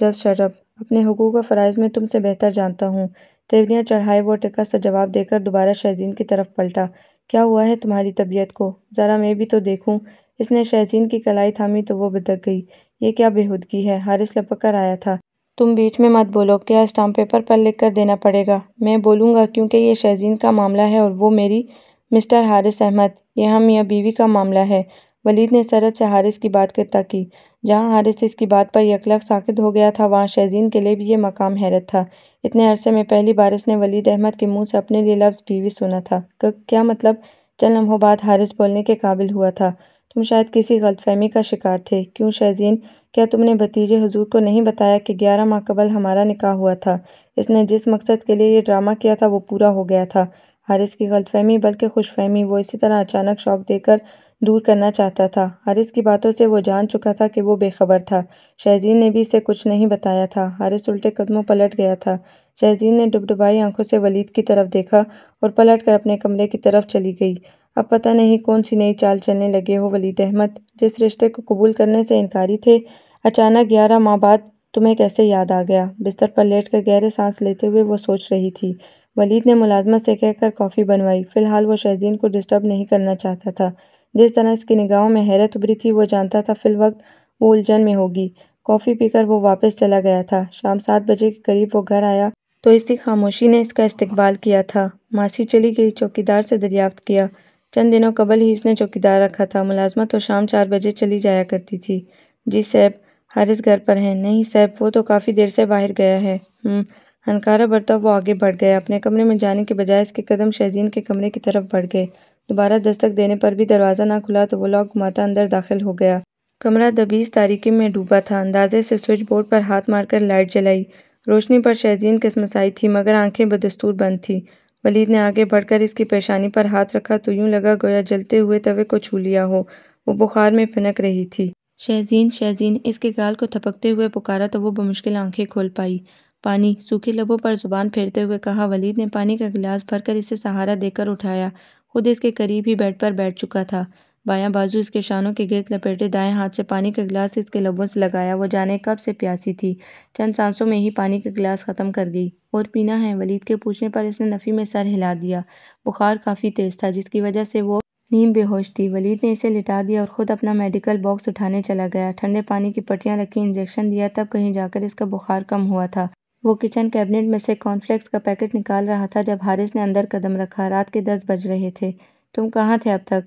जस्ट शटअप अपने हकूक़ और फ़रज़ में तुमसे बेहतर जानता हूँ तेवलियाँ चढ़ाए वो टिका सा जवाब देकर दोबारा शहजीन की तरफ पलटा क्या हुआ है तुम्हारी तबीयत को ज़रा मैं भी तो देखूँ इसने शहजीन की कलाई थामी तो वो बदक गई ये क्या बेहूदगी है हारिस लपक कर आया था तुम बीच में मत बोलो क्या स्टाम्प पेपर पर लिख कर देना पड़ेगा मैं बोलूँगा क्योंकि ये शहजीन का मामला है और वो मेरी मिस्टर हारिस अहमद यह हम बीवी का मामला है वलीद ने सरद से हारिस की बात की जहाँ हारिस इसकी बात पर यकलक साखित हो गया था वहाँ शहजीन के लिए भी ये मकाम हैरत था इतने अरसे में पहली बार इसने वलीद अहमद के मुंह से अपने लिए लफ्ज़ बीवी सुना था क्या मतलब चल लम्हों बाद हारिस बोलने के काबिल हुआ था तुम शायद किसी गलतफहमी का शिकार थे क्यों शहजीन क्या तुमने भतीजे हजूर को नहीं बताया कि ग्यारह माह कबल हमारा निकाह हुआ था इसने जिस मकसद के लिए ये ड्रामा किया था वो पूरा हो गया था हारिस की गलतफहमी बल्कि खुशफहमी वो इसी तरह अचानक शौक देकर दूर करना चाहता था हारिस की बातों से वो जान चुका था कि वो बेखबर था शहजीन ने भी इसे कुछ नहीं बताया था हारिस उल्टे कदमों पलट गया था शहजीन ने डुबडुबाई आंखों से वलीद की तरफ देखा और पलट कर अपने कमरे की तरफ चली गई अब पता नहीं कौन सी नई चाल चलने लगे हो वलीद अहमद जिस रिश्ते को कबूल करने से इनकारी थे अचानक ग्यारह माह बाद तुम्हें कैसे याद आ गया बिस्तर पर लेट कर गहरे सांस लेते हुए वो सोच रही थी वलीद ने मुलाजमत से कहकर कॉफ़ी बनवाई फ़िलहाल वो शहजीन को डिस्टर्ब नहीं करना चाहता था जिस तरह इसकी निगाहों में हैरत उभरी थी वो जानता था फिल वक्त वो उलझन में होगी कॉफ़ी पीकर वो वापस चला गया था शाम सात बजे के करीब वो घर आया तो इसी खामोशी ने इसका इस्तकबाल किया था मासी चली गई चौकीदार से दरियाफ्त किया चंद दिनों कबल ही इसने चौकीदार रखा था मुलाजमत तो शाम चार बजे चली जाया करती थी जी सैब हारिस घर पर हैं नहीं सैब वो तो काफ़ी देर से बाहर गया है हनकारा हम्म, बढ़ता वो आगे बढ़ गया अपने कमरे में जाने के बजाय इसके कदम शहजीन के कमरे की तरफ बढ़ गए दोबारा दस्तक देने पर भी दरवाज़ा ना खुला तो वो लॉक घुमाता अंदर दाखिल हो गया कमरा दबीस तारीकी में डूबा था अंदाजे से स्विच बोर्ड पर हाथ मारकर लाइट जलाई रोशनी पर शैजीन किस्मसाई थी मगर आंखें बदस्तूर बंद थी वलीद ने आगे बढ़कर इसकी पेशानी पर हाथ रखा तो यूं लगा गोया जलते हुए तवे को छू लिया हो वो बुखार में फिनक रही थी शहजीन शहजीन इसके गाल को थपकते हुए पुकारा तो वो बमुश्किल आंखें खोल पाई पानी सूखे लबों पर जुबान फेरते हुए कहा वलीद ने पानी का गिलास भरकर इसे सहारा देकर उठाया खुद इसके करीब ही बेड पर बैठ चुका था बायां बाजू इसके शानों के गिरद लपेटे दाएं हाथ से पानी का गिलास इसके लबों से लगाया वो जाने कब से प्यासी थी चंद सांसों में ही पानी का गिलास ख़त्म कर गई और पीना है वलीद के पूछने पर इसने नफ़ी में सर हिला दिया बुखार काफ़ी तेज़ था जिसकी वजह से वो नीम बेहोश थी वलीद ने इसे लिटा दिया और ख़ुद अपना मेडिकल बॉक्स उठाने चला गया ठंडे पानी की पट्टियाँ रखी इंजेक्शन दिया तब कहीं जाकर इसका बुखार कम हुआ था वो किचन कैबिनेट में से कॉर्नफ्लेक्स का पैकेट निकाल रहा था जब हारिस ने अंदर कदम रखा रात के दस बज रहे थे तुम कहाँ थे अब तक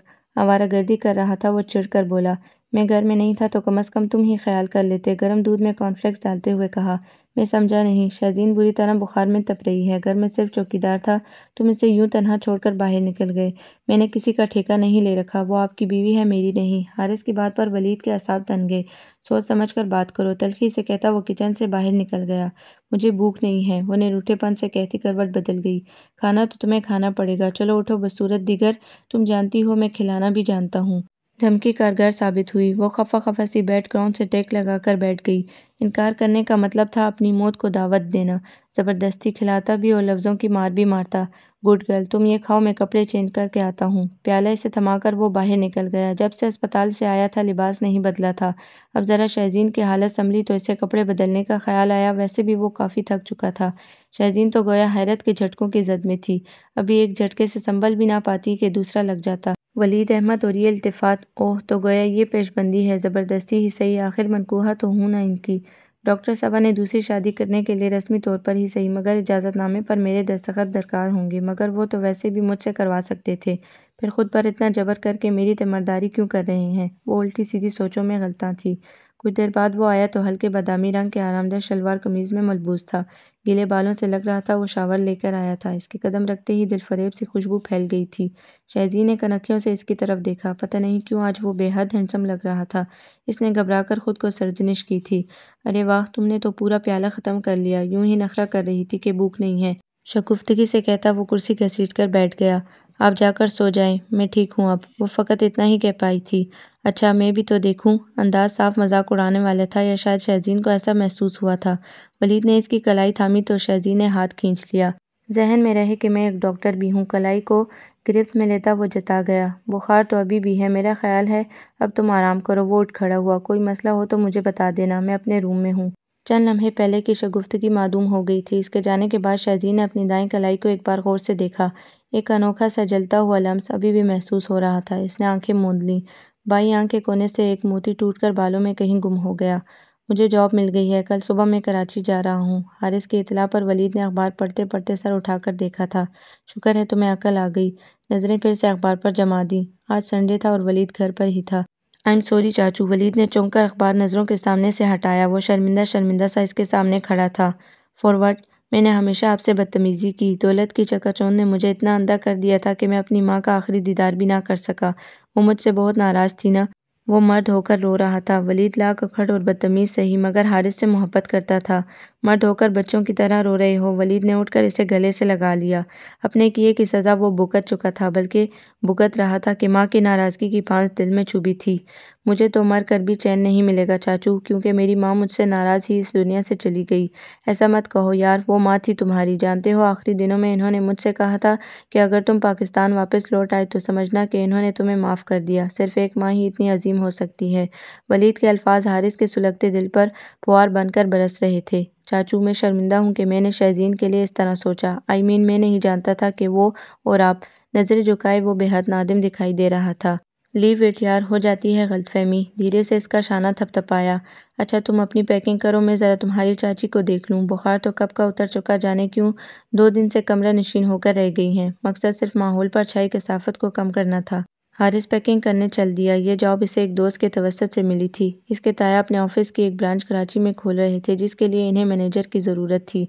गर्दी कर रहा था वो कर बोला मैं घर में नहीं था तो कम अज़ कम तुम ही ख्याल कर लेते गर्म दूध में कॉर्नफ्लेक्स डालते हुए कहा मैं समझा नहीं शाजीन बुरी तरह बुखार में तप रही है घर में सिर्फ चौकीदार था तुम तो इसे यूं तनहा छोड़कर बाहर निकल गए मैंने किसी का ठेका नहीं ले रखा वो आपकी बीवी है मेरी नहीं हारिस की बात पर वलीद के असाब तन गए सोच समझ कर बात करो तलखी से कहता वो किचन से बाहर निकल गया मुझे भूख नहीं है वो निरूठेपन से कहती करवट बदल गई खाना तो तुम्हें खाना पड़ेगा चलो उठो बसूरत दिगर तुम जानती हो मैं खिलाना भी जानता हूँ धमकी कारगर साबित हुई वो खफा खफा सी बैठ ग्राउंड से टेक लगाकर बैठ गई इनकार करने का मतलब था अपनी मौत को दावत देना ज़बरदस्ती खिलाता भी और लफ्ज़ों की मार भी मारता गुड गर्ल तुम ये खाओ मैं कपड़े चेंज करके आता हूँ प्याले से थमाकर वो बाहर निकल गया जब से अस्पताल से आया था लिबास नहीं बदला था अब ज़रा शहजीन की हालत संभली तो इसे कपड़े बदलने का ख्याल आया वैसे भी वो काफ़ी थक चुका था शहजीन तो गोया हैरत के झटकों की जद में थी अभी एक झटके से संभल भी ना पाती कि दूसरा लग जाता वलीद अहमद और ये इल्तफ़ात ओह तो गया ये पेशबंदी है ज़बरदस्ती ही सही आखिर मनकूहा तो हूँ ना इनकी डॉक्टर साहबा ने दूसरी शादी करने के लिए रस्मी तौर पर ही सही मगर इजाज़तनामे पर मेरे दस्तखत दरकार होंगे मगर वो तो वैसे भी मुझसे करवा सकते थे फिर खुद पर इतना जबर करके मेरी तमरदारी क्यों कर रहे हैं वो उल्टी सीधी सोचों में गलता थी कुछ देर बाद वो आया तो हल्के बादामी रंग के आरामदेह शलवार कमीज़ में मलबूस था गीले बालों से लग रहा था वो शावर लेकर आया था इसके कदम रखते ही दिलफरेब सी खुशबू फैल गई थी शहजी ने कनखियों से इसकी तरफ देखा पता नहीं क्यों आज वो बेहद हैंडसम लग रहा था इसने घबराकर खुद को सरजनिश की थी अरे वाह तुमने तो पूरा प्याला ख़त्म कर लिया यूं ही नखरा कर रही थी कि भूख नहीं है शगुफ्तगी से कहता वो कुर्सी घसीट कर बैठ गया आप जाकर सो जाएं मैं ठीक हूँ अब वो फ़कत इतना ही कह पाई थी अच्छा मैं भी तो देखूं अंदाज साफ मजाक उड़ाने वाला था या शायद शहजीन को ऐसा महसूस हुआ था वलीद ने इसकी कलाई थामी तो शहजीन ने हाथ खींच लिया जहन में रहे कि मैं एक डॉक्टर भी हूँ कलाई को गिरफ्त में लेता वो जता गया बुखार तो अभी भी है मेरा ख्याल है अब तुम आराम करो वो उठ खड़ा हुआ कोई मसला हो तो मुझे बता देना मैं अपने रूम में हूँ चंद लम्हे पहले की शगुफ्तगी मादूम हो गई थी इसके जाने के बाद शाजी ने अपनी दाएं कलाई को एक बार गौर से देखा एक अनोखा सा जलता हुआ लम्स अभी भी महसूस हो रहा था इसने आंखें मूंद लीं बाई आंख के कोने से एक मोती टूटकर बालों में कहीं गुम हो गया मुझे जॉब मिल गई है कल सुबह मैं कराची जा रहा हूँ हारिस की इतला पर वलीद ने अखबार पढ़ते पढ़ते सर उठाकर देखा था शुक्र है तुम्हें अकल आ गई नज़रें फिर से अखबार पर जमा दी आज संडे था और वलीद घर पर ही था आई एम सॉरी चाचू वलीद ने चौंका अखबार नज़रों के सामने से हटाया वो शर्मिंदा शर्मिंदा सा इसके सामने खड़ा था फॉरवर्ड मैंने हमेशा आपसे बदतमीज़ी की दौलत की चकाचौंध ने मुझे इतना अंधा कर दिया था कि मैं अपनी माँ का आखिरी दीदार भी ना कर सका वो मुझसे बहुत नाराज़ थी ना वो मर्द होकर रो रहा था वलीद अखड़ और बदतमीज़ सही मगर हारिस से मोहब्बत करता था मर्द होकर बच्चों की तरह रो रहे हो वलीद ने उठकर इसे गले से लगा लिया अपने किए की सज़ा वो भुगत चुका था बल्कि भुगत रहा था कि माँ की नाराज़गी की फांस दिल में छुपी थी मुझे तो मर कर भी चैन नहीं मिलेगा चाचू क्योंकि मेरी माँ मुझसे नाराज़ ही इस दुनिया से चली गई ऐसा मत कहो यार वो माँ थी तुम्हारी जानते हो आखिरी दिनों में इन्होंने मुझसे कहा था कि अगर तुम पाकिस्तान वापस लौट आए तो समझना कि इन्होंने तुम्हें माफ़ कर दिया सिर्फ एक माँ ही इतनी अजीम हो सकती है वलीद के अल्फाज हारिस के सुलगते दिल पर फुहार बनकर बरस रहे थे चाचू मैं शर्मिंदा हूँ कि मैंने शहजीन के लिए इस तरह सोचा आई मीन मैं नहीं जानता था कि वो और आप नज़र झुकाए वो बेहद नादिम दिखाई दे रहा था लीव इट यार हो जाती है गलतफहमी धीरे से इसका शाना थपथपाया अच्छा तुम अपनी पैकिंग करो मैं ज़रा तुम्हारी चाची को देख लूँ बुखार तो कब का उतर चुका जाने क्यों दो दिन से कमरा नशीन होकर रह गई हैं मकसद सिर्फ माहौल पर छाई कसाफत को कम करना था हारिस पैकिंग करने चल दिया यह जॉब इसे एक दोस्त के तवसत से मिली थी इसके ताया अपने ऑफिस की एक ब्रांच कराची में खोल रहे थे जिसके लिए इन्हें मैनेजर की ज़रूरत थी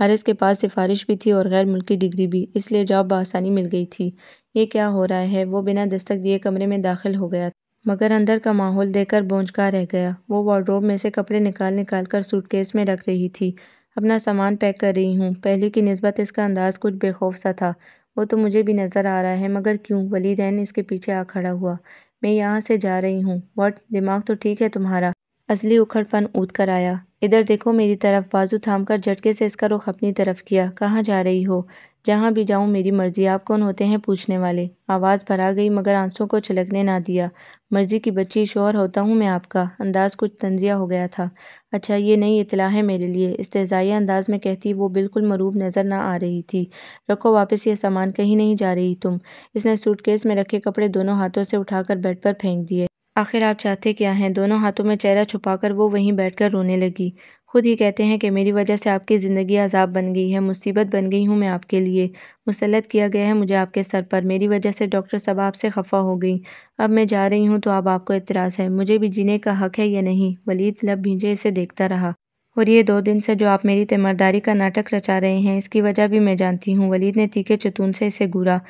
हारिस के पास सिफारिश भी थी और गैर मुल्की डिग्री भी इसलिए जॉब बसानी मिल गई थी ये क्या हो रहा है वो बिना दस्तक दिए कमरे में दाखिल हो गया मगर अंदर का माहौल देखकर बोंचका रह गया वो वार्ड्रोब में से कपड़े निकाल निकाल कर सूटकेस में रख रही थी अपना सामान पैक कर रही हूँ पहले की नस्बत इसका अंदाज़ कुछ बेखौफ सा था वो तो मुझे भी नज़र आ रहा है मगर क्यों वलीदैन इसके पीछे आ खड़ा हुआ मैं यहाँ से जा रही हूँ व्हाट दिमाग तो ठीक है तुम्हारा असली उखड़पन ऊद कर आया इधर देखो मेरी तरफ बाजू थाम कर झटके से इसका रुख अपनी तरफ किया कहाँ जा रही हो जहाँ भी जाऊँ मेरी मर्जी आप कौन होते हैं पूछने वाले आवाज़ भरा गई मगर आंसुओं को छलकने ना दिया मर्जी की बच्ची शोहर होता हूँ मैं आपका अंदाज़ कुछ तंजिया हो गया था अच्छा ये नई इतला है मेरे लिए इस्तेजाई अंदाज में कहती वो बिल्कुल मरूब नज़र ना आ रही थी रखो वापस ये सामान कहीं नहीं जा रही तुम इसने सूटकेस में रखे कपड़े दोनों हाथों से उठाकर बेड पर फेंक दिए आखिर आप चाहते क्या हैं दोनों हाथों में चेहरा छुपाकर वो वहीं बैठकर रोने लगी खुद ही कहते हैं कि मेरी वजह से आपकी ज़िंदगी अजाब बन गई है मुसीबत बन गई हूँ मैं आपके लिए मुसलत किया गया है मुझे आपके सर पर मेरी वजह से डॉक्टर साहब आपसे खफा हो गई अब मैं जा रही हूँ तो अब आपको इतराज़ है मुझे भी जीने का हक है या नहीं वलीद लब भींजे इसे देखता रहा और ये दो दिन से जो आप मेरी तेमरदारी का नाटक रचा रहे हैं इसकी वजह भी मैं जानती हूँ वलीद ने तीखे चतून से इसे घूरा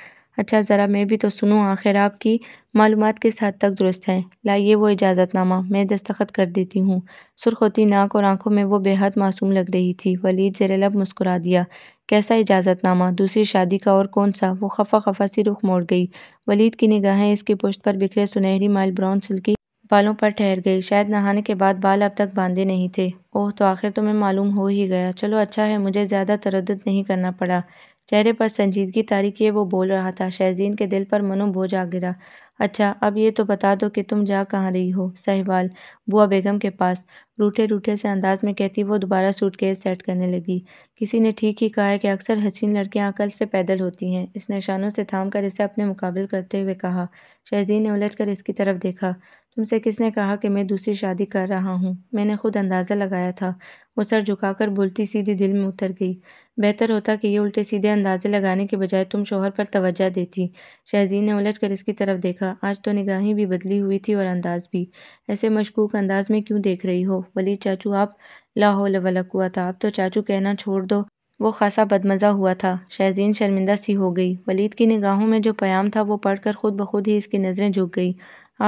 अच्छा ज़रा मैं भी तो सुनूँ आखिर आपकी मालूम किस हद तक दुरुस्त है लाइए वो इजाज़तनामा मैं दस्तखत कर देती हूँ सुरख होती नाक और आंखों में वो बेहद मासूम लग रही थी वलीद जरेलब मुस्कुरा दिया कैसा इजाज़तनामा दूसरी शादी का और कौन सा वो खफा खफा सी रुख मोड़ गई वलीद की निगाहें इसकी पुष्ट पर बिखरे सुनहरी माइल ब्राउन सिल्की बालों पर ठहर गई शायद नहाने के बाद बाल अब तक बांधे नहीं थे ओह तो आखिर तुम्हें तो मालूम हो ही गया चलो अच्छा है मुझे ज़्यादा तरद नहीं करना पड़ा चेहरे पर संजीदगी तारी किए वो बोल रहा था शहजीन के दिल पर बोझ आ गिरा अच्छा अब ये तो बता दो कि तुम जा कहाँ रही हो सहवाल बुआ बेगम के पास रूठे रूठे से अंदाज में कहती वो दोबारा सूटकेस सेट करने लगी किसी ने ठीक ही कहा है कि अक्सर हसीन लड़कियां अकल से पैदल होती हैं इस निशानों से थाम कर इसे अपने मुकाबले करते हुए कहा शहजीन ने उलट कर इसकी तरफ देखा तुमसे किसने कहा कि मैं दूसरी शादी कर रहा हूँ मैंने खुद अंदाज़ा लगाया था वो सर झुकाकर बोलती सीधी दिल में उतर गई बेहतर होता कि ये उल्टे सीधे अंदाजे लगाने के बजाय तुम शोहर पर तवज्जा देती शहजीन ने उलझ कर इसकी तरफ देखा आज तो निगाहें भी बदली हुई थी और अंदाज भी ऐसे मशकूक अंदाज में क्यों देख रही हो वली चाचू आप लाहौल वलक हुआ था अब तो चाचू कहना छोड़ दो वो खासा बदमज़ा हुआ था शहजीन शर्मिंदा सी हो गई वलीद की निगाहों में जो पयाम था वो पढ़कर खुद ब खुद ही इसकी नज़रें झुक गई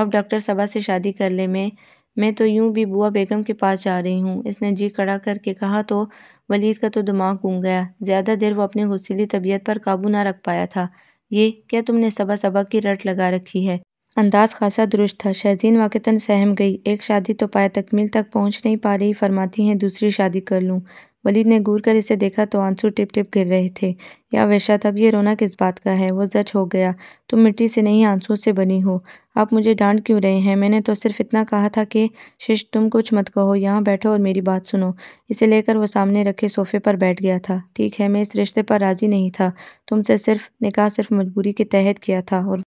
आप डॉक्टर सबा से शादी कर ले में मैं तो यूं भी बुआ बेगम के पास जा रही हूँ इसने जी कड़ा करके कहा तो वलीद का तो दिमाग घूम गया ज़्यादा देर वो अपनी गुस्सीली तबीयत पर काबू ना रख पाया था ये क्या तुमने सबा सबा की रट लगा रखी है अंदाज खासा दुरुस्त था शहजीन वाकता सहम गई एक शादी तो पाया तकमील तक पहुंच नहीं पा रही फरमाती हैं दूसरी शादी कर लूँ वलीद ने घूर कर इसे देखा तो आंसू टिप टिप गिर रहे थे या वैशा तब ये रोना किस बात का है वो जच हो गया तुम मिट्टी से नहीं आंसू से बनी हो आप मुझे डांट क्यों रहे हैं मैंने तो सिर्फ इतना कहा था कि शिश तुम कुछ मत कहो यहाँ बैठो और मेरी बात सुनो इसे लेकर वो सामने रखे सोफे पर बैठ गया था ठीक है मैं इस रिश्ते पर राज़ी नहीं था तुमसे सिर्फ निकाह सिर्फ मजबूरी के तहत किया था और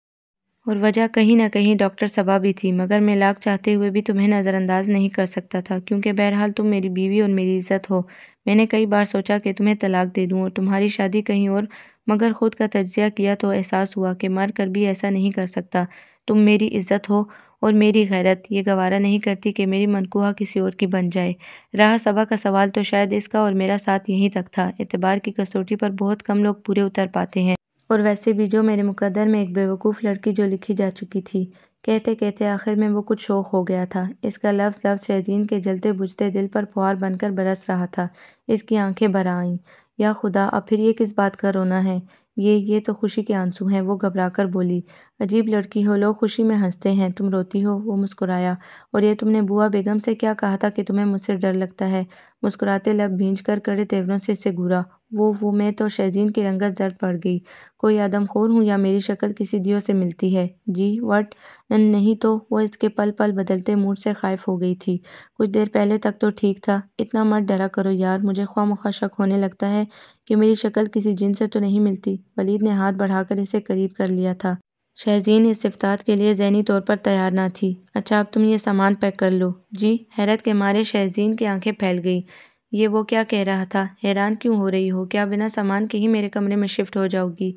और वजह कहीं ना कहीं डॉक्टर सबा भी थी मगर मैं लाख चाहते हुए भी तुम्हें नज़रअंदाज नहीं कर सकता था क्योंकि बहरहाल तुम मेरी बीवी और मेरी इज्जत हो मैंने कई बार सोचा कि तुम्हें तलाक दे दूँ और तुम्हारी शादी कहीं और मगर ख़ुद का तजिया किया तो एहसास हुआ कि मार कर भी ऐसा नहीं कर सकता तुम मेरी इज्जत हो और मेरी गैरत ये गवारा नहीं करती कि मेरी मनकुहा किसी और की बन जाए राह सबा का सवाल तो शायद इसका और मेरा साथ यहीं तक था एतबार की कसौटी पर बहुत कम लोग पूरे उतर पाते हैं और वैसे भी जो मेरे मुकदर में एक बेवकूफ़ लड़की जो लिखी जा चुकी थी कहते कहते आखिर में वो कुछ शोक हो गया था इसका लफ्ज़ लफ्ज़ शैजीन के जलते बुझते दिल पर फुहार बनकर बरस रहा था इसकी आंखें भरा आईं या खुदा अब फिर ये किस बात का रोना है ये ये तो खुशी के आंसू हैं वो घबरा कर बोली अजीब लड़की हो लोग खुशी में हंसते हैं तुम रोती हो वो मुस्कुराया और ये तुमने बुआ बेगम से क्या कहा था कि तुम्हें मुझसे डर लगता है मुस्कुराते लब भींज कर कड़े तेवरों से इसे घूरा वो वो मैं तो शहजीन की रंगत जर पड़ गई कोई आदमखोर हूँ या मेरी शक्ल किसी दियो से मिलती है जी वट नहीं तो वो इसके पल पल बदलते मूड से खाइफ हो गई थी कुछ देर पहले तक तो ठीक था इतना मत डरा करो यार मुझे ख्वा मखा शक होने लगता है कि मेरी शक्ल किसी जिन से तो नहीं मिलती वलीद ने हाथ बढ़ाकर इसे करीब कर लिया था शहजीन इस सिफतात के लिए जहनी तौर पर तैयार ना थी अच्छा अब तुम ये सामान पैक कर लो जी हैरत के मारे शहजीन की आंखें फैल गई ये वो क्या कह रहा था हैरान क्यों हो रही हो क्या बिना सामान के ही मेरे कमरे में शिफ्ट हो जाओगी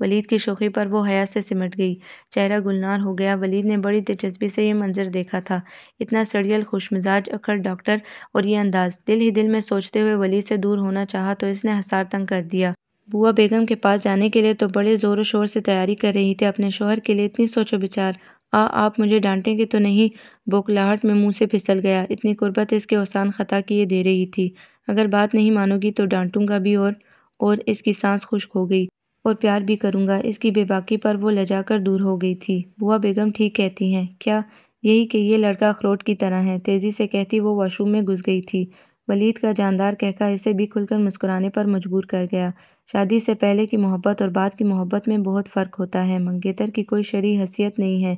वलीद की शोखी पर वो हया से सिमट गई चेहरा गुलनार हो गया वलीद ने बड़ी दिलचस्पी से ये मंजर देखा था इतना सड़ियल खुशमिजाज अखर डॉक्टर और ये अंदाज दिल ही दिल में सोचते हुए वलीद से दूर होना चाहा तो इसने हसार तंग कर दिया बुआ बेगम के पास जाने के लिए तो बड़े ज़ोरों शोर से तैयारी कर रही थी अपने शोहर के लिए इतनी सोचो विचार आ आप मुझे डांटेंगे तो नहीं बौखलाहट में मुंह से फिसल गया इतनी कुर्बत इसके औसान ख़ता किए दे रही थी अगर बात नहीं मानोगी तो डांटूंगा भी और और इसकी सांस खुश्क हो गई और प्यार भी करूँगा इसकी बेबाकी पर वो लजाकर दूर हो गई थी बुआ बेगम ठीक कहती हैं क्या यही कि ये लड़का अखरोट की तरह है तेज़ी से कहती वो वॉशरूम में घुस गई थी वलीद का जानदार कहका इसे भी खुलकर मुस्कुराने पर मजबूर कर गया शादी से पहले की मोहब्बत और बाद की मोहब्बत में बहुत फ़र्क होता है मंगेतर की कोई शरी हसीियत नहीं है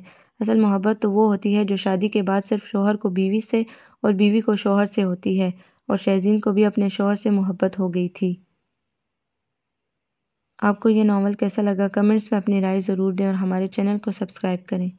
असल मोहब्बत तो वो होती है जो शादी के बाद सिर्फ शोहर को बीवी से और बीवी को शोहर से होती है और शहज़ीन को भी अपने शोहर से मोहब्बत हो गई थी आपको ये नावल कैसा लगा कमेंट्स में अपनी राय ज़रूर दें और हमारे चैनल को सब्सक्राइब करें